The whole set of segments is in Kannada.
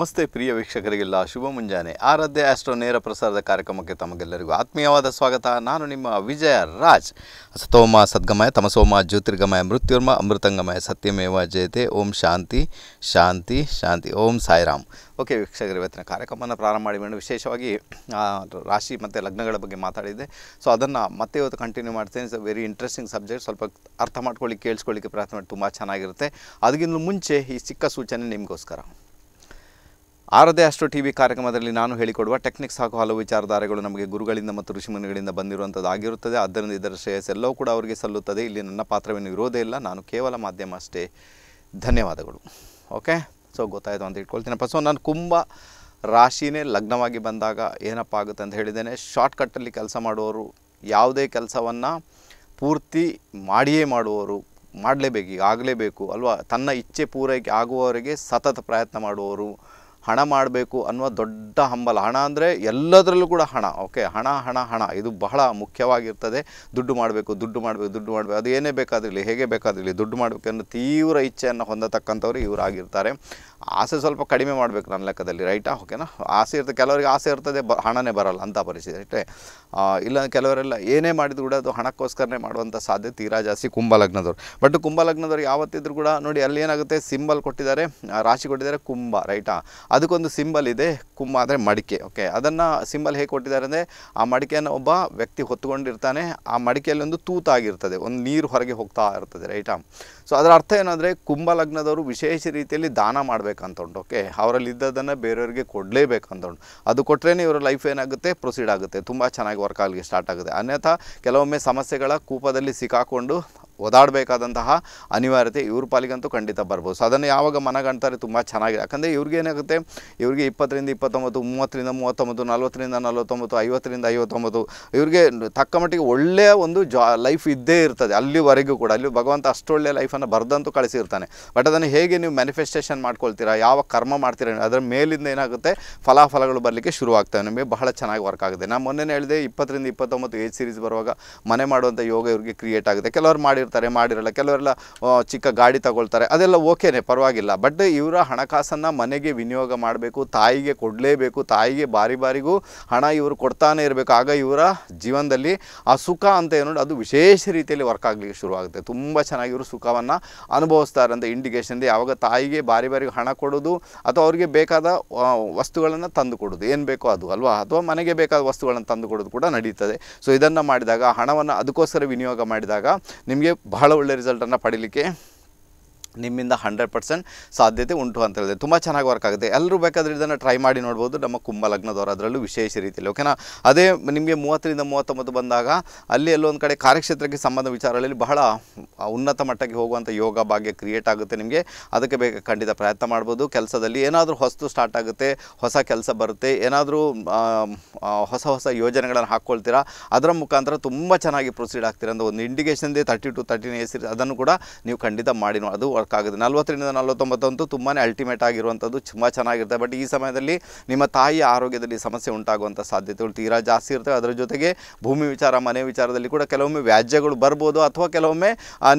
ನಮಸ್ತೆ ಪ್ರಿಯ ವೀಕ್ಷಕರಿಗೆಲ್ಲ ಶುಭ ಮುಂಜಾನೆ ಆರಾಧ್ಯ ಆಸ್ಟ್ರೋ ನೇರ ಪ್ರಸಾರದ ಕಾರ್ಯಕ್ರಮಕ್ಕೆ ತಮಗೆಲ್ಲರಿಗೂ ಆತ್ಮೀಯವಾದ ಸ್ವಾಗತ ನಾನು ನಿಮ್ಮ ವಿಜಯ ರಾಜ್ ಸತೋಮ ಸದ್ಗಮಯ ತಮಸೋಮ ಜ್ಯೋತಿರ್ಗಮಯ ಮೃತ್ಯುರ್ಮ ಅಮೃತಂಗಮಯ ಸತ್ಯಮೇವ ಜಯತೆ ಓಂ ಶಾಂತಿ ಶಾಂತಿ ಶಾಂತಿ ಓಂ ಸಾಯಿರಾಮ್ ಓಕೆ ವೀಕ್ಷಕರು ಇವತ್ತಿನ ಕಾರ್ಯಕ್ರಮವನ್ನು ಪ್ರಾರಂಭ ಮಾಡಿ ವಿಶೇಷವಾಗಿ ರಾಶಿ ಮತ್ತು ಲಗ್ನಗಳ ಬಗ್ಗೆ ಮಾತಾಡಿದ್ದೆ ಸೊ ಅದನ್ನು ಮತ್ತೆ ಇವತ್ತು ಕಂಟಿನ್ಯೂ ಮಾಡ್ತೇನೆ ಇಟ್ಸ್ ವೆರಿ ಇಂಟ್ರೆಸ್ಟಿಂಗ್ ಸಬ್ಜೆಕ್ಟ್ ಸ್ವಲ್ಪ ಅರ್ಥ ಮಾಡ್ಕೊಳ್ಳಿ ಕೇಳಿಸ್ಕೊಳ್ಳಿಕ್ಕೆ ಪ್ರಯತ್ನ ಮಾಡಿ ತುಂಬ ಚೆನ್ನಾಗಿರುತ್ತೆ ಅದಕ್ಕಿಂತ ಮುಂಚೆ ಈ ಚಿಕ್ಕ ಸೂಚನೆ ನಿಮಗೋಸ್ಕರ ಆರದೇ ಅಷ್ಟು ಟಿ ವಿ ಕಾರ್ಯಕ್ರಮದಲ್ಲಿ ನಾನು ಹೇಳಿಕೊಡುವ ಟೆಕ್ನಿಕ್ಸ್ ಹಾಗೂ ಹಲವು ವಿಚಾರಧಾರೆಗಳು ನಮಗೆ ಗುರುಗಳಿಂದ ಮತ್ತು ಋಷಿಮುನಿಗಳಿಂದ ಬಂದಿರುವಂಥದ್ದಾಗಿರುತ್ತದೆ ಆದ್ದರಿಂದ ಇದರ ಶ್ರೇಯಸ್ ಎಲ್ಲವೂ ಕೂಡ ಅವರಿಗೆ ಸಲ್ಲುತ್ತದೆ ಇಲ್ಲಿ ನನ್ನ ಪಾತ್ರವೇನು ಇರೋದೇ ಇಲ್ಲ ನಾನು ಕೇವಲ ಮಾಧ್ಯಮ ಅಷ್ಟೇ ಧನ್ಯವಾದಗಳು ಓಕೆ ಸೊ ಗೊತ್ತಾಯಿತು ಅಂತ ಇಟ್ಕೊಳ್ತೀನಪ್ಪ ಸೊ ನಾನು ಕುಂಭ ರಾಶಿನೇ ಲಗ್ನವಾಗಿ ಬಂದಾಗ ಏನಪ್ಪ ಆಗುತ್ತೆ ಅಂತ ಹೇಳಿದ್ದೇನೆ ಶಾರ್ಟ್ಕಟ್ಟಲ್ಲಿ ಕೆಲಸ ಮಾಡುವವರು ಯಾವುದೇ ಕೆಲಸವನ್ನು ಪೂರ್ತಿ ಮಾಡಿಯೇ ಮಾಡುವವರು ಮಾಡಲೇಬೇಕು ಈಗ ಆಗಲೇಬೇಕು ಅಲ್ವಾ ತನ್ನ ಇಚ್ಛೆ ಪೂರೈಕೆ ಆಗುವವರಿಗೆ ಸತತ ಪ್ರಯತ್ನ ಮಾಡುವವರು ಹಣ ಮಾಡಬೇಕು ಅನ್ನುವ ದೊಡ್ಡ ಹಂಬಲ ಹಣ ಅಂದರೆ ಎಲ್ಲದರಲ್ಲೂ ಕೂಡ ಹಣ ಓಕೆ ಹಣ ಹಣ ಹಣ ಇದು ಬಹಳ ಮುಖ್ಯವಾಗಿರ್ತದೆ ದುಡ್ಡು ಮಾಡಬೇಕು ದುಡ್ಡು ಮಾಡಬೇಕು ದುಡ್ಡು ಮಾಡಬೇಕು ಅದು ಏನೇ ಬೇಕಾದಿರಲಿ ಹೇಗೆ ಬೇಕಾದಿರಲಿ ದುಡ್ಡು ಮಾಡಬೇಕು ಅನ್ನೋ ತೀವ್ರ ಇಚ್ಛೆಯನ್ನು ಹೊಂದತಕ್ಕಂಥವ್ರು ಇವರಾಗಿರ್ತಾರೆ ಆಸೆ ಸ್ವಲ್ಪ ಕಡಿಮೆ ಮಾಡಬೇಕು ನನ್ನ ಲೆಕ್ಕದಲ್ಲಿ ರೈಟಾ ಓಕೆನಾ ಆಸೆ ಇರ್ತದೆ ಕೆಲವರಿಗೆ ಆಸೆ ಇರ್ತದೆ ಬ ಹಣನೇ ಬರಲ್ಲ ಅಂತ ಪರಿಸ್ಥಿತಿ ಅಷ್ಟೇ ಇಲ್ಲ ಕೆಲವರೆಲ್ಲ ಏನೇ ಮಾಡಿದ್ರು ಕೂಡ ಅದು ಹಣಕ್ಕೋಸ್ಕರನೇ ಮಾಡುವಂಥ ಸಾಧ್ಯ ತೀರಾ ಜಾಸ್ತಿ ಕುಂಭಲಗ್ನದವ್ರು ಬಟ್ ಲಗ್ನದವ್ರು ಯಾವತ್ತಿದ್ರು ಕೂಡ ನೋಡಿ ಅಲ್ಲಿ ಏನಾಗುತ್ತೆ ಸಿಂಬಲ್ ಕೊಟ್ಟಿದ್ದಾರೆ ರಾಶಿ ಕೊಟ್ಟಿದ್ದಾರೆ ಕುಂಭ ರೈಟಾ ಅದಕ್ಕೊಂದು ಸಿಂಬಲ್ ಇದೆ ಕುಮ್ಮ ಅಂದರೆ ಮಡಿಕೆ ಓಕೆ ಅದನ್ನು ಸಿಂಬಲ್ ಹೇಗೆ ಕೊಟ್ಟಿದ್ದಾರೆ ಅಂದರೆ ಆ ಮಡಿಕೆಯನ್ನು ಒಬ್ಬ ವ್ಯಕ್ತಿ ಹೊತ್ತುಕೊಂಡಿರ್ತಾನೆ ಆ ಮಡಿಕೆಯಲ್ಲಿ ಒಂದು ತೂತಾಗಿರ್ತದೆ ಒಂದು ನೀರು ಹೊರಗೆ ಹೋಗ್ತಾ ಇರ್ತದೆ ರೈಟಾ ಸೊ ಅದರ ಅರ್ಥ ಏನಂದರೆ ಲಗ್ನದವರು ವಿಶೇಷ ರೀತಿಯಲ್ಲಿ ದಾನ ಮಾಡಬೇಕಂತ ಉಂಟು ಓಕೆ ಅವರಲ್ಲಿ ಇದ್ದದನ್ನು ಬೇರೆಯವ್ರಿಗೆ ಕೊಡಲೇಬೇಕಂತ ಉಂಟು ಅದು ಕೊಟ್ಟರೆ ಇವರ ಲೈಫ್ ಏನಾಗುತ್ತೆ ಪ್ರೊಸೀಡ್ ಆಗುತ್ತೆ ತುಂಬ ಚೆನ್ನಾಗಿ ವರ್ಕ್ ಆಗಲಿಕ್ಕೆ ಸ್ಟಾರ್ಟ್ ಆಗುತ್ತೆ ಅನ್ಯಥಾ ಕೆಲವೊಮ್ಮೆ ಸಮಸ್ಯೆಗಳ ಕೂಪದಲ್ಲಿ ಸಿಕ್ಕಾಕೊಂಡು ಓದಾಡಬೇಕಾದಂತಹ ಅನಿವಾರ್ಯತೆ ಇವ್ರ ಪಾಲಿಗಂತೂ ಖಂಡಿತ ಬರ್ಬೋದು ಸೊ ಅದನ್ನು ಯಾವಾಗ ಮನಗಂಡ್ತಾರೆ ತುಂಬ ಚೆನ್ನಾಗಿದೆ ಯಾಕಂದರೆ ಇವ್ರಿಗೆ ಏನಾಗುತ್ತೆ ಇವ್ರಿಗೆ ಇಪ್ಪತ್ತರಿಂದ ಇಪ್ಪತ್ತೊಂಬತ್ತು ಮೂವತ್ತರಿಂದ ಮೂವತ್ತೊಂಬತ್ತು ನಲ್ವತ್ತರಿಂದ ನಲವತ್ತೊಂಬತ್ತು ಐವತ್ತರಿಂದ ಐವತ್ತೊಂಬತ್ತು ಇವ್ರಿಗೆ ತಕ್ಕ ಮಟ್ಟಿಗೆ ಒಳ್ಳೆಯ ಒಂದು ಜಾ ಲೈಫ್ ಇದ್ದೇ ಇರ್ತದೆ ಅಲ್ಲಿವರೆಗೂ ಕೂಡ ಅಲ್ಲಿ ಭಗವಂತ ಅಷ್ಟೊಳ್ಳೆ ಲೈಫ್ ಕೆಲಸವನ್ನು ಬರೆದಂತೂ ಕಳಿಸಿರ್ತಾನೆ ಬಟ್ ಅದನ್ನು ಹೇಗೆ ನೀವು ಮ್ಯಾನಿಫೆಸ್ಟೇಷನ್ ಮಾಡ್ಕೊಳ್ತೀರಾ ಯಾವ ಕರ್ಮ ಮಾಡ್ತೀರಾ ಅದರ ಮೇಲಿಂದ ಏನಾಗುತ್ತೆ ಫಲಾಫಲಗಳು ಬರಲಿಕ್ಕೆ ಶುರುವಾಗ್ತವೆ ನಿಮಗೆ ಬಹಳ ಚೆನ್ನಾಗಿ ವರ್ಕ್ ಆಗುತ್ತೆ ನಾನು ಮೊನ್ನೆ ಹೇಳಿದೆ ಇಪ್ಪತ್ತರಿಂದ ಇಪ್ಪತ್ತೊಂಬತ್ತು ಏಜ್ ಸೀರೀಸ್ ಬರುವಾಗ ಮನೆ ಮಾಡುವಂಥ ಯೋಗ ಇವರಿಗೆ ಕ್ರಿಯೇಟ್ ಆಗುತ್ತೆ ಕೆಲವರು ಮಾಡಿರ್ತಾರೆ ಮಾಡಿರಲ್ಲ ಕೆಲವರೆಲ್ಲ ಚಿಕ್ಕ ಗಾಡಿ ತಗೊಳ್ತಾರೆ ಅದೆಲ್ಲ ಓಕೆನೇ ಪರವಾಗಿಲ್ಲ ಬಟ್ ಇವರ ಹಣಕಾಸನ್ನು ಮನೆಗೆ ವಿನಿಯೋಗ ಮಾಡಬೇಕು ತಾಯಿಗೆ ಕೊಡಲೇಬೇಕು ತಾಯಿಗೆ ಬಾರಿ ಬಾರಿಗೂ ಹಣ ಇವರು ಕೊಡ್ತಾನೆ ಇರಬೇಕು ಆಗ ಇವರ ಜೀವನದಲ್ಲಿ ಆ ಸುಖ ಅಂತ ಏನು ಅದು ವಿಶೇಷ ರೀತಿಯಲ್ಲಿ ವರ್ಕ್ ಆಗಲಿಕ್ಕೆ ಶುರುವಾಗುತ್ತೆ ತುಂಬ ಚೆನ್ನಾಗಿ ಇವರು ಸುಖವನ್ನು ಅಂತ ಅನುಭವಿಸ್ತಾರಂತ ಇದೆ ಯಾವಾಗ ತಾಯಿಗೆ ಬಾರಿ ಬಾರಿ ಹಣ ಕೊಡೋದು ಅಥವಾ ಅವರಿಗೆ ಬೇಕಾದ ವಸ್ತುಗಳನ್ನು ತಂದು ಕೊಡೋದು ಏನು ಬೇಕೋ ಅದು ಅಲ್ವಾ ಅಥವಾ ಮನೆಗೆ ಬೇಕಾದ ವಸ್ತುಗಳನ್ನು ತಂದು ಕೊಡೋದು ಕೂಡ ನಡೀತದೆ ಸೊ ಇದನ್ನು ಮಾಡಿದಾಗ ಹಣವನ್ನು ಅದಕ್ಕೋಸ್ಕರ ವಿನಿಯೋಗ ಮಾಡಿದಾಗ ನಿಮಗೆ ಬಹಳ ಒಳ್ಳೆಯ ರಿಸಲ್ಟನ್ನು ಪಡೀಲಿಕ್ಕೆ ನಿಮ್ಮಿಂದ ಹಂಡ್ರೆಡ್ ಪರ್ಸೆಂಟ್ ಸಾಧ್ಯತೆ ಉಂಟು ಅಂತ ಹೇಳಿದೆ ತುಂಬ ಚೆನ್ನಾಗಿ ವರ್ಕ್ ಆಗುತ್ತೆ ಎಲ್ಲರೂ ಬೇಕಾದರೆ ಇದನ್ನು ಟ್ರೈ ಮಾಡಿ ನೋಡ್ಬೋದು ನಮ್ಮ ಕುಂಭ ಲಗ್ನದವರು ಅದರಲ್ಲೂ ವಿಶೇಷ ರೀತಿಯಲ್ಲಿ ಓಕೆನಾ ಅದೇ ನಿಮಗೆ ಮೂವತ್ತರಿಂದ ಮೂವತ್ತೊಂಬತ್ತು ಬಂದಾಗ ಅಲ್ಲಿ ಎಲ್ಲೊಂದು ಕಡೆ ಕಾರ್ಯಕ್ಷೇತ್ರಕ್ಕೆ ಸಂಬಂಧ ವಿಚಾರಗಳಲ್ಲಿ ಬಹಳ ಉನ್ನತ ಮಟ್ಟಕ್ಕೆ ಹೋಗುವಂಥ ಯೋಗ ಭಾಗ್ಯ ಕ್ರಿಯೇಟ್ ಆಗುತ್ತೆ ನಿಮಗೆ ಅದಕ್ಕೆ ಬೇಗ ಖಂಡಿತ ಪ್ರಯತ್ನ ಮಾಡ್ಬೋದು ಕೆಲಸದಲ್ಲಿ ಏನಾದರೂ ಹೊಸ್ತು ಸ್ಟಾರ್ಟ್ ಆಗುತ್ತೆ ಹೊಸ ಕೆಲಸ ಬರುತ್ತೆ ಏನಾದರೂ ಹೊಸ ಹೊಸ ಯೋಜನೆಗಳನ್ನು ಹಾಕ್ಕೊಳ್ತೀರಾ ಅದರ ಮುಖಾಂತರ ತುಂಬ ಚೆನ್ನಾಗಿ ಪ್ರೊಸೀಡ್ ಆಗ್ತೀರ ಅಂತ ಒಂದು ಇಂಡಿಕೇಶನ್ ಇದೆ ತರ್ಟಿ ಟು ತರ್ಟಿನ್ ಅದನ್ನು ಕೂಡ ನೀವು ಖಂಡಿತ ಮಾಡಿ ಅದು ವರ್ಕ್ ಆಗುತ್ತೆ ನಲ್ವತ್ತರಿಂದ ನಲ್ವತ್ತೊಂಬತ್ತಂತೂ ತುಂಬಾ ಅಲ್ಟಿಮೇಟ್ ಆಗಿರುವಂಥದ್ದು ತುಂಬ ಚೆನ್ನಾಗಿರುತ್ತೆ ಬಟ್ ಈ ಸಮಯದಲ್ಲಿ ನಿಮ್ಮ ತಾಯಿಯ ಆರೋಗ್ಯದಲ್ಲಿ ಸಮಸ್ಯೆ ಉಂಟಾಗುವಂಥ ಸಾಧ್ಯತೆಗಳು ತೀರಾ ಜಾಸ್ತಿ ಇರ್ತವೆ ಅದರ ಜೊತೆಗೆ ಭೂಮಿ ವಿಚಾರ ಮನೆ ವಿಚಾರದಲ್ಲಿ ಕೂಡ ಕೆಲವೊಮ್ಮೆ ವ್ಯಾಜ್ಯಗಳು ಬರ್ಬೋದು ಅಥವಾ ಕೆಲವೊಮ್ಮೆ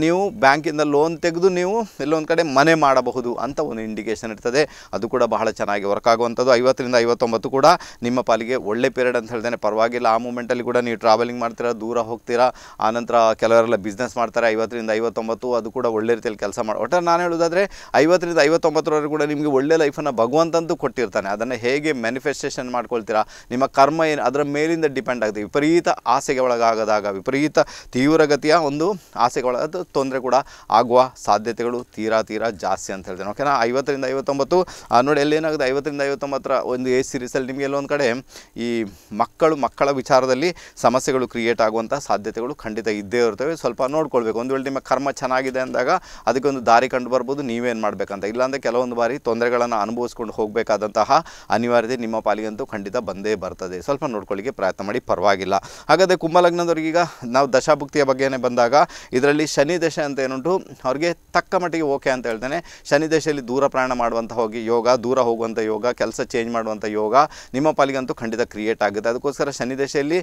ನೀವು ಬ್ಯಾಂಕಿಂದ ಲೋನ್ ತೆಗೆದು ನೀವು ಎಲ್ಲೊಂದು ಕಡೆ ಮನೆ ಮಾಡಬಹುದು ಅಂತ ಒಂದು ಇಂಡಿಕೇಷನ್ ಇರ್ತದೆ ಅದು ಕೂಡ ಬಹಳ ಚೆನ್ನಾಗಿ ವರ್ಕ್ ಆಗುವಂಥದ್ದು ಐವತ್ತರಿಂದ ಐವತ್ತೊಂಬತ್ತು ಕೂಡ ನಿಮ್ಮ ಪಾಲಿಗೆ ಒಳ್ಳೆ ಪೀರಿಯಡ್ ಅಂತ ಹೇಳ್ತೇನೆ ಪರವಾಗಿಲ್ಲ ಆ ಮೂಮೆಂಟಲ್ಲಿ ಕೂಡ ನೀವು ಟ್ರಾವೆಲಿಂಗ್ ಮಾಡ್ತೀರಾ ದೂರ ಹೋಗ್ತೀರಾ ಆನಂತರ ಕೆಲವರೆಲ್ಲ ಬಿಸ್ನೆಸ್ ಮಾಡ್ತಾರೆ ಐವತ್ತರಿಂದ ಐವತ್ತೊಂಬತ್ತು ಅದು ಕೂಡ ಒಳ್ಳೆ ರೀತಿಯಲ್ಲಿ ಕೆಲಸ ಮಾಡಿ ನಾನು ಹೇಳೋದಾದರೆ ಐವತ್ತರಿಂದ ಐವತ್ತೊಂಬತ್ತರವರೆಗೂ ಕೂಡ ನಿಮಗೆ ಒಳ್ಳೆ ಲೈಫನ್ನು ಭಗವಂತಂತೂ ಕೊಟ್ಟಿರ್ತಾನೆ ಅದನ್ನು ಹೇಗೆ ಮ್ಯಾನಿಫೆಸ್ಟೇಷನ್ ಮಾಡ್ಕೊಳ್ತೀರಾ ನಿಮ್ಮ ಕರ್ಮ ಏನು ಅದರ ಮೇಲಿಂದ ಡಿಪೆಂಡ್ ಆಗುತ್ತೆ ವಿಪರೀತ ಆಸೆಗೆ ಒಳಗಾಗದಾಗ ವಿಪರೀತ ತೀವ್ರಗತಿಯ ಒಂದು ಆಸೆಗೆ ಒಳಗಾದ ತೊಂದರೆ ಕೂಡ ಆಗುವ ಸಾಧ್ಯತೆಗಳು ತೀರಾ ತೀರಾ ಜಾಸ್ತಿ ಅಂತ ಹೇಳ್ತೇನೆ ಓಕೆನಾ ಐವತ್ತರಿಂದ ಐವತ್ತೊಂಬತ್ತು ನೋಡಿ ಏನಾಗುತ್ತೆ ಐವತ್ತರಿಂದ ಐವತ್ತೊಂಬತ್ತರ ಒಂದು ಏಜ್ ಸೀರೀಸಲ್ಲಿ ನಿಮಗೆ ಎಲ್ಲೊಂದು ಕಡೆ ಈ ಮಕ್ಕಳು ಮಕ್ಕಳ ವಿಚಾರದಲ್ಲಿ ಸಮಸ್ಯೆಗಳು ಕ್ರಿಯೇಟ್ ಆಗುವಂಥ ಸಾಧ್ಯತೆಗಳು ಖಂಡಿತ ಇದ್ದೇ ಇರ್ತವೆ ಸ್ವಲ್ಪ ನೋಡ್ಕೊಳ್ಬೇಕು ಒಂದು ವೇಳೆ ನಿಮ್ಮ ಕರ್ಮ ಚೆನ್ನಾಗಿದೆ ಅಂದಾಗ ಅದಕ್ಕೊಂದು ದಾರಿ ದಾರಿ ಕಂಡು ಬರ್ಬೋದು ನೀವೇನು ಮಾಡಬೇಕಂತ ಇಲ್ಲಾಂದರೆ ಕೆಲವೊಂದು ಬಾರಿ ತೊಂದರೆಗಳನ್ನು ಅನುಭವಿಸ್ಕೊಂಡು ಹೋಗಬೇಕಾದಂತಹ ಅನಿವಾರ್ಯತೆ ನಿಮ್ಮ ಪಾಲಿಗಂತೂ ಖಂಡಿತ ಬಂದೇ ಬರ್ತದೆ ಸ್ವಲ್ಪ ನೋಡ್ಕೊಳ್ಳಿಕ್ಕೆ ಪ್ರಯತ್ನ ಮಾಡಿ ಪರವಾಗಿಲ್ಲ ಹಾಗಾದರೆ ಈಗ ನಾವು ದಶಾಭುಕ್ತಿಯ ಬಗ್ಗೆನೇ ಬಂದಾಗ ಇದರಲ್ಲಿ ಶನಿ ದಶೆ ಅಂತ ಏನುಂಟು ಅವ್ರಿಗೆ ತಕ್ಕ ಮಟ್ಟಿಗೆ ಓಕೆ ಅಂತ ಹೇಳ್ತೇನೆ ಶನಿ ದಶೆಯಲ್ಲಿ ದೂರ ಪ್ರಯಾಣ ಮಾಡುವಂಥ ಹೋಗಿ ಯೋಗ ದೂರ ಹೋಗುವಂಥ ಯೋಗ ಕೆಲಸ ಚೇಂಜ್ ಮಾಡುವಂಥ ಯೋಗ ನಿಮ್ಮ ಪಾಲಿಗಂತೂ ಖಂಡಿತ ಕ್ರಿಯೇಟ್ ಆಗುತ್ತೆ ಅದಕ್ಕೋಸ್ಕರ ಶನಿ ದಶೆಯಲ್ಲಿ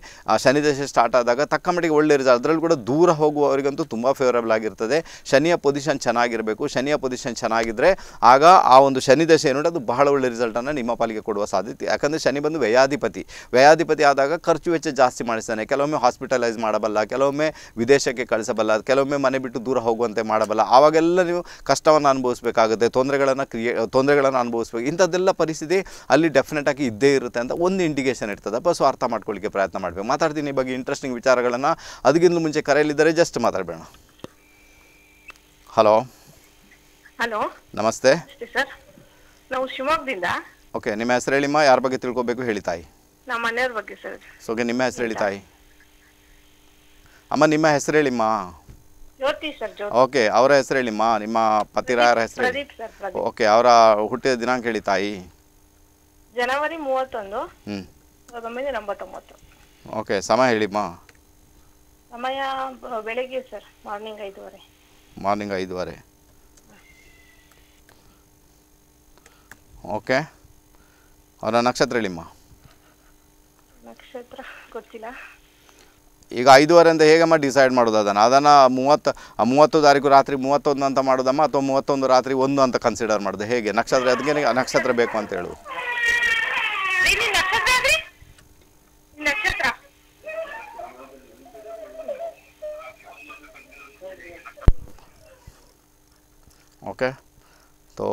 ಶನಿ ದಶೆ ಸ್ಟಾರ್ಟ್ ಆದಾಗ ತಕ್ಕ ಮಟ್ಟಿಗೆ ಒಳ್ಳೆ ರಿಸಲ್ಟ್ ಅದರಲ್ಲೂ ಕೂಡ ದೂರ ಹೋಗುವವರಿಗಂತೂ ತುಂಬ ಫೇವರಬಲ್ ಆಗಿರ್ತದೆ ಶನಿಯ ಪೊಸಿಷನ್ ಚೆನ್ನಾಗಿರಬೇಕು ಬೇಕು ಶನಿಯ ಪೊಸಿಷನ್ ಚೆನ್ನಾಗಿದ್ದರೆ ಆಗ ಆ ಒಂದು ಶನಿ ದಶೆ ಏನುಂಟು ಅದು ಬಹಳ ಒಳ್ಳೆ ರಿಸಲ್ಟನ್ನು ನಿಮ್ಮ ಪಾಲಿಗೆ ಕೊಡುವ ಸಾಧ್ಯತೆ ಯಾಕಂದರೆ ಶನಿ ಬಂದು ವ್ಯಯಾಧಿಪತಿ ವ್ಯಯಾಧಿಪತಿ ಆದಾಗ ಖರ್ಚು ವೆಚ್ಚ ಜಾಸ್ತಿ ಮಾಡಿಸ್ತಾನೆ ಕೆಲವೊಮ್ಮೆ ಹಾಸ್ಪಿಟಲೈಸ್ ಮಾಡಬಲ್ಲ ಕೆಲವೊಮ್ಮೆ ವಿದೇಶಕ್ಕೆ ಕಳಿಸಬಲ್ಲ ಕೆಲವೊಮ್ಮೆ ಮನೆ ಬಿಟ್ಟು ದೂರ ಹೋಗುವಂತೆ ಮಾಡಬಲ್ಲ ಆವಾಗೆಲ್ಲ ನೀವು ಕಷ್ಟವನ್ನು ಅನುಭವಿಸಬೇಕಾಗುತ್ತೆ ತೊಂದರೆಗಳನ್ನು ಕ್ರಿಯೇ ತೊಂದರೆಗಳನ್ನು ಅನುಭವಿಸ್ಬೇಕು ಇಂಥದ್ದೆಲ್ಲ ಪರಿಸ್ಥಿತಿ ಅಲ್ಲಿ ಡೆಫಿನೆಟಾಗಿ ಇದ್ದೇ ಇರುತ್ತೆ ಅಂತ ಒಂದು ಇಂಡಿಕೇಷನ್ ಇರ್ತದೆ ಸೊ ಅರ್ಥ ಮಾಡ್ಕೊಳ್ಳಿಕ್ಕೆ ಪ್ರಯತ್ನ ಮಾಡಬೇಕು ಮಾತಾಡ್ತೀನಿ ಈ ಬಗ್ಗೆ ಇಂಟ್ರೆಸ್ಟಿಂಗ್ ವಿಚಾರಗಳನ್ನು ಅದಕ್ಕಿಂತ ಮುಂಚೆ ಕರೆಯಲಿದ್ದರೆ ಜಸ್ಟ್ ಮಾತಾಡಬೇಡ ಹಲೋ ಹಲೋ ನಮಸ್ತೆ ಸರ್ ನಾವು ಶಿವಮೊಗ್ಗದಿಂದ ಓಕೆ ನಿಮ್ಮ ಹೆಸರು ಹೇಳಿಮ್ಮ ಯಾರ ಬಗ್ಗೆ ತಿಳ್ಕೋಬೇಕು ಹೇಳಿ ತಾಯಿ ನಮ್ಮ ಮನೆಯವ್ರ ಬಗ್ಗೆ ಸರ್ ಸೊ ಓಕೆ ನಿಮ್ಮ ಹೆಸರು ಹೇಳಿ ತಾಯಿ ಅಮ್ಮ ನಿಮ್ಮ ಹೆಸರು ಹೇಳಿಮ್ಮ ಜ್ಯೋತಿ ಸರ್ ಓಕೆ ಅವರ ಹೆಸರು ಹೇಳಿಮ್ಮ ನಿಮ್ಮ ಪತಿರಾಯರ ಹೆಸರು ಪ್ರದೀಪ್ ಸರ್ ಪ್ರದೀಪ್ ಓಕೆ ಅವರ ಹುಟ್ಟಿದ ದಿನಾಂಕ ಹೇಳಿ ತಾಯಿ ಜನವರಿ ಮೂವತ್ತೊಂದು ಹ್ಞೂ ಓಕೆ ಸಮಯ ಹೇಳಿಮ್ಮ ಸಮಯ ಬೆಳಗ್ಗೆ ಸರ್ ಮಾರ್ನಿಂಗ್ ಐದುವರೆ ಮಾರ್ನಿಂಗ್ ಐದುವರೆ ಓಕೆ ಅವರ ನಕ್ಷತ್ರ ಹೇಳಿಮ್ಮ ನಕ್ಷತ್ರ ಗೊತ್ತಿಲ್ಲ ಈಗ ಐದುವರೆ ಅಂತ ಹೇಗಮ್ಮ ಡಿಸೈಡ್ ಮಾಡೋದು ಅದನ್ನು ಅದನ್ನು ಮೂವತ್ತು ಮೂವತ್ತು ತಾರೀಕು ರಾತ್ರಿ ಮೂವತ್ತೊಂದು ಅಂತ ಮಾಡೋದಮ್ಮ ಅಥವಾ ಮೂವತ್ತೊಂದು ರಾತ್ರಿ ಒಂದು ಅಂತ ಕನ್ಸಿಡರ್ ಮಾಡಿದೆ ಹೇಗೆ ನಕ್ಷತ್ರ ಅದಕ್ಕೆ ನಕ್ಷತ್ರ ಬೇಕು ಅಂತ ಹೇಳು ಓಕೆ ತೋ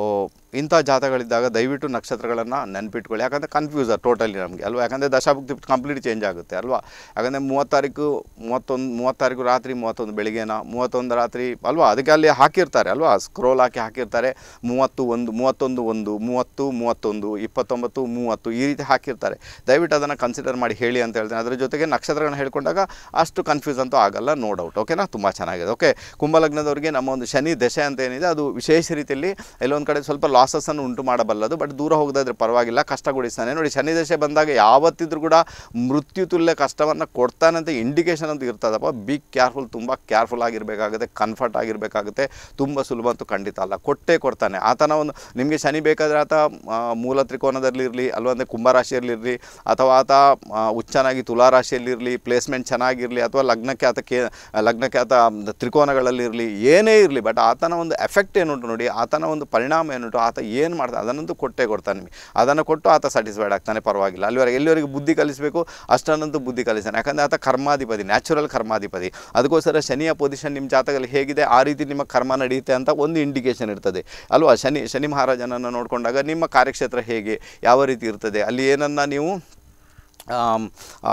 ಇಂಥ ಜಾತಕಗಳಿದ್ದಾಗ ದಯವಿಟ್ಟು ನಕ್ಷತ್ರಗಳನ್ನು ನೆನಪಿಟ್ಕೊಳ್ಳಿ ಯಾಕಂದರೆ ಕನ್ಫ್ಯೂಸರ್ ಟೋಟಲಿ ನಮಗೆ ಅಲ್ವಾ ಯಾಕಂದರೆ ದಶಾಭುಕ್ತಿ ಕಂಪ್ಲೀಟ್ ಚೇಂಜ್ ಆಗುತ್ತೆ ಅಲ್ವಾ ಯಾಕಂದರೆ ಮೂವತ್ತು ತಾರೀಕು ಮೂವತ್ತೊಂದು ಮೂವತ್ತು ತಾರೀಕು ರಾತ್ರಿ ಮೂವತ್ತೊಂದು ಬೆಳಿಗ್ಗೆನ ಮೂವತ್ತೊಂದು ರಾತ್ರಿ ಅಲ್ವಾ ಅದಕ್ಕೆ ಅಲ್ಲಿ ಹಾಕಿರ್ತಾರೆ ಅಲ್ವಾ ಸ್ಕ್ರೋಲ್ ಹಾಕಿ ಹಾಕಿರ್ತಾರೆ ಮೂವತ್ತು ಒಂದು ಮೂವತ್ತೊಂದು ಒಂದು ಮೂವತ್ತು ಮೂವತ್ತೊಂದು ಇಪ್ಪತ್ತೊಂಬತ್ತು ಮೂವತ್ತು ಈ ರೀತಿ ಹಾಕಿರ್ತಾರೆ ದಯವಿಟ್ಟು ಅದನ್ನು ಕನ್ಸಿಡರ್ ಮಾಡಿ ಹೇಳಿ ಅಂತ ಹೇಳ್ತೀನಿ ಅದರ ಜೊತೆಗೆ ನಕ್ಷತ್ರಗಳನ್ನ ಹೇಳ್ಕೊಂಡಾಗ ಅಷ್ಟು ಕನ್ಫ್ಯೂಸ್ ಅಂತೂ ಆಗಲ್ಲ ನೋ ಡೌಟ್ ಓಕೆನಾ ತುಂಬ ಚೆನ್ನಾಗಿದೆ ಓಕೆ ಕುಂಭಲಗ್ನದವರಿಗೆ ನಮ್ಮ ಒಂದು ಶನಿ ದಶೆ ಅಂತ ಏನಿದೆ ಅದು ವಿಶೇಷ ರೀತಿಯಲ್ಲಿ ಎಲ್ಲೊಂದು ಕಡೆ ಸ್ವಲ್ಪ ಲಾಸ್ ಲಾಸಸನ್ನು ಉಂಟು ಮಾಡಬಲ್ಲದು ಬಟ್ ದೂರ ಹೋಗದಾದ್ರೆ ಪರವಾಗಿಲ್ಲ ಕಷ್ಟಗೊಳಿಸ್ತಾನೆ ನೋಡಿ ಶನಿ ದಶೆ ಬಂದಾಗ ಯಾವತ್ತಿದ್ರೂ ಕೂಡ ಮೃತ್ಯು ತುಲ್ಯ ಕಷ್ಟವನ್ನು ಅಂತ ಇಂಡಿಕೇಶನ್ ಅಂತ ಇರ್ತದಪ್ಪ ಬಿ ಕೇರ್ಫುಲ್ ತುಂಬ ಕೇರ್ಫುಲ್ ಆಗಿರಬೇಕಾಗುತ್ತೆ ಕನ್ಫರ್ಟ್ ಆಗಿರಬೇಕಾಗುತ್ತೆ ತುಂಬ ಸುಲಭ ಅಂತೂ ಖಂಡಿತ ಅಲ್ಲ ಕೊಟ್ಟೇ ಕೊಡ್ತಾನೆ ಆತನ ಒಂದು ನಿಮಗೆ ಶನಿ ಬೇಕಾದರೆ ಆತ ಮೂಲ ತ್ರಿಕೋನದಲ್ಲಿರಲಿ ಅಲ್ವಂದರೆ ಕುಂಭರಾಶಿಯಲ್ಲಿರಲಿ ಅಥವಾ ಆತ ಹುಚ್ಚನಾಗಿ ತುಲಾರಾಶಿಯಲ್ಲಿರಲಿ ಪ್ಲೇಸ್ಮೆಂಟ್ ಚೆನ್ನಾಗಿರಲಿ ಅಥವಾ ಲಗ್ನಕ್ಕೆ ಆತ ಕೇ ಲಗ್ನಕ್ಕೆ ಆತ ತ್ರಿಕೋನಗಳಲ್ಲಿರಲಿ ಏನೇ ಇರಲಿ ಬಟ್ ಆತನ ಒಂದು ಎಫೆಕ್ಟ್ ಏನುಂಟು ನೋಡಿ ಆತನ ಒಂದು ಪರಿಣಾಮ ಏನುಂಟು ಆತ ಆತ ಏನು ಮಾಡ್ತಾನೆ ಅದನ್ನಂತೂ ಕೊಟ್ಟೆ ಕೊಡ್ತಾನೆ ನಿಮಗೆ ಅದನ್ನು ಕೊಟ್ಟು ಆತ ಸ್ಯಾಟಿಸ್ಫೈಡ್ ಆಗ್ತಾನೆ ಪರವಾಗಿಲ್ಲ ಅಲ್ಲಿವರೆಗೆ ಎಲ್ಲಿವರೆಗೆ ಬುದ್ಧಿ ಕಲಿಸಬೇಕು ಅಷ್ಟನ್ನಂತೂ ಬುದ್ಧಿ ಕಲಿಸ್ತಾನೆ ಯಾಕಂದರೆ ಆತ ಕರ್ಮಾಧಿಪತಿ ನ್ಯಾಚುರಲ್ ಕರ್ಮಾಧಿಪತಿ ಅದಕ್ಕೋಸ್ಕರ ಶನಿಯ ಪೊಸಿಷನ್ ನಿಮ್ಮ ಜಾತಕದಲ್ಲಿ ಹೇಗಿದೆ ಆ ರೀತಿ ನಿಮ್ಮ ಕರ್ಮ ನಡೆಯುತ್ತೆ ಅಂತ ಒಂದು ಇಂಡಿಕೇಷನ್ ಇರ್ತದೆ ಅಲ್ವಾ ಶನಿ ಶನಿ ಮಹಾರಾಜನನ್ನು ನೋಡಿಕೊಂಡಾಗ ನಿಮ್ಮ ಕಾರ್ಯಕ್ಷೇತ್ರ ಹೇಗೆ ಯಾವ ರೀತಿ ಇರ್ತದೆ ಅಲ್ಲಿ ಏನನ್ನು ನೀವು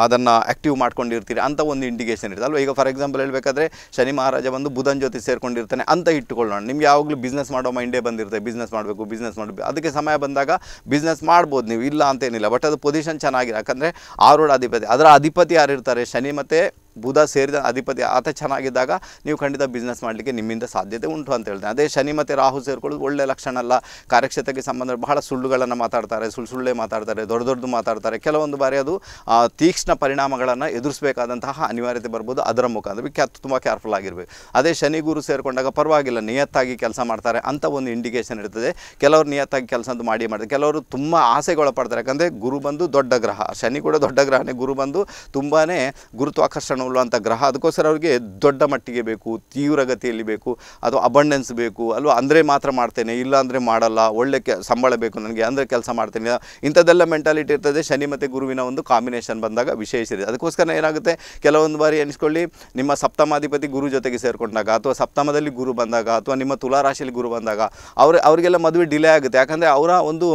ಅದನ್ನು ಆ್ಯಕ್ಟಿವ್ ಮಾಡ್ಕೊಂಡಿರ್ತೀರಿ ಅಂತ ಒಂದು ಇಂಡಿಕೇಷನ್ ಇರ್ತದೆ ಅಲ್ವಾ ಈಗ ಫಾರ್ ಎಕ್ಸಾಂಪಲ್ ಹೇಳಬೇಕಾದ್ರೆ ಶನಿ ಮಹಾರಾಜ ಬಂದು ಬುಧನ್ ಜೊತೆ ಸೇರ್ಕೊಂಡಿರ್ತಾನೆ ಅಂತ ಇಟ್ಟುಕೊಳ್ಳೋಣ ನಿಮ್ಗೆ ಯಾವಾಗಲೂ ಬಿಸ್ನೆಸ್ ಮಾಡೋ ಮೈಂಡೇ ಬಂದಿರುತ್ತೆ ಬಿಸ್ನೆಸ್ ಮಾಡಬೇಕು ಬಿಸ್ನೆಸ್ ಮಾಡಬೇಕು ಅದಕ್ಕೆ ಸಮಯ ಬಂದಾಗ ಬಿಸ್ನೆಸ್ ಮಾಡ್ಬೋದು ನೀವು ಇಲ್ಲ ಅಂತೇನಿಲ್ಲ ಬಟ್ ಅದು ಪೊಸಿಷನ್ ಚೆನ್ನಾಗಿದೆ ಯಾಕಂದರೆ ಆರೋಡ ಅಧಿಪತಿ ಅದರ ಅಧಿಪತಿ ಯಾರಿರ್ತಾರೆ ಶನಿ ಮತ್ತು ಬುಧ ಸೇರಿದ ಅಧಿಪತಿ ಆತ ಚೆನ್ನಾಗಿದ್ದಾಗ ನೀವು ಖಂಡಿತ ಬಿಸ್ನೆಸ್ ಮಾಡಲಿಕ್ಕೆ ನಿಮ್ಮಿಂದ ಸಾಧ್ಯತೆ ಉಂಟು ಅಂತ ಹೇಳ್ತೇನೆ ಅದೇ ಶನಿ ಮತ್ತು ರಾಹು ಸೇರಿಕೊಳ್ಳೋದು ಒಳ್ಳೆಯ ಲಕ್ಷಣ ಅಲ್ಲ ಕಾರ್ಯಕ್ಷೇತ್ರಕ್ಕೆ ಸಂಬಂಧ ಬಹಳ ಸುಳ್ಳುಗಳನ್ನು ಮಾತಾಡ್ತಾರೆ ಸುಳ್ಳು ಸುಳ್ಳೆ ಮಾತಾಡ್ತಾರೆ ದೊಡ್ಡ ದೊಡ್ಡದು ಮಾತಾಡ್ತಾರೆ ಕೆಲವೊಂದು ಬಾರಿ ಅದು ತೀಕ್ಷ್ಣ ಪರಿಣಾಮಗಳನ್ನು ಎದುರಿಸಬೇಕಾದಂತಹ ಅನಿವಾರ್ಯತೆ ಬರ್ಬೋದು ಅದರ ಮುಖಾಂತರ ಕ್ಯಾ ತುಂಬ ಕೇರ್ಫುಲ್ ಆಗಿರಬೇಕು ಅದೇ ಶನಿ ಗುರು ಸೇರಿಕೊಂಡಾಗ ಪರವಾಗಿಲ್ಲ ನಿಯತ್ತಾಗಿ ಕೆಲಸ ಮಾಡ್ತಾರೆ ಅಂತ ಒಂದು ಇಂಡಿಕೇಷನ್ ಇರ್ತದೆ ಕೆಲವರು ನಿಯತ್ತಾಗಿ ಕೆಲಸ ಅಂತ ಮಾಡಿ ಮಾಡ್ತಾರೆ ಕೆಲವರು ತುಂಬ ಆಸೆಗೊಳಪಡ್ತಾರೆ ಯಾಕಂದರೆ ಗುರು ಬಂದು ದೊಡ್ಡ ಗ್ರಹ ಶನಿ ಕೂಡ ದೊಡ್ಡ ಗ್ರಹನೇ ಗುರು ಬಂದು ತುಂಬಾ ಗುರುತ್ವಾಕರ್ಷಣ ಕಾರಣವಲ್ಲ ಗ್ರಹ ಅದಕ್ಕೋಸ್ಕರ ಅವರಿಗೆ ದೊಡ್ಡ ಮಟ್ಟಿಗೆ ಬೇಕು ತೀವ್ರಗತಿಯಲ್ಲಿ ಬೇಕು ಅದು ಅಬಂಡೆನ್ಸ್ ಬೇಕು ಅಲ್ವಾ ಅಂದರೆ ಮಾತ್ರ ಮಾಡ್ತೇನೆ ಇಲ್ಲ ಅಂದರೆ ಮಾಡಲ್ಲ ಒಳ್ಳೆ ಕೆ ಸಂಬಳ ಬೇಕು ನನಗೆ ಅಂದರೆ ಕೆಲಸ ಮಾಡ್ತೇನೆ ಇಂಥದ್ದೆಲ್ಲ ಮೆಂಟಾಲಿಟಿ ಇರ್ತದೆ ಶನಿ ಮತ್ತು ಗುರುವಿನ ಒಂದು ಕಾಂಬಿನೇಷನ್ ಬಂದಾಗ ವಿಶೇಷ ಇದೆ ಅದಕ್ಕೋಸ್ಕರ ಏನಾಗುತ್ತೆ ಕೆಲವೊಂದು ಬಾರಿ ಎನಿಸ್ಕೊಳ್ಳಿ ನಿಮ್ಮ ಸಪ್ತಮಾಧಿಪತಿ ಗುರು ಜೊತೆಗೆ ಸೇರಿಕೊಂಡಾಗ ಅಥವಾ ಸಪ್ತಮದಲ್ಲಿ ಗುರು ಬಂದಾಗ ಅಥವಾ ನಿಮ್ಮ ತುಲಾರಾಶಿಯಲ್ಲಿ ಗುರು ಬಂದಾಗ ಅವ್ರ ಅವರಿಗೆಲ್ಲ ಮದುವೆ ಡಿಲೇ ಆಗುತ್ತೆ ಯಾಕಂದರೆ ಅವರ ಒಂದು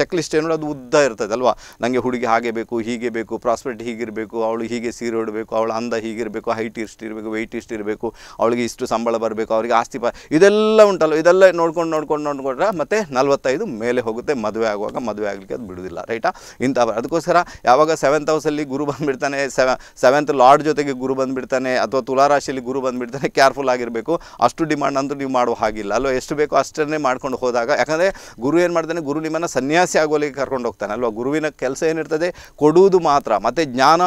ಚೆಕ್ ಲಿಸ್ಟ್ ಏನೋ ಅದು ಉದ್ದ ಇರ್ತದೆ ಅಲ್ವಾ ನನಗೆ ಹುಡುಗಿ ಹಾಗೆ ಬೇಕು ಹೀಗೆ ಬೇಕು ಪ್ರಾಸ್ಪೆಕ್ಟ್ ಹೀಗಿರಬೇಕು ಅವಳು ಹೀಗೆ ಸೀರೆ ಉಡಬೇಕು ಅವಳು ಅಂದ ಹೀಗಿರಬೇಕು ಹೈಟ್ ಇಷ್ಟಿರಬೇಕು ವೆಯ್ಟ್ ಇಷ್ಟಿರಬೇಕು ಅವಳಿಗೆ ಇಷ್ಟು ಸಂಬಳ ಬರಬೇಕು ಅವ್ರಿಗೆ ಆಸ್ತಿ ಪ ಇದೆಲ್ಲ ಉಂಟಲ್ಲ ಇದೆಲ್ಲ ನೋಡ್ಕೊಂಡು ನೋಡ್ಕೊಂಡು ನೋಡ್ಕೊಂಡ್ರೆ ಮತ್ತೆ ನಲವತ್ತೈದು ಮೇಲೆ ಹೋಗುತ್ತೆ ಮದುವೆ ಆಗುವಾಗ ಮದುವೆ ಆಗಲಿಕ್ಕೆ ಅದು ಬಿಡುವುದಿಲ್ಲ ರೈಟಾ ಇಂಥ ಅದಕ್ಕೋಸ್ಕರ ಯಾವಾಗ ಸೆವೆಂತ್ ಹೌಸಲ್ಲಿ ಗುರು ಬಂದುಬಿಡ್ತಾನೆ ಸೆವೆಂತ್ ಲಾರ್ಡ್ ಜೊತೆಗೆ ಗುರು ಬಂದುಬಿಡ್ತಾನೆ ಅಥವಾ ತುಲಾರಾಶಿಯಲ್ಲಿ ಗುರು ಬಂದುಬಿಡ್ತಾನೆ ಕೇರ್ಫುಲ್ ಆಗಿರಬೇಕು ಅಷ್ಟು ಡಿಮಾಂಡ್ ಅಂತೂ ನೀವು ಮಾಡುವ ಹಾಗಿಲ್ಲ ಅಲ್ವಾ ಎಷ್ಟು ಬೇಕೋ ಅಷ್ಟನ್ನೇ ಮಾಡ್ಕೊಂಡು ಹೋದಾಗ ಯಾಕಂದರೆ ಗುರು ಏನು ಮಾಡ್ತಾನೆ ಗುರು ನಿಮ್ಮನ್ನು ಸನ್ಯಾಸಿ ಆಗೋಲಿಕ್ಕೆ ಕರ್ಕೊಂಡು ಹೋಗ್ತಾನೆ ಅಲ್ವಾ ಗುರುವಿನ ಕೆಲಸ ಏನಿರ್ತದೆ ಕೊಡುವುದು ಮಾತ್ರ ಮತ್ತು ಜ್ಞಾನ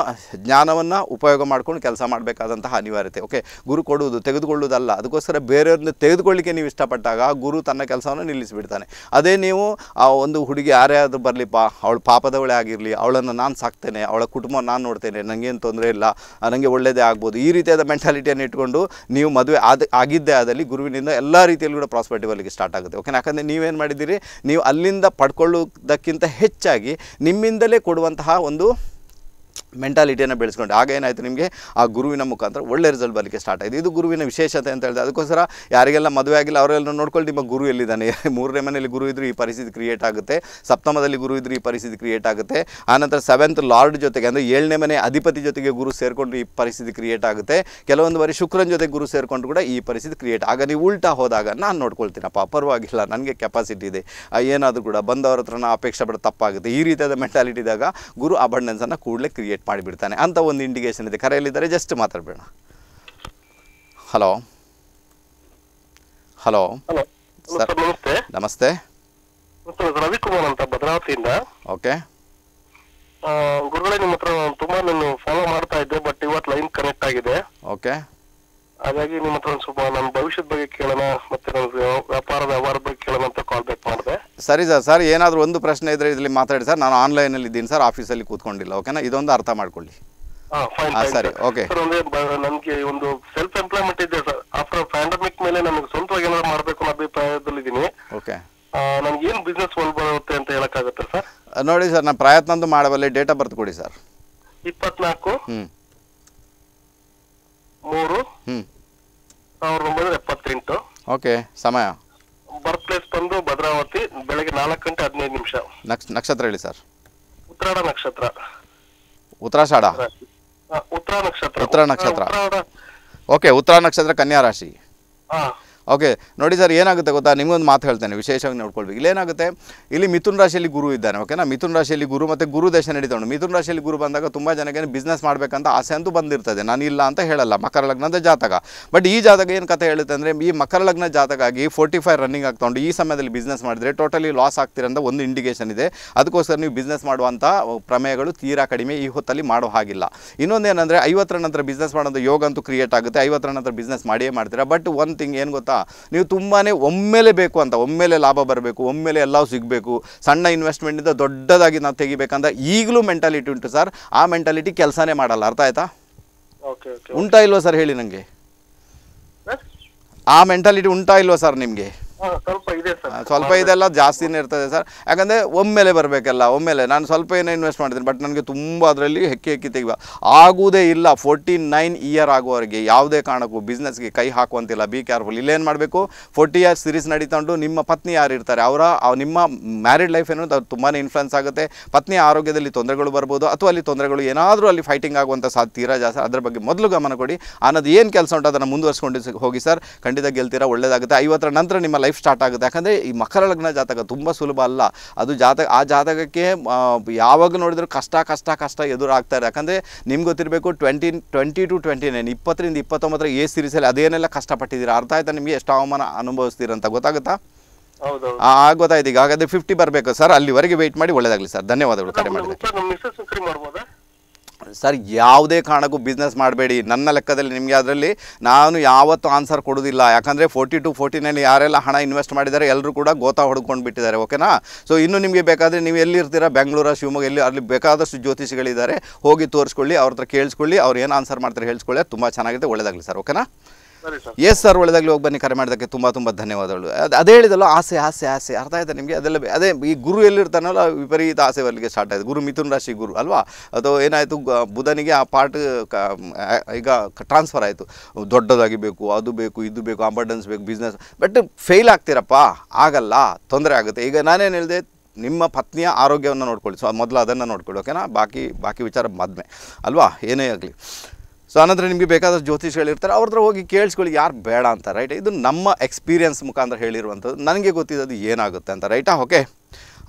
ಜ್ಞಾನವನ್ನು ಉಪಯೋಗ ಮಾಡ್ಕೊಂಡು ಮಾಡ್ಕೊಂಡು ಕೆಲಸ ಮಾಡಬೇಕಾದಂತಹ ಅನಿವಾರ್ಯತೆ ಓಕೆ ಗುರು ಕೊಡುವುದು ತೆಗೆದುಕೊಳ್ಳುವುದಲ್ಲ ಅದಕ್ಕೋಸ್ಕರ ಬೇರೆಯವ್ರನ್ನ ತೆಗೆದುಕೊಳ್ಳಿಕ್ಕೆ ನೀವು ಇಷ್ಟಪಟ್ಟಾಗ ಗುರು ತನ್ನ ಕೆಲಸವನ್ನು ನಿಲ್ಲಿಸಿಬಿಡ್ತಾನೆ ಅದೇ ನೀವು ಆ ಒಂದು ಹುಡುಗಿ ಯಾರೇ ಆದರೂ ಬರಲಿಪ್ಪ ಅವಳು ಪಾಪದವಳೇ ಆಗಿರಲಿ ಅವಳನ್ನು ನಾನು ಸಾಕ್ತೇನೆ ಅವಳ ಕುಟುಂಬ ನಾನು ನೋಡ್ತೇನೆ ನನಗೇನು ತೊಂದರೆ ಇಲ್ಲ ನನಗೆ ಒಳ್ಳೆಯದೇ ಆಗ್ಬೋದು ಈ ರೀತಿಯಾದ ಮೆಂಟಾಲಿಟಿಯನ್ನು ಇಟ್ಕೊಂಡು ನೀವು ಮದುವೆ ಆದ ಆಗಿದ್ದೇ ಆದಲ್ಲಿ ಗುರುವಿನಿಂದ ಎಲ್ಲ ರೀತಿಯಲ್ಲೂ ಕೂಡ ಪ್ರಾಸ್ಪೆಟಿವಲ್ಗೆ ಸ್ಟಾರ್ಟ್ ಆಗುತ್ತೆ ಓಕೆ ಯಾಕಂದರೆ ನೀವೇನು ಮಾಡಿದ್ದೀರಿ ನೀವು ಅಲ್ಲಿಂದ ಪಡ್ಕೊಳ್ಳೋದಕ್ಕಿಂತ ಹೆಚ್ಚಾಗಿ ನಿಮ್ಮಿಂದಲೇ ಕೊಡುವಂತಹ ಒಂದು ಮೆಂಟಾಲಿಟಿಯನ್ನು ಬೆಳೆಸ್ಕೊಂಡು ಆಗ ಏನಾಯಿತು ನಿಮಗೆ ಆ ಗುರುವಿನ ಮುಖಾಂತರ ಒಳ್ಳೆ ರಿಸಲ್ಟ್ ಬರಲಿಕ್ಕೆ ಸ್ಟಾರ್ಟ್ ಆಯಿತು ಇದು ಗುರುವಿನ ವಿಶೇಷತೆ ಅಂತ ಹೇಳಿದೆ ಅದಕ್ಕೋಸ್ಕರ ಯಾರಿಗೆಲ್ಲ ಮದುವೆ ಆಗಿಲ್ಲ ಅವರೆಲ್ಲ ನೋಡ್ಕೊಳ್ಳಿ ನಿಮ್ಮ ಗುರು ಎಲ್ಲಿದ್ದಾನೆ ಮೂರನೇ ಮನೆಯಲ್ಲಿ ಗುರು ಇದ್ದರೂ ಈ ಪರಿಸ್ಥಿತಿ ಕ್ರಿಯೇಟ್ ಆಗುತ್ತೆ ಸಪ್ತಮದಲ್ಲಿ ಗುರು ಇದ್ದರೂ ಈ ಪರಿಸ್ಥಿತಿ ಕ್ರಿಯೇಟ್ ಆಗುತ್ತೆ ಆನಂತರ ಸೆವೆಂತ್ ಲಾರ್ಡ್ ಜೊತೆಗೆ ಅಂದರೆ ಏಳನೇ ಮನೆ ಅಧಿಪತಿ ಜೊತೆಗೆ ಗುರು ಸೇರಿಕೊಂಡು ಈ ಪರಿಸ್ಥಿತಿ ಕ್ರಿಯೇಟ್ ಆಗುತ್ತೆ ಕೆಲವೊಂದು ಬಾರಿ ಶುಕ್ರನ ಜೊತೆ ಗುರು ಸೇರಿಕೊಂಡು ಕೂಡ ಈ ಪರಿಸ್ಥಿತಿ ಕ್ರಿಯೇಟ್ ಆಗ ನೀವು ಉಲ್ಟಾ ಹೋದಾಗ ನಾನು ನೋಡ್ಕೊಳ್ತೀನಪ್ಪ ಪರವಾಗಿಲ್ಲ ನನಗೆ ಕೆಪಾಸಿಟಿ ಇದೆ ಏನಾದರೂ ಕೂಡ ಬಂದವರ ಹತ್ರ ಅಪೇಕ್ಷೆ ಪಡೋದು ತಪ್ಪಾಗುತ್ತೆ ಈ ರೀತಿಯಾದ ಮೆಂಟಾಲಿಟಿ ಇದ್ದಾಗ ಗುರು ಅಬಂಡೆನ್ಸನ್ನು ಕೂಡಲೇ ಕ್ರಿಯೇಟ್ ಮಾಡಿಬಿಡ್ತಾನೆ ಅಂತ ಒಂದು ಇಂಡಿಕೇಶನ್ ಇದೆ ಕರೆಯಲ್ಲಿದ್ದಾರೆ ಜಸ್ಟ್ ಮಾತಾಡಬೇಡ ಹಲೋ ಹಲೋ ಸರ್ ನಮಸ್ತೆ ರವಿಕುಮಾರ್ ಅಂತ ಭದ್ರಾವತಿಯಿಂದ ಓಕೆ ಗುರುಗಳೇ ನಿಮ್ಮ ಹತ್ರ ತುಂಬಾ ನಾನು ಫಾಲೋ ಮಾಡ್ತಾ ಇದ್ದೆ ಬಟ್ ಇವತ್ತು ಲೈನ್ ಕನೆಕ್ಟ್ ಆಗಿದೆ ಓಕೆ ಹಾಗಾಗಿ ನಿಮ್ಮ ಹತ್ರ ಸ್ವಲ್ಪ ನಮ್ಮ ಭವಿಷ್ಯದ ಬಗ್ಗೆ ಕೇಳೋಣ ಮತ್ತೆ ನನ್ನ ವ್ಯಾಪಾರ ವ್ಯವಹಾರ ಬಗ್ಗೆ ಕೇಳೋಣ ಅಂತ ಕಾಲ್ ಬ್ಯಾಕ್ ಮಾಡಿದೆ ಸರಿ ಸರ್ ಸರ್ ಏನಾದರೂ ಒಂದು ಪ್ರಶ್ನೆ ಇದ್ರೆ ಇಲ್ಲಿ ಮಾತಾಡಿ ಸರ್ ನಾನು ಅಲ್ಲಿ ಇದ್ದೀನಿ ಸರ್ ಆಫೀಸಲ್ಲಿ ಕೂತ್ಕೊಂಡಿಲ್ಲ ಓಕೆನಾ ಇದೊಂದು ಅರ್ಥ ಮಾಡ್ಕೊಳ್ಳಿ ಸರಿ ಓಕೆ ನನಗೆ ಒಂದು ಸೆಲ್ಫ್ ಎಂಪ್ಲಾಯ್ಮೆಂಟ್ ಇದೆ ಸರ್ ಆಫ್ಟರ್ ಪ್ಯಾಂಡಮಿಕ್ ಮೇಲೆ ನಮಗೆ ಸ್ವಂತವಾಗಿ ಏನಾದ್ರು ಮಾಡಬೇಕು ಅನ್ನೋ ಅಭಿಪ್ರಾಯದಲ್ಲಿ ಓಕೆ ನನಗೆ ಏನು ಬಿಸ್ನೆಸ್ ಒಳಗೆ ಬರುತ್ತೆ ಅಂತ ಹೇಳಕ್ಕಾಗತ್ತೆ ಸರ್ ನೋಡಿ ಸರ್ ನಾನು ಪ್ರಯತ್ನಂದು ಮಾಡಬಲ್ಲೆ ಡೇಟಾ ಬರ್ತು ಕೊಡಿ ಸರ್ ಇಪ್ಪತ್ನಾಲ್ಕು ಮೂರು ಹ್ಞೂ ಸಾವಿರದ ಎಪ್ಪತ್ತೆಂಟು ಓಕೆ ಸಮಯ ಬರ್ತ್ ಪ್ಲೇಸ್ ಬಂದು ಭದ್ರಾವತಿ ಬೆಳಗ್ಗೆ ನಾಲ್ಕು ಗಂಟೆ ಹದಿನೈದು ನಿಮಿಷ ನಕ್ಷ ನಕ್ಷತ್ರ ಹೇಳಿ ಸರ್ ಉತ್ರಾಡ ನಕ್ಷತ್ರ ಉತ್ತರಾಷಾಢ ಉತ್ತರ ನಕ್ಷತ್ರ ಉತ್ತರ ನಕ್ಷತ್ರ. ಓಕೆ ಉತ್ತರ ನಕ್ಷತ್ರ ಕನ್ಯಾ ರಾಶಿ ಹಾಂ ಓಕೆ ನೋಡಿ ಸರ್ ಏನಾಗುತ್ತೆ ಗೊತ್ತಾ ನಿಮಗೊಂದು ಮಾತು ಹೇಳ್ತೇನೆ ವಿಶೇಷವಾಗಿ ನೋಡ್ಕೊಳ್ಬೇಕು ಏನಾಗುತ್ತೆ ಇಲ್ಲಿ ಮಿಥುನ್ ರಾಶಿಯಲ್ಲಿ ಗುರು ಇದ್ದಾನೆ ಓಕೆನಾ ಮಿಥುನ್ ರಾಶಿಯಲ್ಲಿ ಗುರು ಮತ್ತು ಗುರು ದೇಶ ನಡೀತಾನೆ ಮಿಥುನ್ ರಾಶಿಯಲ್ಲಿ ಗುರು ಬಂದಾಗ ತುಂಬ ಜನಕ್ಕೆ ಬಿಸ್ನೆಸ್ ಮಾಡಬೇಕಂತ ಆಸೆ ಅಂತೂ ಬಂದಿರ್ತದೆ ನಾನು ಇಲ್ಲ ಅಂತ ಹೇಳಲ್ಲ ಮಕರ ಲಗ್ನದ ಜಾತಕ ಬಟ್ ಈ ಜಾತಕ ಏನು ಕಥೆ ಹೇಳುತ್ತೆ ಅಂದರೆ ಈ ಮಕರ ಲಗ್ನ ಜಾತಕಾಗಿ ಫೋರ್ಟಿ ಫೈವ್ ರನ್ನಿಂಗ್ ಆಗ್ತಾಕೊಂಡು ಈ ಸಮಯದಲ್ಲಿ ಬಿಸ್ನೆಸ್ ಮಾಡಿದರೆ ಟೋಟಲಿ ಲಾಸ್ ಆಗ್ತೀರ ಅಂತ ಒಂದು ಇಂಡಿಕೇಷನ್ ಇದೆ ಅದಕ್ಕೋಸ್ಕರ ನೀವು ಬಿಸ್ನೆಸ್ ಮಾಡುವಂಥ ಪ್ರಮೇಯಗಳು ತೀರಾ ಕಡಿಮೆ ಈ ಹೊತ್ತಲ್ಲಿ ಮಾಡೋ ಹಾಗಿಲ್ಲ ಇನ್ನೊಂದೇನಂದರೆ ಐವತ್ತರ ನಂತರ ಬಿಸ್ನೆಸ್ ಮಾಡೋದು ಯೋಗ ಅಂತೂ ಕ್ರಿಯೇಟ್ ಆಗುತ್ತೆ ಐವತ್ತರ ನಂತರ ಬಿಸ್ನೆಸ್ ಮಾಡಿಯೇ ಮಾಡ್ತೀರಾ ಬಟ್ ಒಂದು ಥಿಂಗ್ ಏನು ಗೊತ್ತಾ ನೀವು ತುಂಬಾ ಒಮ್ಮೆಲೆ ಬೇಕು ಅಂತ ಒಮ್ಮೆಲೆ ಲಾಭ ಬರಬೇಕು ಒಮ್ಮೆಲೆ ಎಲ್ಲವೂ ಸಿಗಬೇಕು ಸಣ್ಣ ಇನ್ವೆಸ್ಟ್ಮೆಂಟಿಂದ ದೊಡ್ಡದಾಗಿ ನಾವು ತೆಗಿಬೇಕಂತ ಈಗಲೂ ಮೆಂಟಾಲಿಟಿ ಉಂಟು ಸರ್ ಆ ಮೆಂಟಾಲಿಟಿ ಕೆಲಸನೇ ಮಾಡಲ್ಲ ಅರ್ಥ ಆಯ್ತಾ ಉಂಟಾ ಇಲ್ವಾ ಸರ್ ಹೇಳಿ ನನಗೆ ಆ ಮೆಂಟಾಲಿಟಿ ಉಂಟಾ ಇಲ್ವಾ ಸರ್ ನಿಮಗೆ ಸ್ವಲ್ಪ ಇದೆಲ್ಲ ಜಾಸ್ತಿನೇ ಇರ್ತದೆ ಸರ್ ಯಾಕಂದರೆ ಒಮ್ಮೆಲೆ ಬರಬೇಕಲ್ಲ ಒಮ್ಮೆಲೆ ನಾನು ಸ್ವಲ್ಪ ಏನೋ ಇನ್ವೆಸ್ಟ್ ಮಾಡ್ತೀನಿ ಬಟ್ ನನಗೆ ತುಂಬ ಅದರಲ್ಲಿ ಹೆಕ್ಕಿ ಹೆಕ್ಕಿ ತೆಗಿವ ಆಗುವುದೇ ಇಲ್ಲ ಫೋರ್ಟಿ ನೈನ್ ಇಯರ್ ಆಗುವವರಿಗೆ ಯಾವುದೇ ಕಾರಣಕ್ಕೂ ಬಿಸ್ನೆಸ್ಗೆ ಕೈ ಹಾಕುವಂತಿಲ್ಲ ಬಿ ಕೇರ್ಫುಲ್ ಇಲ್ಲೇನು ಮಾಡಬೇಕು ಫೋರ್ಟಿ ಇಯರ್ಸ್ ಸಿರೀಸ್ ನಡೀತಾ ನಿಮ್ಮ ಪತ್ನಿ ಯಾರು ಇರ್ತಾರೆ ಅವರ ನಿಮ್ಮ ಮ್ಯಾರಿಡ್ ಲೈಫ್ ಏನು ಅದು ತುಂಬಾ ಇನ್ಫ್ಲುಯೆನ್ಸ್ ಆಗುತ್ತೆ ಪತ್ನಿ ಆರೋಗ್ಯದಲ್ಲಿ ತೊಂದರೆಗಳು ಬರ್ಬೋದು ಅಥವಾ ಅಲ್ಲಿ ತೊಂದರೆಗಳು ಏನಾದರೂ ಅಲ್ಲಿ ಫೈಟಿಂಗ್ ಆಗುವಂಥ ಸಾಧ್ಯ ತೀರಾ ಜಾಸ್ತಿ ಅದರ ಬಗ್ಗೆ ಮೊದಲು ಗಮನ ಕೊಡಿ ಅನ್ನೋದು ಏನು ಕೆಲಸ ಉಂಟು ಅದನ್ನು ಮುಂದುವರ್ಸ್ಕೊಂಡು ಹೋಗಿ ಸರ್ ಖಂಡಿತ ಗೆಲ್ತೀರಾ ಒಳ್ಳೇದಾಗುತ್ತೆ ಐವತ್ತರ ನಂತರ ನಿಮ್ಮ ಲೈಫ್ ಸ್ಟಾರ್ಟ್ ಆಗುತ್ತೆ ಯಾಕಂದರೆ ಈ ಮಕರ ಲಗ್ನ ಜಾತಕ ತುಂಬ ಸುಲಭ ಅಲ್ಲ ಅದು ಜಾತಕ ಆ ಜಾತಕಕ್ಕೆ ಯಾವಾಗ ನೋಡಿದ್ರು ಕಷ್ಟ ಕಷ್ಟ ಕಷ್ಟ ಎದುರಾಗ್ತಾರೆ ಯಾಕಂದರೆ ನಿಮ್ಗೆ ಗೊತ್ತಿರಬೇಕು twenty twenty to twenty nine ಇಪ್ಪತ್ತರಿಂದ ಇಪ್ಪತ್ತೊಂಬತ್ತರ ಎ ಸೀರೀಸಲ್ಲಿ ಅದೇನೆಲ್ಲ ಕಷ್ಟಪಟ್ಟಿದ್ದೀರಾ ಅರ್ಥ ಆಯ್ತಾ ನಿಮಗೆ ಎಷ್ಟು ಅವಮಾನ ಅನುಭವಿಸ್ತೀರಂತ ಗೊತ್ತಾಗುತ್ತಾ ಗೊತ್ತಾಯ್ತು ಈಗ ಹಾಗಾದ್ರೆ ಫಿಫ್ಟಿ ಬರಬೇಕು ಸರ್ ಅಲ್ಲಿವರೆಗೆ ವೆಯ್ಟ್ ಮಾಡಿ ಒಳ್ಳೇದಾಗಲಿ ಸರ್ ಧನ್ಯವಾದಗಳು ಕರೆ ಮಾಡಿದ್ರೆ ಸರ್ ಯಾವುದೇ ಕಾರಣಕ್ಕೂ ಬಿಸ್ನೆಸ್ ಮಾಡಬೇಡಿ ನನ್ನ ಲೆಕ್ಕದಲ್ಲಿ ನಿಮಗೆ ಅದರಲ್ಲಿ ನಾನು ಯಾವತ್ತೂ ಆನ್ಸರ್ ಕೊಡೋದಿಲ್ಲ ಯಾಕಂದರೆ ಫೋರ್ಟಿ ಟು ಫೋರ್ಟಿನಲ್ಲಿ ಯಾರೆಲ್ಲ ಹಣ ಇನ್ವೆಸ್ಟ್ ಮಾಡಿದ್ದಾರೆ ಎಲ್ಲರೂ ಕೂಡ ಗೋತಾ ಹೊಡ್ಕೊಂಡು ಬಿಟ್ಟಿದ್ದಾರೆ ಓಕೆನಾ ಸೊ ಇನ್ನು ನಿಮಗೆ ಬೇಕಾದರೆ ನೀವು ಎಲ್ಲಿರ್ತೀರ ಬೆಂಗಳೂರು ಶಿವಮೊಗ್ಗ ಎಲ್ಲಿ ಅಲ್ಲಿ ಬೇಕಾದಷ್ಟು ಜ್ಯೋತಿಷಿಗಳಿದ್ದಾರೆ ಹೋಗಿ ತೋರಿಸ್ಕೊಳ್ಳಿ ಅವ್ರ ಹತ್ರ ಕೇಳಿಸ್ಕೊಳ್ಳಿ ಅವ್ರು ಏನು ಆನ್ಸರ್ ಮಾಡ್ತಾರೆ ಹೇಳಿಸ್ಕೊಳ್ಳಿ ತುಂಬ ಚೆನ್ನಾಗಿದೆ ಒಳ್ಳೆಯದಾಗಲಿ ಸರ್ ಓಕೆನಾ ಎಸ್ ಸರ್ ಒಳ್ಳೆದಾಗ್ಲಿ ಹೋಗಿ ಬನ್ನಿ ಕರೆ ಮಾಡಿದಕ್ಕೆ ತುಂಬ ತುಂಬ ಧನ್ಯವಾದಗಳು ಅದು ಅದೇ ಹೇಳಿದಲ್ಲ ಆಸೆ ಆಸೆ ಆಸೆ ಅರ್ಥ ಆಯ್ತಾ ನಿಮಗೆ ಅದೆಲ್ಲ ಅದೇ ಈ ಗುರು ಎಲ್ಲಿರ್ತಾನಲ್ಲ ವಿಪರೀತ ಆಸೆ ಬರಲಿಕ್ಕೆ ಸ್ಟಾರ್ಟ್ ಆಯಿತು ಗುರು ಮಿಥುನ್ ರಾಶಿ ಗುರು ಅಲ್ವಾ ಅದು ಏನಾಯಿತು ಬುಧನಿಗೆ ಆ ಪಾರ್ಟ್ ಈಗ ಟ್ರಾನ್ಸ್ಫರ್ ಆಯಿತು ದೊಡ್ಡದಾಗಿ ಬೇಕು ಅದು ಬೇಕು ಇದು ಬೇಕು ಅಂಬರ್ಡೆನ್ಸ್ ಬೇಕು ಬಿಸ್ನೆಸ್ ಬಟ್ ಫೇಲ್ ಆಗ್ತೀರಪ್ಪ ಆಗಲ್ಲ ತೊಂದರೆ ಆಗುತ್ತೆ ಈಗ ನಾನೇನು ಹೇಳಿದೆ ನಿಮ್ಮ ಪತ್ನಿಯ ಆರೋಗ್ಯವನ್ನು ನೋಡ್ಕೊಳ್ಳಿ ಸೊ ಮೊದಲು ಅದನ್ನು ನೋಡ್ಕೊಳ್ಳಿ ಓಕೆನಾ ಬಾಕಿ ಬಾಕಿ ವಿಚಾರ ಮದ್ಮೆ ಅಲ್ವಾ ಏನೇ ಆಗಲಿ ಸೊ ಅನ್ನೋದ್ರೆ ನಿಮಗೆ ಬೇಕಾದಷ್ಟು ಇರ್ತಾರೆ ಅವ್ರದ್ರ ಹೋಗಿ ಕೇಳಿಸ್ಕೊಳ್ಳಿ ಯಾರು ಬೇಡ ಅಂತ ರೈಟ್ ಇದು ನಮ್ಮ ಎಕ್ಸ್ಪೀರಿಯನ್ಸ್ ಮುಖಾಂತರ ಹೇಳಿರುವಂಥದ್ದು ನನಗೆ ಗೊತ್ತಿದ್ದು ಏನಾಗುತ್ತೆ ಅಂತ ರೈಟಾ ಓಕೆ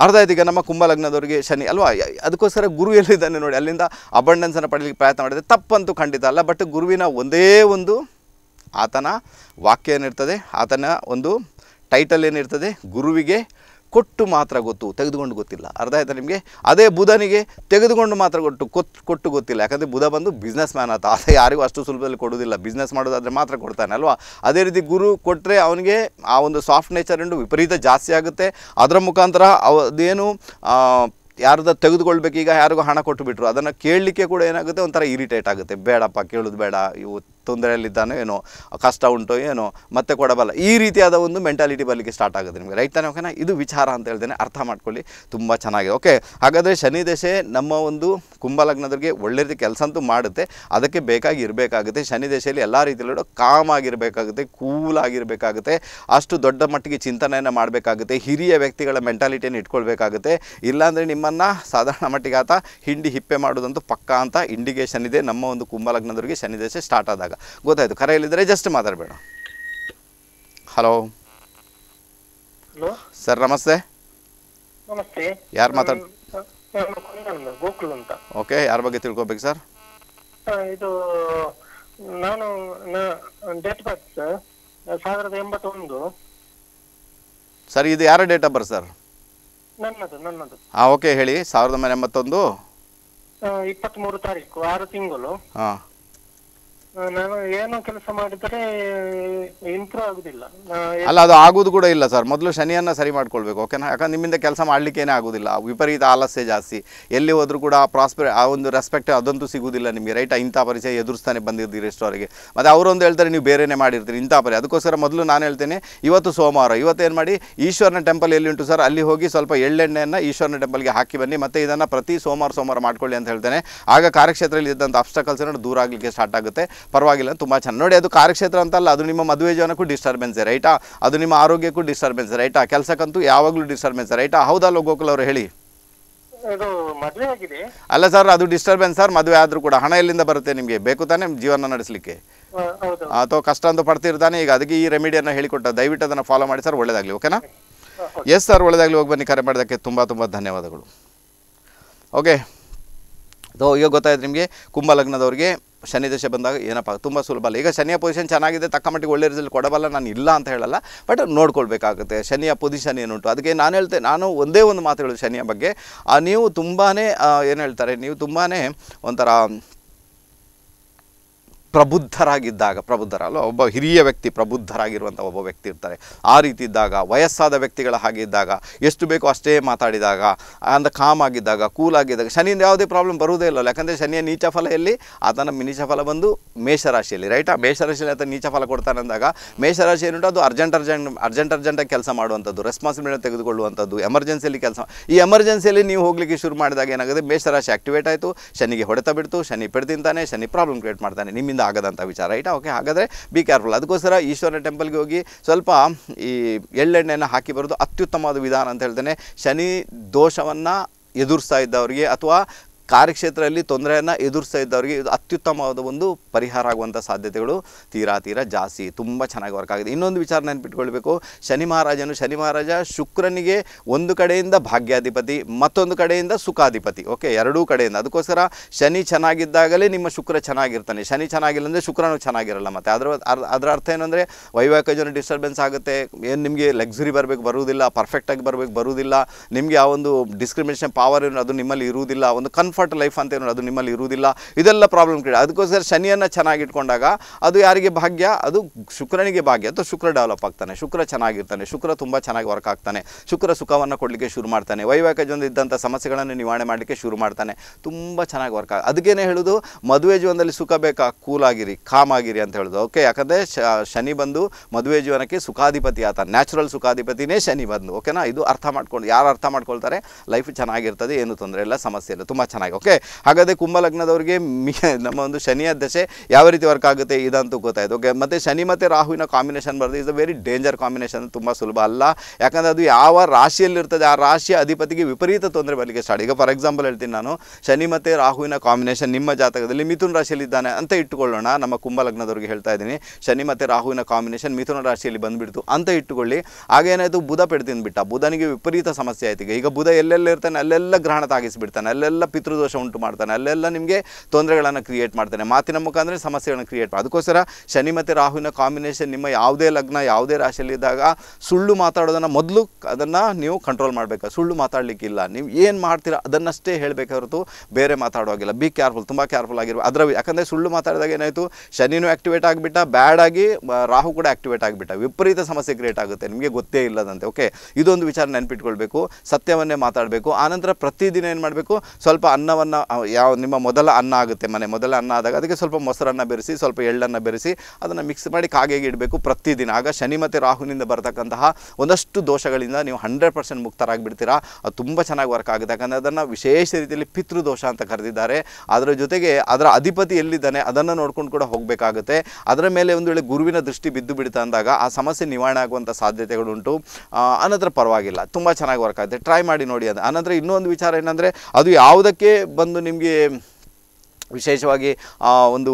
ಅರ್ಧ ಇದೀಗ ನಮ್ಮ ಕುಂಭಲಗ್ನದವರಿಗೆ ಶನಿ ಅಲ್ವಾ ಅದಕ್ಕೋಸ್ಕರ ಗುರು ಎಲ್ಲಿದ್ದಾನೆ ನೋಡಿ ಅಲ್ಲಿಂದ ಅಬಂಡೆನ್ಸನ್ನು ಪಡೀಲಿಕ್ಕೆ ಪ್ರಯತ್ನ ಮಾಡಿದೆ ತಪ್ಪಂತೂ ಖಂಡಿತ ಅಲ್ಲ ಬಟ್ ಗುರುವಿನ ಒಂದೇ ಒಂದು ಆತನ ವಾಕ್ಯ ಏನಿರ್ತದೆ ಆತನ ಒಂದು ಟೈಟಲ್ ಏನಿರ್ತದೆ ಗುರುವಿಗೆ ಕೊಟ್ಟು ಮಾತ್ರ ಗೊತ್ತು ತೆಗೆದುಕೊಂಡು ಗೊತ್ತಿಲ್ಲ ಅರ್ಧ ಆಯ್ತಾ ನಿಮಗೆ ಅದೇ ಬುಧನಿಗೆ ತೆಗೆದುಕೊಂಡು ಮಾತ್ರ ಕೊಟ್ಟು ಕೊಟ್ಟು ಗೊತ್ತಿಲ್ಲ ಯಾಕಂದರೆ ಬುಧ ಬಂದು ಬಿಸ್ನೆಸ್ ಮ್ಯಾನ್ ಆತ ಅದೇ ಯಾರಿಗೂ ಅಷ್ಟು ಸುಲಭದಲ್ಲಿ ಕೊಡೋದಿಲ್ಲ ಬಿಸ್ನೆಸ್ ಮಾಡೋದಾದರೆ ಮಾತ್ರ ಕೊಡ್ತಾನೆ ಅಲ್ವಾ ಅದೇ ರೀತಿ ಗುರು ಕೊಟ್ಟರೆ ಅವನಿಗೆ ಆ ಒಂದು ಸಾಫ್ಟ್ ನೇಚರ್ ಎಂದು ವಿಪರೀತ ಜಾಸ್ತಿ ಆಗುತ್ತೆ ಅದರ ಮುಖಾಂತರ ಅದೇನು ಯಾರದ ತೆಗೆದುಕೊಳ್ಬೇಕು ಈಗ ಯಾರಿಗೂ ಹಣ ಕೊಟ್ಟುಬಿಟ್ರು ಅದನ್ನು ಕೇಳಲಿಕ್ಕೆ ಕೂಡ ಏನಾಗುತ್ತೆ ಒಂಥರ ಇರಿಟೇಟ್ ಆಗುತ್ತೆ ಬೇಡಪ್ಪ ಕೇಳೋದು ಬೇಡ ಇವು ತೊಂದರೆಯಲ್ಲಿದ್ದಾನೋ ಏನೋ ಕಷ್ಟ ಉಂಟೋ ಏನೋ ಮತ್ತೆ ಕೊಡಬಲ್ಲ ಈ ರೀತಿಯಾದ ಒಂದು ಮೆಂಟಾಲಿಟಿ ಬರಲಿಕ್ಕೆ ಸ್ಟಾರ್ಟ್ ಆಗುತ್ತೆ ನಿಮಗೆ ರೈಟ್ ತಾನೇ ಓಕೆನಾ ಇದು ವಿಚಾರ ಅಂತ ಹೇಳ್ತೇನೆ ಅರ್ಥ ಮಾಡ್ಕೊಳ್ಳಿ ತುಂಬ ಚೆನ್ನಾಗಿದೆ ಓಕೆ ಹಾಗಾದರೆ ಶನಿ ದಶೆ ನಮ್ಮ ಒಂದು ಕುಂಭಲಗ್ನದವ್ರಿಗೆ ಒಳ್ಳೆ ರೀತಿ ಕೆಲಸ ಅಂತೂ ಮಾಡುತ್ತೆ ಅದಕ್ಕೆ ಬೇಕಾಗಿ ಇರಬೇಕಾಗುತ್ತೆ ಶನಿ ದಶೆಯಲ್ಲಿ ಎಲ್ಲ ರೀತಿಯಲ್ಲೂ ಕಾಮ್ ಆಗಿರಬೇಕಾಗುತ್ತೆ ಕೂಲ್ ಆಗಿರಬೇಕಾಗುತ್ತೆ ಅಷ್ಟು ದೊಡ್ಡ ಮಟ್ಟಿಗೆ ಚಿಂತನೆಯನ್ನು ಮಾಡಬೇಕಾಗುತ್ತೆ ಹಿರಿಯ ವ್ಯಕ್ತಿಗಳ ಮೆಂಟಾಲಿಟಿಯನ್ನು ಇಟ್ಕೊಳ್ಬೇಕಾಗುತ್ತೆ ಇಲ್ಲಾಂದರೆ ನಿಮ್ಮನ್ನು ಸಾಧಾರಣ ಮಟ್ಟಿಗೆ ಆತ ಹಿಂಡಿ ಹಿಪ್ಪೆ ಮಾಡೋದಂತೂ ಪಕ್ಕ ಅಂತ ಇಂಡಿಕೇಶನ್ ಇದೆ ನಮ್ಮ ಒಂದು ಕುಂಭಲಗ್ನದವ್ರಿಗೆ ಶನಿ ದಶೆ ಸ್ಟಾರ್ಟ್ ಆದಾಗ ಗೊತ್ತಾಯಿತು ಕರೆಯಲ್ಲಿದ್ದರೆ ಜಸ್ಟ್ ಮಾತಾಡಬೇಡ ಹಲೋ ಹಲೋ ಸರ್ ನಮಸ್ತೆ ನಮಸ್ತೆ ಯಾರು ಮಾತಾಡ್ ಗೋಕುಲ್ ಅಂತ ಓಕೆ ಯಾರ ಬಗ್ಗೆ ತಿಳ್ಕೊಬೇಕು ಸರ್ ಇದು ನಾನು ಡೇಟ್ ಬರ್ತ್ ಸರ್ ಸಾವಿರದ ಎಂಬತ್ತೊಂದು ಸರ್ ಇದು ಯಾರ ಡೇಟ್ ಆಫ್ ಬರ್ತ್ ಸರ್ ನನ್ನದು ನನ್ನದು ಹಾಂ ಓಕೆ ಹೇಳಿ ಸಾವಿರದ ಒಂಬೈನೂರ ಎಂಬತ್ತೊಂದು ಇಪ್ಪತ್ತ್ಮೂರು ತಾರೀಕು ಆರು ತಿಂಗಳು ಹಾಂ ನಾನು ಏನೋ ಕೆಲಸ ಮಾಡಿದರೆ ಇಂಪ್ರೂವ್ ಆಗುದಿಲ್ಲ ಅಲ್ಲ ಅದು ಆಗೋದು ಕೂಡ ಇಲ್ಲ ಸರ್ ಮೊದಲು ಶನಿಯನ್ನ ಸರಿ ಮಾಡ್ಕೊಳ್ಬೇಕು ಓಕೆನಾ ಯಾಕಂದ್ರೆ ನಿಮ್ಮಿಂದ ಕೆಲಸ ಏನೇ ಆಗೋದಿಲ್ಲ ವಿಪರೀತ ಆಲಸ್ಯ ಜಾಸ್ತಿ ಎಲ್ಲಿ ಹೋದರೂ ಕೂಡ ಪ್ರಾಸ್ಪೆಕ್ಟ್ ಆ ಒಂದು ರೆಸ್ಪೆಕ್ಟ್ ಅದಂತೂ ಸಿಗೋದಿಲ್ಲ ನಿಮಗೆ ರೈಟ್ ಇಂಥ ಪರಿಚಯ ಎದುರಿಸ್ತಾನೆ ಬಂದಿದ್ದೀರಿ ಅವರಿಗೆ ಮತ್ತೆ ಅವರೊಂದು ಹೇಳ್ತಾರೆ ನೀವು ಬೇರೆನೇ ಮಾಡಿರ್ತೀರಿ ಇಂಥ ಪರಿ ಅದಕ್ಕೋಸ್ಕರ ಮೊದಲು ನಾನು ಹೇಳ್ತೇನೆ ಇವತ್ತು ಸೋಮವಾರ ಇವತ್ತೇನು ಮಾಡಿ ಈಶ್ವರನ ಟೆಂಪಲ್ ಎಲ್ಲಿ ಉಂಟು ಸರ್ ಅಲ್ಲಿ ಹೋಗಿ ಸ್ವಲ್ಪ ಎಳ್ಳೆಣ್ಣೆಯನ್ನು ಈಶ್ವರನ ಟೆಂಪಲ್ಗೆ ಹಾಕಿ ಬನ್ನಿ ಮತ್ತೆ ಇದನ್ನು ಪ್ರತಿ ಸೋಮವಾರ ಸೋಮವಾರ ಮಾಡ್ಕೊಳ್ಳಿ ಅಂತ ಹೇಳ್ತೇನೆ ಆಗ ಕಾರ್ಯಕ್ಷೇತ್ರದಲ್ಲಿ ಇದ್ದಂಥ ಅಬ್ಸ್ಟಕಲ್ಸನ್ನು ದೂರ ಆಗಲಿಕ್ಕೆ ಸ್ಟಾರ್ಟ್ ಆಗುತ್ತೆ ಪರವಾಗಿಲ್ಲ ತುಂಬ ಚೆನ್ನಾಗಿ ನೋಡಿ ಅದು ಕಾರ್ಯಕ್ಷೇತ್ರ ಅಂತಲ್ಲ ಅದು ನಿಮ್ಮ ಮದುವೆ ಜೀವನಕ್ಕೂ ಡಿಸ್ಟರ್ಬೆನ್ಸೆ ರೈಟಾ ಅದು ನಿಮ್ಮ ಆರೋಗ್ಯಕ್ಕೂ ಡಿಸ್ಟರ್ಬೆನ್ಸ್ ರೈಟಾ ಕೆಲಸಕ್ಕಂತೂ ಯಾವಾಗಲೂ ಡಿಸ್ಟರ್ಬೆನ್ಸ್ ರೈಟಾ ಹೌದಾ ಲೋಗೋಕುಲ್ ಅವರು ಹೇಳಿ ಅಲ್ಲ ಸರ್ ಅದು ಡಿಸ್ಟರ್ಬೆನ್ಸ್ ಸರ್ ಮದುವೆ ಆದರೂ ಕೂಡ ಹಣ ಎಲ್ಲಿಂದ ಬರುತ್ತೆ ನಿಮಗೆ ಬೇಕು ತಾನೆ ಜೀವನ ನಡೆಸಲಿಕ್ಕೆ ಅಥವಾ ಕಷ್ಟ ಅಂತ ಪಡ್ತಿರ್ತಾನೆ ಈಗ ಅದಕ್ಕೆ ಈ ರೆಮಿಡಿಯನ್ನು ಹೇಳಿಕೊಟ್ಟ ದಯವಿಟ್ಟು ಅದನ್ನು ಫಾಲೋ ಮಾಡಿ ಸರ್ ಒಳ್ಳೇದಾಗಲಿ ಓಕೆನಾ ಎಸ್ ಸರ್ ಒಳ್ಳೇದಾಗ್ಲಿ ಹೋಗಿ ಬನ್ನಿ ಕರೆ ಮಾಡೋದಕ್ಕೆ ತುಂಬ ತುಂಬ ಧನ್ಯವಾದಗಳು ಓಕೆ ಸೊ ಈಗ ಗೊತ್ತಾಯ್ತು ನಿಮಗೆ ಕುಂಭಲಗ್ನದವ್ರಿಗೆ ಶನಿ ದಶೆ ಬಂದಾಗ ಏನಪ್ಪ ತುಂಬ ಸುಲಭ ಅಲ್ಲ ಈಗ ಶನಿಯ ಪೊಸಿಷನ್ ಚೆನ್ನಾಗಿದೆ ತಕ್ಕ ಮಟ್ಟಿಗೆ ಒಳ್ಳೆ ರಿಸಲ್ಟ್ ಕೊಡಬಲ್ಲ ನಾನು ಇಲ್ಲ ಅಂತ ಹೇಳಲ್ಲ ಬಟ್ ನೋಡ್ಕೊಳ್ಬೇಕಾಗುತ್ತೆ ಶನಿಯ ಪೊಸಿಷನ್ ಏನುಂಟು ಅದಕ್ಕೆ ನಾನು ಹೇಳ್ತೆ ನಾನು ಒಂದೇ ಒಂದು ಮಾತು ಹೇಳೋದು ಶನಿಯ ಬಗ್ಗೆ ನೀವು ತುಂಬಾ ಏನು ಹೇಳ್ತಾರೆ ನೀವು ತುಂಬಾ ಒಂಥರ ಪ್ರಬುದ್ಧರಾಗಿದ್ದಾಗ ಪ್ರಬುದ್ಧರಲ್ಲ ಒಬ್ಬ ಹಿರಿಯ ವ್ಯಕ್ತಿ ಪ್ರಬುದ್ಧರಾಗಿರುವಂಥ ಒಬ್ಬ ವ್ಯಕ್ತಿ ಇರ್ತಾರೆ ಆ ರೀತಿ ಇದ್ದಾಗ ವಯಸ್ಸಾದ ವ್ಯಕ್ತಿಗಳ ಹಾಗೆ ಇದ್ದಾಗ ಎಷ್ಟು ಬೇಕೋ ಅಷ್ಟೇ ಮಾತಾಡಿದಾಗ ಅಂದರೆ ಕಾಮ್ ಆಗಿದ್ದಾಗ ಕೂಲ್ ಆಗಿದ್ದಾಗ ಶನಿಯಿಂದ ಯಾವುದೇ ಪ್ರಾಬ್ಲಮ್ ಬರುವುದೇ ಇಲ್ಲ ಯಾಕಂದರೆ ಶನಿಯ ನೀಚ ಫಲ ಎಲ್ಲಿ ಆತನ ನೀಚ ಫಲ ಬಂದು ಮೇಷರಾಶಿಯಲ್ಲಿ ರೈಟ್ ಆ ಮೇಷರಾಶಿಯಲ್ಲಿ ಆತ ನೀಚ ಫಲ ಕೊಡ್ತಾನೆ ಅಂದಾಗ ಮೇಷರಾಶಿ ಏನುಂಟು ಅದು ಅರ್ಜೆಂಟ್ ಅರ್ಜೆಂಟ್ ಅರ್ಜೆಂಟ್ ಅರ್ಜೆಂಟಾಗಿ ಕೆಲಸ ಮಾಡುವಂಥದ್ದು ರೆಸ್ಪಾನ್ಸಿಬಿಲಿಟಿ ತೆಗೆದುಕೊಳ್ಳುವಂಥದ್ದು ಎಮರ್ಜೆನ್ಸಿಯಲ್ಲಿ ಕೆಲಸ ಈ ಎಮರ್ಜೆನ್ಸಿಯಲ್ಲಿ ನೀವು ಹೋಗಲಿಕ್ಕೆ ಶುರು ಮಾಡಿದಾಗ ಏನಾಗುತ್ತೆ ಮೇಷರಾಶಿ ಆಕ್ಟಿವೇಟ್ ಆಯಿತು ಶನಿಗೆ ಹೊಡೆತ ಬಿಡ್ತು ಶನಿ ಪಡೆದಿಂತಾನೆ ಶನಿ ಪ್ರಾಬ್ಲಮ್ ಕ್ರಿಯೇಟ್ ಮಾಡ್ತಾನೆ ನಿಮ್ಮಿಂದ ಆಗದಂಥ ವಿಚಾರ ಐಟಾ ಓಕೆ ಹಾಗಾದರೆ ಬಿ ಕೇರ್ಫುಲ್ ಅದಕ್ಕೋಸ್ಕರ ಈಶ್ವರನ ಟೆಂಪಲ್ಗೆ ಹೋಗಿ ಸ್ವಲ್ಪ ಈ ಎಳ್ಳೆಣ್ಣೆಯನ್ನು ಹಾಕಿ ಬರೋದು ಅತ್ಯುತ್ತಮವಾದ ವಿಧಾನ ಅಂತ ಹೇಳ್ತೇನೆ ಶನಿ ದೋಷವನ್ನು ಎದುರಿಸ್ತಾ ಇದ್ದವರಿಗೆ ಅಥವಾ ಕಾರ್ಯಕ್ಷೇತ್ರದಲ್ಲಿ ತೊಂದರೆಯನ್ನು ಎದುರಿಸ್ತಾ ಇದ್ದವರಿಗೆ ಇದು ಅತ್ಯುತ್ತಮವಾದ ಒಂದು ಪರಿಹಾರ ಆಗುವಂಥ ಸಾಧ್ಯತೆಗಳು ತೀರಾ ತೀರಾ ಜಾಸ್ತಿ ತುಂಬ ಚೆನ್ನಾಗಿ ವರ್ಕ್ ಆಗಿದೆ ಇನ್ನೊಂದು ವಿಚಾರ ನೆನ್ಪಿಟ್ಕೊಳ್ಬೇಕು ಶನಿ ಮಹಾರಾಜನು ಶನಿ ಮಹಾರಾಜ ಶುಕ್ರನಿಗೆ ಒಂದು ಕಡೆಯಿಂದ ಭಾಗ್ಯಾಧಿಪತಿ ಮತ್ತೊಂದು ಕಡೆಯಿಂದ ಸುಖಾಧಿಪತಿ ಓಕೆ ಎರಡೂ ಕಡೆಯಿಂದ ಅದಕ್ಕೋಸ್ಕರ ಶನಿ ಚೆನ್ನಾಗಿದ್ದಾಗಲೇ ನಿಮ್ಮ ಶುಕ್ರ ಚೆನ್ನಾಗಿರ್ತಾನೆ ಶನಿ ಚೆನ್ನಾಗಿಲ್ಲ ಅಂದರೆ ಶುಕ್ರನೂ ಚೆನ್ನಾಗಿರಲ್ಲ ಮತ್ತು ಅದರ ಅದರ ಅರ್ಥ ಏನಂದರೆ ವೈವಾಹಿಕ ಜನ ಡಿಸ್ಟರ್ಬೆನ್ಸ್ ಆಗುತ್ತೆ ಏನು ನಿಮಗೆ ಲಗ್ಸುರಿ ಬರಬೇಕು ಬರುವುದಿಲ್ಲ ಪರ್ಫೆಕ್ಟಾಗಿ ಬರಬೇಕು ಬರುವುದಿಲ್ಲ ನಿಮಗೆ ಆ ಒಂದು ಡಿಸ್ಕ್ರಿಮಿನೇಷನ್ ಪವರ್ ಏನು ಅದು ನಿಮ್ಮಲ್ಲಿ ಇರುವುದಿಲ್ಲ ಒಂದು ಕನ್ಫ್ ಕಂಫರ್ಟ್ ಲೈಫ್ ಅಂತ ಏನೋ ಅದು ನಿಮ್ಮಲ್ಲಿ ಇರುವುದಿಲ್ಲ ಇದೆಲ್ಲ ಪ್ರಾಬ್ಲಮ್ ಕ್ರಿಯೇಟ್ ಅದಕ್ಕೋಸ್ಕರ ಶನಿಯನ್ನು ಚೆನ್ನಾಗಿಟ್ಕೊಂಡಾಗ ಅದು ಯಾರಿಗೆ ಭಾಗ್ಯ ಅದು ಶುಕ್ರನಿಗೆ ಭಾಗ್ಯ ಅಥವಾ ಶುಕ್ರ ಡೆವಲಪ್ ಆಗ್ತಾನೆ ಶುಕ್ರ ಚೆನ್ನಾಗಿರ್ತಾನೆ ಶುಕ್ರ ತುಂಬ ಚೆನ್ನಾಗಿ ವರ್ಕ್ ಆಗ್ತಾನೆ ಶುಕ್ರ ಸುಖವನ್ನು ಕೊಡಲಿಕ್ಕೆ ಶುರು ಮಾಡ್ತಾನೆ ವೈವಾಹಿಕ ಜೀವನದಲ್ಲಿ ಇದ್ದಂಥ ಸಮಸ್ಯೆಗಳನ್ನು ನಿವಾರಣೆ ಮಾಡಲಿಕ್ಕೆ ಶುರು ಮಾಡ್ತಾನೆ ತುಂಬ ಚೆನ್ನಾಗಿ ವರ್ಕ್ ಆಗ ಅದಕ್ಕೇನೆ ಹೇಳೋದು ಮದುವೆ ಜೀವನದಲ್ಲಿ ಸುಖ ಬೇಕಾ ಕೂಲಾಗಿರಿ ಕಾಮ್ ಆಗಿರಿ ಅಂತ ಹೇಳೋದು ಓಕೆ ಯಾಕಂದರೆ ಶನಿ ಬಂದು ಮದುವೆ ಜೀವನಕ್ಕೆ ಸುಖಾಧಿಪತಿ ಆತ ನ್ಯಾಚುರಲ್ ಸುಖಾಧಿಪತಿನೇ ಶನಿ ಬಂದು ಓಕೆನಾ ಇದು ಅರ್ಥ ಮಾಡ್ಕೊಂಡು ಯಾರು ಅರ್ಥ ಮಾಡ್ಕೊಳ್ತಾರೆ ಲೈಫ್ ಚೆನ್ನಾಗಿರ್ತದೆ ಏನು ತೊಂದರೆ ಇಲ್ಲ ಸಮಸ್ಯೆ ಇಲ್ಲ ತುಂಬ ಚೆನ್ನಾಗಿ ಚೆನ್ನಾಗಿ ಓಕೆ ಹಾಗಾದರೆ ಕುಂಭಲಗ್ನದವರಿಗೆ ನಮ್ಮ ಒಂದು ಶನಿಯ ದಶೆ ಯಾವ ರೀತಿ ವರ್ಕ್ ಆಗುತ್ತೆ ಇದಂತೂ ಗೊತ್ತಾಯಿತು ಓಕೆ ಮತ್ತು ಶನಿ ಮತ್ತು ರಾಹುವಿನ ಕಾಂಬಿನೇಷನ್ ಬರ್ತದೆ is a very danger combination ತುಂಬ ಸುಲಭ ಅಲ್ಲ ಯಾಕಂದರೆ ಅದು ಯಾವ ರಾಶಿಯಲ್ಲಿರ್ತದೆ ಆ ರಾಶಿಯ ಅಧಿಪತಿಗೆ ವಿಪರೀತ ತೊಂದರೆ ಬರಲಿಕ್ಕೆ ಸ್ಟಾರ್ಟ್ ಈಗ ಫಾರ್ ಎಕ್ಸಾಂಪಲ್ ಹೇಳ್ತೀನಿ ನಾನು ಶನಿ ಮತ್ತು ರಾಹುವಿನ ಕಾಂಬಿನೇಷನ್ ನಿಮ್ಮ ಜಾತಕದಲ್ಲಿ ಮಿಥುನ್ ರಾಶಿಯಲ್ಲಿದ್ದಾನೆ ಅಂತ ಇಟ್ಟುಕೊಳ್ಳೋಣ ನಮ್ಮ ಕುಂಭಲಗ್ನದವ್ರಿಗೆ ಹೇಳ್ತಾ ಇದ್ದೀನಿ ಶನಿ ಮತ್ತು ರಾಹುವಿನ ಕಾಂಬಿನೇಷನ್ ಮಿಥುನ ರಾಶಿಯಲ್ಲಿ ಬಂದುಬಿಡ್ತು ಅಂತ ಇಟ್ಟುಕೊಳ್ಳಿ ಆಗೇನಾಯಿತು ಬುಧ ಪೆಡ್ತೀನಿ ಬಿಟ್ಟ ಬುಧನಿಗೆ ವಿಪರೀತ ಸಮಸ್ಯೆ ಆಯ್ತು ಈಗ ಈಗ ಬುಧ ಎಲ್ಲೆಲ್ಲಿರ್ತಾನೆ ಅಲ್ಲೆಲ್ಲ ಗ್ರಹಣ ತಾಗಿಸಿಬಿಡ್ತಾನೆ ಅಲ್ಲೆಲ್ಲ ಪಿತೃ ಪಿತೃದೋಷ ಉಂಟು ಮಾಡ್ತಾನೆ ಅಲ್ಲೆಲ್ಲ ನಿಮಗೆ ತೊಂದರೆಗಳನ್ನು ಕ್ರಿಯೇಟ್ ಮಾಡ್ತಾನೆ ಮಾತಿನ ಮುಖಾಂತರ ಸಮಸ್ಯೆಗಳನ್ನು ಕ್ರಿಯೇಟ್ ಅದಕ್ಕೋಸ್ಕರ ಶನಿ ಮತ್ತು ರಾಹುವಿನ ಕಾಂಬಿನೇಷನ್ ನಿಮ್ಮ ಯಾವುದೇ ಲಗ್ನ ಯಾವುದೇ ರಾಶಿಯಲ್ಲಿದ್ದಾಗ ಸುಳ್ಳು ಮಾತಾಡೋದನ್ನು ಮೊದಲು ಅದನ್ನು ನೀವು ಕಂಟ್ರೋಲ್ ಮಾಡಬೇಕು ಸುಳ್ಳು ಮಾತಾಡಲಿಕ್ಕಿಲ್ಲ ನೀವು ಏನು ಮಾಡ್ತೀರಾ ಅದನ್ನಷ್ಟೇ ಹೇಳಬೇಕು ಬೇರೆ ಮಾತಾಡುವಾಗಿಲ್ಲ ಬಿ ಕೇರ್ಫುಲ್ ತುಂಬ ಕೇರ್ಫುಲ್ ಆಗಿರುವ ಅದರ ಯಾಕಂದರೆ ಸುಳ್ಳು ಮಾತಾಡಿದಾಗ ಏನಾಯಿತು ಶನಿನೂ ಆ್ಯಕ್ಟಿವೇಟ್ ಆಗಿಬಿಟ್ಟ ಬ್ಯಾಡ್ ಆಗಿ ರಾಹು ಕೂಡ ಆ್ಯಕ್ಟಿವೇಟ್ ಆಗಿಬಿಟ್ಟ ವಿಪರೀತ ಸಮಸ್ಯೆ ಕ್ರಿಯೇಟ್ ಆಗುತ್ತೆ ನಿಮಗೆ ಗೊತ್ತೇ ಇಲ್ಲದಂತೆ ಓಕೆ ಇದೊಂದು ವಿಚಾರ ನೆನಪಿಟ್ಕೊಳ್ಬೇಕು ಸತ್ಯವನ್ನೇ ಮಾತಾಡಬೇಕು ಆನಂತರ ಪ್ರತಿದಿನ ಏನು ಮಾಡಬೇಕು ಸ್ವಲ್ಪ ಅನ್ನ ಅನ್ನವನ್ನು ಯಾವ ನಿಮ್ಮ ಮೊದಲ ಅನ್ನ ಆಗುತ್ತೆ ಮನೆ ಮೊದಲ ಅನ್ನ ಆದಾಗ ಅದಕ್ಕೆ ಸ್ವಲ್ಪ ಮೊಸರನ್ನು ಬೆರೆಸಿ ಸ್ವಲ್ಪ ಎಳ್ಳನ್ನು ಬೆರೆಸಿ ಅದನ್ನು ಮಿಕ್ಸ್ ಮಾಡಿ ಕಾಗೆಗೆ ಇಡಬೇಕು ಪ್ರತಿದಿನ ಆಗ ಶನಿ ಮತ್ತು ರಾಹುನಿಂದ ಬರತಕ್ಕಂತಹ ಒಂದಷ್ಟು ದೋಷಗಳಿಂದ ನೀವು ಹಂಡ್ರೆಡ್ ಪರ್ಸೆಂಟ್ ಬಿಡ್ತೀರಾ ಅದು ತುಂಬ ಚೆನ್ನಾಗಿ ವರ್ಕ್ ಆಗುತ್ತೆ ಯಾಕಂದರೆ ಅದನ್ನು ವಿಶೇಷ ರೀತಿಯಲ್ಲಿ ಪಿತೃದೋಷ ಅಂತ ಕರೆದಿದ್ದಾರೆ ಅದರ ಜೊತೆಗೆ ಅದರ ಅಧಿಪತಿ ಎಲ್ಲಿದ್ದಾನೆ ಅದನ್ನು ನೋಡ್ಕೊಂಡು ಕೂಡ ಹೋಗಬೇಕಾಗುತ್ತೆ ಅದರ ಮೇಲೆ ಒಂದು ವೇಳೆ ಗುರುವಿನ ದೃಷ್ಟಿ ಬಿದ್ದು ಬಿಡ್ತಾ ಅಂದಾಗ ಆ ಸಮಸ್ಯೆ ನಿವಾರಣೆ ಆಗುವಂಥ ಸಾಧ್ಯತೆಗಳುಂಟು ಆನಂತರ ಪರವಾಗಿಲ್ಲ ತುಂಬ ಚೆನ್ನಾಗಿ ವರ್ಕ್ ಆಗುತ್ತೆ ಟ್ರೈ ಮಾಡಿ ನೋಡಿ ಅದು ಇನ್ನೂ ಇನ್ನೊಂದು ವಿಚಾರ ಏನಂದರೆ ಅದು ಯಾವುದಕ್ಕೆ ಬಂದು ನಿಮಗೆ ವಿಶೇಷವಾಗಿ ಒಂದು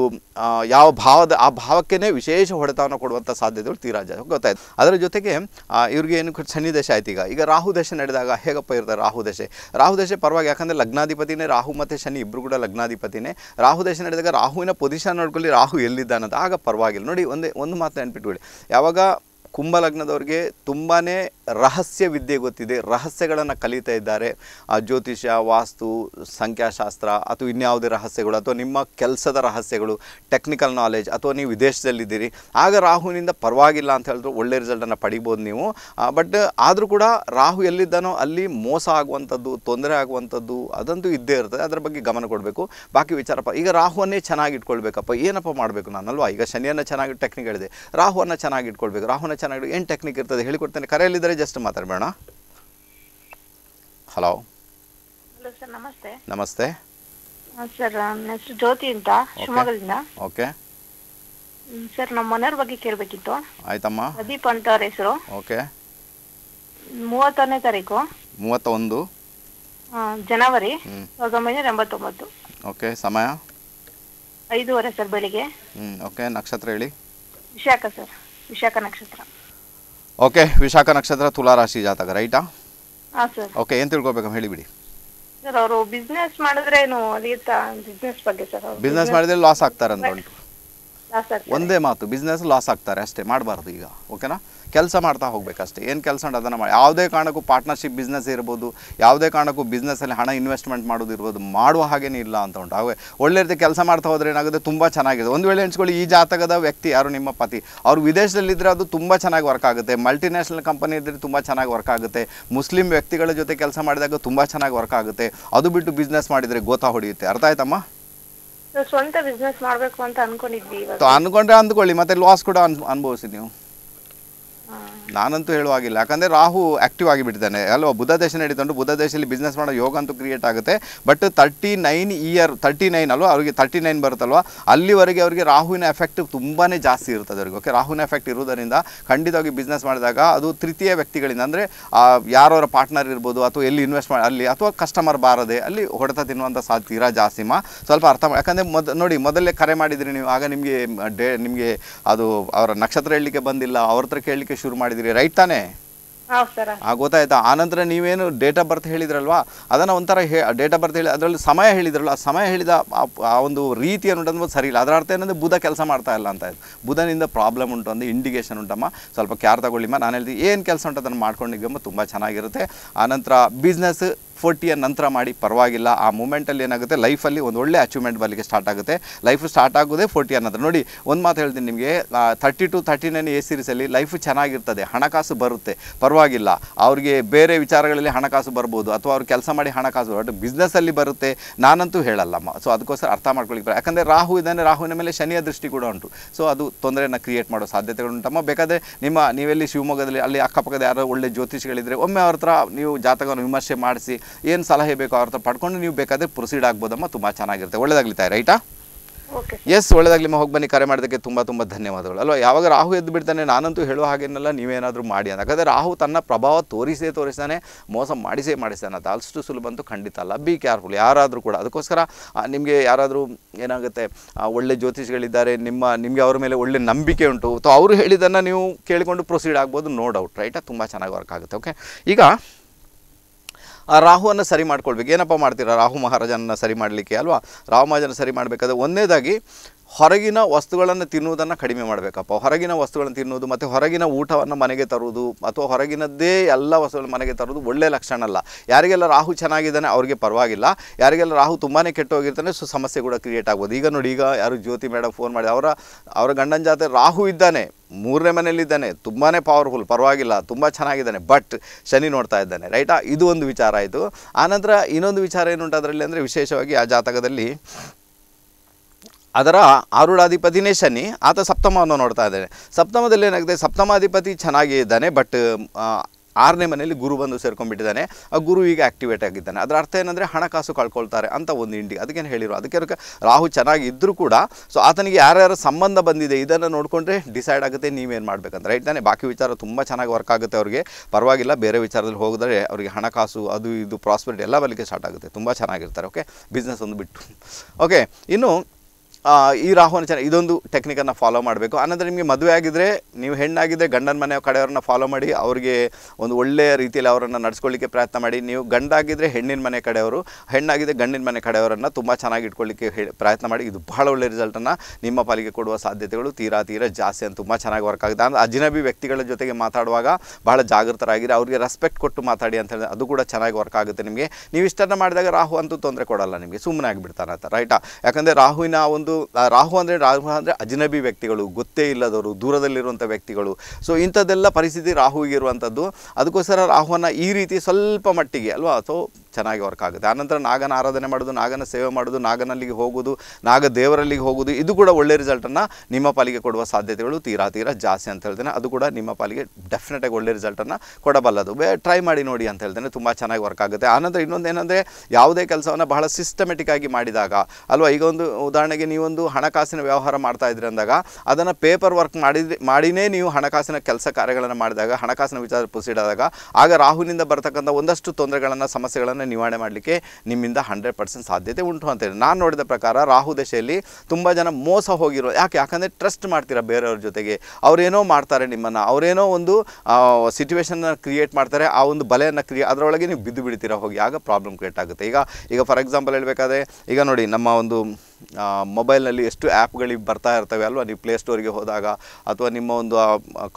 ಯಾವ ಭಾವದ ಆ ಭಾವಕ್ಕೇ ವಿಶೇಷ ಹೊಡೆತವನ್ನು ಕೊಡುವಂಥ ಸಾಧ್ಯತೆಗಳು ತೀರಾ ಜಾಸ್ತಿ ಗೊತ್ತಾಯ್ತು ಅದರ ಜೊತೆಗೆ ಇವ್ರಿಗೆ ಏನು ಸನ್ನಿದಶೆ ಆಯ್ತು ಈಗ ಈಗ ರಾಹು ದಶೆ ನಡೆದಾಗ ಹೇಗಪ್ಪ ಇರ್ತಾರೆ ರಾಹು ದಶೆ ರಾಹು ದಶೆ ಪರವಾಗಿ ಯಾಕಂದರೆ ಲಗ್ನಾಧಿಪತಿನೇ ರಾಹು ಮತ್ತು ಶನಿ ಇಬ್ಬರು ಕೂಡ ಲಗ್ನಾಧಿಪತಿನೇ ರಾಹು ದಶೆ ನಡೆದಾಗ ರಾಹುವಿನ ಪೊಸಿಷನ್ ನೋಡ್ಕೊಳ್ಳಿ ರಾಹು ಅನ್ನೋದು ಆಗ ಪರವಾಗಿಲ್ಲ ನೋಡಿ ಒಂದೇ ಒಂದು ಮಾತು ನೆನ್ಪಿಟ್ಬಿಡಿ ಯಾವಾಗ ಕುಂಭ ಲಗ್ನದವ್ರಿಗೆ ತುಂಬಾ ರಹಸ್ಯ ವಿದ್ಯೆ ಗೊತ್ತಿದೆ ರಹಸ್ಯಗಳನ್ನು ಕಲಿತಾ ಇದ್ದಾರೆ ಜ್ಯೋತಿಷ್ಯ ವಾಸ್ತು ಸಂಖ್ಯಾಶಾಸ್ತ್ರ ಅಥವಾ ಇನ್ಯಾವುದೇ ರಹಸ್ಯಗಳು ಅಥವಾ ನಿಮ್ಮ ಕೆಲಸದ ರಹಸ್ಯಗಳು ಟೆಕ್ನಿಕಲ್ ನಾಲೆಜ್ ಅಥವಾ ನೀವು ವಿದೇಶದಲ್ಲಿದ್ದೀರಿ ಆಗ ರಾಹುವಿನಿಂದ ಪರವಾಗಿಲ್ಲ ಅಂತ ಹೇಳಿದ್ರು ಒಳ್ಳೆ ರಿಸಲ್ಟನ್ನು ಪಡಿಬೋದು ನೀವು ಬಟ್ ಆದರೂ ಕೂಡ ರಾಹು ಎಲ್ಲಿದ್ದಾನೋ ಅಲ್ಲಿ ಮೋಸ ಆಗುವಂಥದ್ದು ತೊಂದರೆ ಆಗುವಂಥದ್ದು ಅದಂತೂ ಇದ್ದೇ ಇರ್ತದೆ ಅದರ ಬಗ್ಗೆ ಗಮನ ಕೊಡಬೇಕು ಬಾಕಿ ವಿಚಾರಪ್ಪ ಈಗ ರಾಹುವನ್ನೇ ಚೆನ್ನಾಗಿ ಇಟ್ಕೊಳ್ಬೇಕಪ್ಪ ಏನಪ್ಪ ಮಾಡಬೇಕು ನಾನಲ್ವಾ ಈಗ ಶನಿಯನ್ನು ಚೆನ್ನಾಗಿ ಟೆಕ್ನಿಕ್ ಹೇಳಿದೆ ರಾಹುವನ್ನು ಚೆನ್ನಾಗಿ ಇಟ್ಕೊಳ್ಬೇಕು ರಾಹುನ ಚೆನ್ನಾಗಿ ಏನು ಟೆಕ್ನಿಕ್ ಇರ್ತದೆ ಹೇಳಿಕೊಡ್ತೇನೆ ಕರೆಯಲ್ಲಿದ್ದರೆ ಬೇರೆ ಜಸ್ಟ್ ಮಾತಾಡಬೇಡ ಹಲೋ ಹಲೋ ಸರ್ ನಮಸ್ತೆ ನಮಸ್ತೆ ಸರ್ ನನ್ನ ಜ್ಯೋತಿ ಅಂತ ಶಿವಮೊಗ್ಗದಿಂದ ಓಕೆ ಸರ್ ನಮ್ಮ ಮನೆಯವ್ರ ಬಗ್ಗೆ ಕೇಳಬೇಕಿತ್ತು ಆಯ್ತಮ್ಮ ಪ್ರದೀಪ್ ಅಂತ ಅವ್ರ ಹೆಸರು ಓಕೆ ಮೂವತ್ತೊಂದನೇ ತಾರೀಕು ಮೂವತ್ತೊಂದು ಜನವರಿ ಸಾವಿರದ ಒಂಬೈನೂರ ಎಂಬತ್ತೊಂಬತ್ತು ಓಕೆ ಸಮಯ ಐದೂವರೆ ಸರ್ ಬೆಳಿಗ್ಗೆ ಹ್ಞೂ ಓಕೆ ನಕ್ಷತ್ರ ಹೇಳಿ ವಿಶಾಖ ಸರ್ ವಿಶಾಖ ನಕ್ಷತ್ರ ಓಕೆ ವಿಶಾಖ ನಕ್ಷತ್ರ ತುಲಾ ರಾಶಿ ಜಾತಕ ರೈಟಾ ಹಾ ಸರ್ ಓಕೆ ಏನ್ ತಿಳ್ಕೊಬೇಕು ಹೇಳಿಬಿಡಿ ಸರ್ ಅವರು ಬಿಸ್ನೆಸ್ ಮಾಡಿದ್ರೆ ಏನು ಬಿಸ್ನೆಸ್ ಬಗ್ಗೆ ಸರ್ business ಮಾಡಿದ್ರೆ ಲಾಸ್ ಆಗ್ತಾರೆ ಅಂತ ಉಂಟು ಒಂದೇ ಮಾತು ಬಿಸ್ನೆಸ್ ಲಾಸ್ ಆಗ್ತಾರೆ ಅಷ್ಟೇ ಮಾಡಬಾರ್ದು ಈಗ ಓಕೆನಾ ಕೆಲಸ ಮಾಡ್ತಾ ಹೋಗ್ಬೇಕಷ್ಟೇ ಏನು ಕೆಲಸ ಅದನ್ನು ಮಾಡಿ ಯಾವುದೇ ಕಾರಣಕ್ಕೂ ಪಾರ್ಟ್ನರ್ಶಿಪ್ ಬಿಸ್ನೆಸ್ ಇರ್ಬೋದು ಯಾವುದೇ ಕಾರಣಕ್ಕೂ ಬಿಸ್ನೆಸ್ಸಲ್ಲಿ ಹಣ ಇನ್ವೆಸ್ಟ್ಮೆಂಟ್ ಮಾಡೋದು ಮಾಡುವ ಹಾಗೇನೇ ಇಲ್ಲ ಅಂತ ಉಂಟು ಹಾಗೆ ಒಳ್ಳೆ ರೀತಿ ಕೆಲಸ ಮಾಡ್ತಾ ಹೋದ್ರೆ ಏನಾಗುತ್ತೆ ತುಂಬ ಚೆನ್ನಾಗಿದೆ ಒಂದು ವೇಳೆ ಎಣಿಸ್ಕೊಳ್ಳಿ ಈ ಜಾತಕದ ವ್ಯಕ್ತಿ ಯಾರು ನಿಮ್ಮ ಪತಿ ಅವರು ವಿದೇಶದಲ್ಲಿದ್ದರೆ ಅದು ತುಂಬ ಚೆನ್ನಾಗಿ ವರ್ಕ್ ಆಗುತ್ತೆ ಮಲ್ಟಿನ್ಯಾಷನಲ್ ಕಂಪನಿ ಇದ್ದರೆ ತುಂಬ ಚೆನ್ನಾಗಿ ವರ್ಕ್ ಆಗುತ್ತೆ ಮುಸ್ಲಿಂ ವ್ಯಕ್ತಿಗಳ ಜೊತೆ ಕೆಲಸ ಮಾಡಿದಾಗ ತುಂಬ ಚೆನ್ನಾಗಿ ವರ್ಕ್ ಆಗುತ್ತೆ ಅದು ಬಿಟ್ಟು ಬಿಸ್ನೆಸ್ ಮಾಡಿದರೆ ಗೋತಾ ಹೊಡೆಯುತ್ತೆ ಅರ್ಥ ಆಯ್ತಮ್ಮ ಸ್ವಂತ ಬಿಸ್ನೆಸ್ ಮಾಡ್ಬೇಕು ಅಂತ ಅನ್ಕೊಂಡಿದ್ವಿ ಅನ್ಕೊಂಡ್ರೆ ಅಂದ್ಕೊಳ್ಳಿ ಮತ್ತೆ ಲಾಸ್ ಕೂಡ ಅನ್ ಅನ್ಬೋಸಿ ನೀವು ನಾನಂತೂ ಹೇಳುವಾಗಿಲ್ಲ ಯಾಕಂದರೆ ರಾಹು ಆ್ಯಕ್ಟಿವ್ ಆಗಿಬಿಟ್ಟಿದ್ದಾನೆ ಅಲ್ವಾ ಬುಧ ದೇಶ ನಡೀತಂಡು ಬುಧ ದೇಶದಲ್ಲಿ ಬಿಸ್ನೆಸ್ ಮಾಡೋ ಯೋಗ ಅಂತೂ ಕ್ರಿಯೇಟ್ ಆಗುತ್ತೆ but thirty nine year thirty nine ಅಲ್ವಾ ಅವರಿಗೆ ತರ್ಟಿ ನೈನ್ ಬರುತ್ತಲ್ವ ಅಲ್ಲಿವರೆಗೆ ಅವರಿಗೆ ರಾಹುವಿನ ಎಫೆಕ್ಟ್ ತುಂಬಾ ಜಾಸ್ತಿ ಇರ್ತದೆ ಅವರಿಗೆ ಓಕೆ ರಾಹುವಿನ ಎಫೆಕ್ಟ್ ಇರುವುದರಿಂದ ಖಂಡಿತವಾಗಿ ಬಿಸ್ನೆಸ್ ಮಾಡಿದಾಗ ಅದು ತೃತೀಯ ವ್ಯಕ್ತಿಗಳಿಂದ ಅಂದರೆ ಯಾರವರ ಪಾರ್ಟ್ನರ್ ಇರ್ಬೋದು ಅಥವಾ ಎಲ್ಲಿ ಇನ್ವೆಸ್ಟ್ ಮಾಡಿ ಅಲ್ಲಿ ಅಥವಾ ಕಸ್ಟಮರ್ ಬಾರದೆ ಅಲ್ಲಿ ಹೊಡೆತ ತಿನ್ನುವಂಥ ಇರೋ ಜಾಸ್ತಿ ಮಾ ಸ್ವಲ್ಪ ಅರ್ಥ ಯಾಕಂದರೆ ಮೊದ್ ನೋಡಿ ಮೊದಲೇ ಕರೆ ಮಾಡಿದ್ರಿ ನೀವು ಆಗ ನಿಮಗೆ ಡೇ ನಿಮಗೆ ಅದು ಅವರ ನಕ್ಷತ್ರ ಹೇಳಲಿಕ್ಕೆ ಬಂದಿಲ್ಲ ಅವ್ರ ಹತ್ರ ಕೇಳಲಿಕ್ಕೆ ಶುರು ಮಾಡಿದಿರಿ ರೈಟ್ ತಾನೇ ಆ ಗೊತ್ತಾಯ್ತಾ ಆನಂತರ ನೀವೇನು ಡೇಟ್ ಆಫ್ ಬರ್ತ್ ಹೇಳಿದ್ರಲ್ವಾ ಅದನ್ನು ಒಂಥರ ಹೇ ಡೇಟ್ ಆಫ್ ಬರ್ತ್ ಹೇಳಿ ಅದರಲ್ಲಿ ಸಮಯ ಹೇಳಿದ್ರಲ್ಲ ಆ ಸಮಯ ಹೇಳಿದ ಆ ಒಂದು ರೀತಿ ಅನ್ನೋದು ಸರಿ ಇಲ್ಲ ಅದರ ಅರ್ಥ ಏನಂದ್ರೆ ಬುಧ ಕೆಲಸ ಮಾಡ್ತಾ ಇಲ್ಲ ಅಂತ ಬುಧನಿಂದ ಪ್ರಾಬ್ಲಮ್ ಉಂಟು ಅಂದ್ರೆ ಇಂಡಿಕೇಶನ್ ಉಂಟಮ್ಮ ಸ್ವಲ್ಪ ಕ್ಯಾರ್ ತಗೊಳ್ಳಿಮ್ಮ ನಾನು ಹೇಳ್ತೀನಿ ಏನು ಕೆಲಸ ಉಂಟು ಅದನ್ನು ಮಾಡ್ಕೊಂಡಿಗಮ್ಮ ತುಂಬ ಚೆನ್ನಾಗಿರುತ್ತೆ ಆನಂತರ ಬಿಸ್ನೆಸ್ ಫೋರ್ಟಿಯ ನಂತರ ಮಾಡಿ ಪರವಾಗಿಲ್ಲ ಆ ಮೂಮೆಂಟಲ್ಲಿ ಏನಾಗುತ್ತೆ ಲೈಫಲ್ಲಿ ಒಂದು ಒಳ್ಳೆ ಅಚೀವ್ಮೆಂಟ್ ಬರಲಿಕ್ಕೆ ಸ್ಟಾರ್ಟ್ ಆಗುತ್ತೆ ಲೈಫ್ ಸ್ಟಾರ್ಟ್ ಆಗೋದೇ ಫೋರ್ಟಿ ಅನ್ನೋದು ನೋಡಿ ಒಂದು ಮಾತು ಹೇಳ್ತೀನಿ ನಿಮಗೆ ಥರ್ಟಿ ಟು ತರ್ಟಿ ನೈನ್ ಎ ಸೀರೀಸಲ್ಲಿ ಲೈಫ್ ಚೆನ್ನಾಗಿರ್ತದೆ ಹಣಕಾಸು ಬರುತ್ತೆ ಪರವಾಗಿಲ್ಲ ಅವ್ರಿಗೆ ಬೇರೆ ವಿಚಾರಗಳಲ್ಲಿ ಹಣಕಾಸು ಬರ್ಬೋದು ಅಥವಾ ಅವ್ರು ಕೆಲಸ ಮಾಡಿ ಹಣಕಾಸು ಬಟ್ ಬಿಸ್ನೆಸ್ಸಲ್ಲಿ ಬರುತ್ತೆ ನಾನಂತೂ ಹೇಳಲ್ಲಮ್ಮ ಸೊ ಅದಕ್ಕೋಸ್ಕರ ಅರ್ಥ ಮಾಡ್ಕೊಳ್ಳಿ ಯಾಕಂದರೆ ರಾಹು ಇದ್ದಾನೆ ರಾಹುವಿನ ಮೇಲೆ ಶನಿಯ ದೃಷ್ಟಿ ಕೂಡ ಉಂಟು ಸೊ ಅದು ತೊಂದರೆಯನ್ನು ಕ್ರಿಯೇಟ್ ಮಾಡೋ ಸಾಧ್ಯತೆಗಳು ಉಂಟಮ್ಮ ಬೇಕಾದರೆ ನಿಮ್ಮ ನೀವೆಲ್ಲಿ ಶಿವಮೊಗ್ಗದಲ್ಲಿ ಅಲ್ಲಿ ಅಕ್ಕಪಕ್ಕದ ಯಾರೋ ಒಳ್ಳೆ ಜ್ಯೋತಿಷಿಗಳಿದ್ದರೆ ಒಮ್ಮೆ ಅವ್ರ ಹತ್ರ ನೀವು ಜಾತಕವನ್ನು ವಿಮರ್ಶೆ ಮಾಡಿಸಿ ಏನು ಸಲಹೆ ಬೇಕೋ ಅವ್ರ ಪಡ್ಕೊಂಡು ನೀವು ಬೇಕಾದರೆ ಪ್ರೊಸೀಡ್ ಆಗ್ಬೋದಮ್ಮ ತುಂಬ ಚೆನ್ನಾಗಿರುತ್ತೆ ಒಳ್ಳೇದಾಗ್ಲಿ ತಾಯಿ ರೈಟಾ ಎಸ್ ಮಾ ಹೋಗಿ ಬನ್ನಿ ಕರೆ ಮಾಡೋದಕ್ಕೆ ತುಂಬ ತುಂಬ ಧನ್ಯವಾದಗಳು ಅಲ್ವಾ ಯಾವಾಗ ರಾಹು ಎದ್ದು ಬಿಡ್ತಾನೆ ನಾನಂತೂ ಹೇಳೋ ಹಾಗೇನಲ್ಲ ನೀವೇನಾದರೂ ಮಾಡಿ ಅಂತ ಯಾಕಂದರೆ ರಾಹು ತನ್ನ ಪ್ರಭಾವ ತೋರಿಸೇ ತೋರಿಸ್ತಾನೆ ಮೋಸ ಮಾಡಿಸೇ ಮಾಡಿಸ್ತಾನೆ ಅದು ಅಷ್ಟು ಸುಲಭ ಅಂತೂ ಖಂಡಿತ ಅಲ್ಲ ಬಿ ಕೇರ್ಫುಲ್ ಯಾರಾದರೂ ಕೂಡ ಅದಕ್ಕೋಸ್ಕರ ನಿಮಗೆ ಯಾರಾದರೂ ಏನಾಗುತ್ತೆ ಒಳ್ಳೆ ಜ್ಯೋತಿಷಿಗಳಿದ್ದಾರೆ ನಿಮ್ಮ ನಿಮಗೆ ಅವ್ರ ಮೇಲೆ ಒಳ್ಳೆ ನಂಬಿಕೆ ಉಂಟು ಅಥವಾ ಅವರು ಹೇಳಿದ್ದನ್ನು ನೀವು ಕೇಳಿಕೊಂಡು ಪ್ರೊಸೀಡ್ ಆಗ್ಬೋದು ನೋ ಡೌಟ್ ರೈಟಾ ತುಂಬ ಚೆನ್ನಾಗಿ ವರ್ಕ್ ಆಗುತ್ತೆ ಓಕೆ ಈಗ ಆ ರಾಹುವನ್ನು ಸರಿ ಮಾಡ್ಕೊಳ್ಬೇಕು ಏನಪ್ಪ ಮಾಡ್ತೀರಾ ರಾಹು ಮಹಾರಾಜನನ್ನು ಸರಿ ಮಾಡಲಿಕ್ಕೆ ಅಲ್ವಾ ರಾಹು ಮಹಾರಾಜನ ಸರಿ ಮಾಡಬೇಕಾದ್ರೆ ಒಂದನೇದಾಗಿ ಹೊರಗಿನ ವಸ್ತುಗಳನ್ನು ತಿನ್ನುವುದನ್ನು ಕಡಿಮೆ ಮಾಡಬೇಕಪ್ಪ ಹೊರಗಿನ ವಸ್ತುಗಳನ್ನು ತಿನ್ನುವುದು ಮತ್ತು ಹೊರಗಿನ ಊಟವನ್ನು ಮನೆಗೆ ತರುವುದು ಅಥವಾ ಹೊರಗಿನದ್ದೇ ಎಲ್ಲ ವಸ್ತುಗಳನ್ನ ಮನೆಗೆ ತರುವುದು ಒಳ್ಳೆಯ ಲಕ್ಷಣ ಅಲ್ಲ ಯಾರಿಗೆಲ್ಲ ರಾಹು ಚೆನ್ನಾಗಿದ್ದಾನೆ ಅವರಿಗೆ ಪರವಾಗಿಲ್ಲ ಯಾರಿಗೆಲ್ಲ ರಾಹು ತುಂಬಾ ಹೋಗಿರ್ತಾನೆ ಸೊ ಸಮಸ್ಯೆ ಕೂಡ ಕ್ರಿಯೇಟ್ ಆಗ್ಬೋದು ಈಗ ನೋಡಿ ಈಗ ಯಾರು ಜ್ಯೋತಿ ಮೇಡಮ್ ಫೋನ್ ಮಾಡಿ ಅವರ ಅವರ ಗಂಡನ ಜಾತೆ ರಾಹು ಇದ್ದಾನೆ ಮೂರನೇ ಮನೆಯಲ್ಲಿದ್ದಾನೆ ತುಂಬಾ ಪವರ್ಫುಲ್ ಪರವಾಗಿಲ್ಲ ತುಂಬ ಚೆನ್ನಾಗಿದ್ದಾನೆ ಬಟ್ ಶನಿ ನೋಡ್ತಾ ಇದ್ದಾನೆ ರೈಟಾ ಇದು ಒಂದು ವಿಚಾರ ಆಯಿತು ಆನಂತರ ಇನ್ನೊಂದು ವಿಚಾರ ಏನು ಅದರಲ್ಲಿ ಅಂದರೆ ವಿಶೇಷವಾಗಿ ಆ ಜಾತಕದಲ್ಲಿ ಅದರ ಆರುಳಾಧಿಪತಿನೇ ಶನಿ ಆತ ಸಪ್ತಮವನ್ನು ನೋಡ್ತಾ ಇದ್ದಾನೆ ಸಪ್ತಮದಲ್ಲಿ ಏನಾಗಿದೆ ಸಪ್ತಮಾಧಿಪತಿ ಚೆನ್ನಾಗಿ ಇದ್ದಾನೆ ಬಟ್ ಆರನೇ ಮನೆಯಲ್ಲಿ ಗುರು ಬಂದು ಸೇರ್ಕೊಂಡ್ಬಿಟ್ಟಿದ್ದಾನೆ ಆ ಗುರು ಈಗ ಆ್ಯಕ್ಟಿವೇಟ್ ಆಗಿದ್ದಾನೆ ಅದರ ಅರ್ಥ ಏನಂದರೆ ಹಣಕಾಸು ಕಳ್ಕೊಳ್ತಾರೆ ಅಂತ ಒಂದು ಇಂಡಿ ಅದಕ್ಕೇನು ಹೇಳಿರು ಅದಕ್ಕೆ ರಾಹು ಚೆನ್ನಾಗಿ ಇದ್ದರೂ ಕೂಡ ಸೊ ಆತನಿಗೆ ಯಾರ್ಯಾರ ಸಂಬಂಧ ಬಂದಿದೆ ಇದನ್ನು ನೋಡಿಕೊಂಡ್ರೆ ಡಿಸೈಡ್ ಆಗುತ್ತೆ ನೀವೇನು ಮಾಡಬೇಕಂದ್ರೆ ರೈಟ್ ತಾನೆ ಬಾಕಿ ವಿಚಾರ ತುಂಬ ಚೆನ್ನಾಗಿ ವರ್ಕ್ ಆಗುತ್ತೆ ಅವರಿಗೆ ಪರವಾಗಿಲ್ಲ ಬೇರೆ ವಿಚಾರದಲ್ಲಿ ಹೋದರೆ ಅವರಿಗೆ ಹಣಕಾಸು ಅದು ಇದು ಪ್ರಾಸ್ಪರ್ಟಿ ಎಲ್ಲ ಬಲಿಕ್ಕೆ ಸ್ಟಾರ್ಟ್ ಆಗುತ್ತೆ ತುಂಬ ಚೆನ್ನಾಗಿರ್ತಾರೆ ಓಕೆ ಬಿಸ್ನೆಸ್ ಒಂದು ಬಿಟ್ಟು ಓಕೆ ಇನ್ನು ಈ ರಾಹುನ ಚೆನ್ನಾಗಿ ಇದೊಂದು ಟೆಕ್ನಿಕನ್ನು ಫಾಲೋ ಮಾಡಬೇಕು ಆನಂತರ ನಿಮಗೆ ಮದುವೆ ಆಗಿದ್ದರೆ ನೀವು ಹೆಣ್ಣಾಗಿದ್ದರೆ ಗಂಡನ ಮನೆಯ ಕಡೆಯವ್ರನ್ನ ಫಾಲೋ ಮಾಡಿ ಅವರಿಗೆ ಒಂದು ಒಳ್ಳೆಯ ರೀತಿಯಲ್ಲಿ ಅವರನ್ನು ನಡೆಸ್ಕೊಳ್ಳಿಕ್ಕೆ ಪ್ರಯತ್ನ ಮಾಡಿ ನೀವು ಗಂಡಾಗಿದ್ದರೆ ಹೆಣ್ಣಿನ ಮನೆ ಕಡೆಯವರು ಹೆಣ್ಣಾಗಿದ್ದರೆ ಗಂಡಿನ ಮನೆ ಕಡೆಯವರನ್ನು ತುಂಬ ಚೆನ್ನಾಗಿ ಇಟ್ಕೊಳ್ಳಿಕ್ಕೆ ಪ್ರಯತ್ನ ಮಾಡಿ ಇದು ಬಹಳ ಒಳ್ಳೆಯ ರಿಸಲ್ಟನ್ನು ನಿಮ್ಮ ಪಾಲಿಗೆ ಕೊಡುವ ಸಾಧ್ಯತೆಗಳು ತೀರಾ ತೀರಾ ಜಾಸ್ತಿ ಅಂತ ತುಂಬ ಚೆನ್ನಾಗಿ ವರ್ಕ್ ಆಗುತ್ತೆ ಅಂದರೆ ಅಜಿನಬಿ ವ್ಯಕ್ತಿಗಳ ಜೊತೆಗೆ ಮಾತಾಡುವಾಗ ಭಾಳ ಜಾಗೃತರಾಗಿರಿ ಅವರಿಗೆ ರೆಸ್ಪೆಕ್ಟ್ ಕೊಟ್ಟು ಮಾತಾಡಿ ಅಂತ ಹೇಳಿದ್ರೆ ಅದು ಕೂಡ ಚೆನ್ನಾಗಿ ವರ್ಕ್ ಆಗುತ್ತೆ ನಿಮಗೆ ನೀವು ಇಷ್ಟನ್ನು ಮಾಡಿದಾಗ ರಾಹು ಅಂತೂ ತೊಂದರೆ ಕೊಡಲ್ಲ ನಿಮಗೆ ಸುಮ್ಮನೆ ಆಗಿಬಿಡ್ತಾರೆ ಅಂತ ರೈಟಾ ಯಾಕಂದರೆ ರಾಹುವಿನ ಒಂದು ಒಂದು ರಾಹು ಅಂದರೆ ರಾಹು ಅಂದರೆ ಅಜನಬಿ ವ್ಯಕ್ತಿಗಳು ಗೊತ್ತೇ ಇಲ್ಲದವರು ದೂರದಲ್ಲಿರುವಂಥ ವ್ಯಕ್ತಿಗಳು ಸೊ ಇಂಥದ್ದೆಲ್ಲ ಪರಿಸ್ಥಿತಿ ರಾಹುಗೆ ಇರುವಂಥದ್ದು ಅದಕ್ಕೋಸ್ಕರ ರಾಹುವನ್ನು ಈ ರೀತಿ ಸ್ವಲ್ಪ ಮಟ್ಟಿಗೆ ಅಲ್ವಾ ಸೊ ಚೆನ್ನಾಗಿ ವರ್ಕ್ ಆಗುತ್ತೆ ಆನಂತರ ನಾಗನ ಆರಾಧನೆ ಮಾಡೋದು ನಾಗನ ಸೇವೆ ಮಾಡೋದು ನಾಗನಲ್ಲಿಗೆ ಹೋಗೋದು ನಾಗ ದೇವರಲ್ಲಿಗೆ ಹೋಗೋದು ಇದು ಕೂಡ ಒಳ್ಳೆಯ ರಿಸಲ್ಟನ್ನು ನಿಮ್ಮ ಪಾಲಿಗೆ ಕೊಡುವ ಸಾಧ್ಯತೆಗಳು ತೀರಾ ತೀರಾ ಜಾಸ್ತಿ ಅಂತ ಹೇಳ್ತೇನೆ ಅದು ಕೂಡ ನಿಮ್ಮ ಪಾಲಿಗೆ ಡೆಫಿನೆಟಾಗಿ ಒಳ್ಳೆ ರಿಸಲ್ಟನ್ನು ಕೊಡಬಲ್ಲದು ಬೇ ಟ್ರೈ ಮಾಡಿ ನೋಡಿ ಅಂತ ಹೇಳ್ತೇನೆ ತುಂಬ ಚೆನ್ನಾಗಿ ವರ್ಕ್ ಆಗುತ್ತೆ ಆನಂತರ ಇನ್ನೊಂದು ಏನಂದರೆ ಯಾವುದೇ ಕೆಲಸವನ್ನು ಬಹಳ ಸಿಸ್ಟಮೆಟಿಕ್ ಆಗಿ ಮಾಡಿದಾಗ ಅಲ್ವಾ ಈಗ ಒಂದು ಉದಾಹರಣೆಗೆ ನೀವು ನೀವೊಂದು ಹಣಕಾಸಿನ ವ್ಯವಹಾರ ಮಾಡ್ತಾ ಇದ್ರಿ ಅಂದಾಗ ಅದನ್ನು ಪೇಪರ್ ವರ್ಕ್ ಮಾಡಿದ್ರೆ ಮಾಡಿನೇ ನೀವು ಹಣಕಾಸಿನ ಕೆಲಸ ಕಾರ್ಯಗಳನ್ನು ಮಾಡಿದಾಗ ಹಣಕಾಸಿನ ವಿಚಾರ ಪ್ರೊಸೀಡ್ ಆದಾಗ ಆಗ ರಾಹುನಿಂದ ಬರ್ತಕ್ಕಂಥ ಒಂದಷ್ಟು ತೊಂದರೆಗಳನ್ನು ಸಮಸ್ಯೆಗಳನ್ನು ನಿವಾರಣೆ ಮಾಡಲಿಕ್ಕೆ ನಿಮ್ಮಿಂದ ಹಂಡ್ರೆಡ್ ಪರ್ಸೆಂಟ್ ಸಾಧ್ಯತೆ ಉಂಟು ಅಂತೇಳಿ ನಾನು ನೋಡಿದ ಪ್ರಕಾರ ರಾಹು ದಶೆಯಲ್ಲಿ ತುಂಬ ಜನ ಮೋಸ ಹೋಗಿರೋ ಯಾಕೆ ಯಾಕಂದರೆ ಟ್ರಸ್ಟ್ ಮಾಡ್ತೀರಾ ಬೇರೆಯವ್ರ ಜೊತೆಗೆ ಅವರೇನೋ ಮಾಡ್ತಾರೆ ನಿಮ್ಮನ್ನು ಅವರೇನೋ ಒಂದು ಸಿಚುವೇಶನ್ನ ಕ್ರಿಯೇಟ್ ಮಾಡ್ತಾರೆ ಆ ಒಂದು ಬಲೆಯನ್ನು ಕ್ರಿಯೆ ಅದರೊಳಗೆ ನೀವು ಬಿದ್ದು ಬಿಡ್ತೀರಾ ಹೋಗಿ ಆಗ ಪ್ರಾಬ್ಲಮ್ ಕ್ರಿಯೇಟ್ ಆಗುತ್ತೆ ಈಗ ಈಗ ಫಾರ್ ಎಕ್ಸಾಂಪಲ್ ಹೇಳಬೇಕಾದ್ರೆ ಈಗ ನೋಡಿ ನಮ್ಮ ಒಂದು ಮೊಬೈಲ್ನಲ್ಲಿ ಎಷ್ಟು ಆ್ಯಪ್ಗಳಿಗೆ ಬರ್ತಾ ಇರ್ತವೆ ಅಲ್ವಾ ನೀವು ಪ್ಲೇಸ್ಟೋರಿಗೆ ಹೋದಾಗ ಅಥವಾ ನಿಮ್ಮ ಒಂದು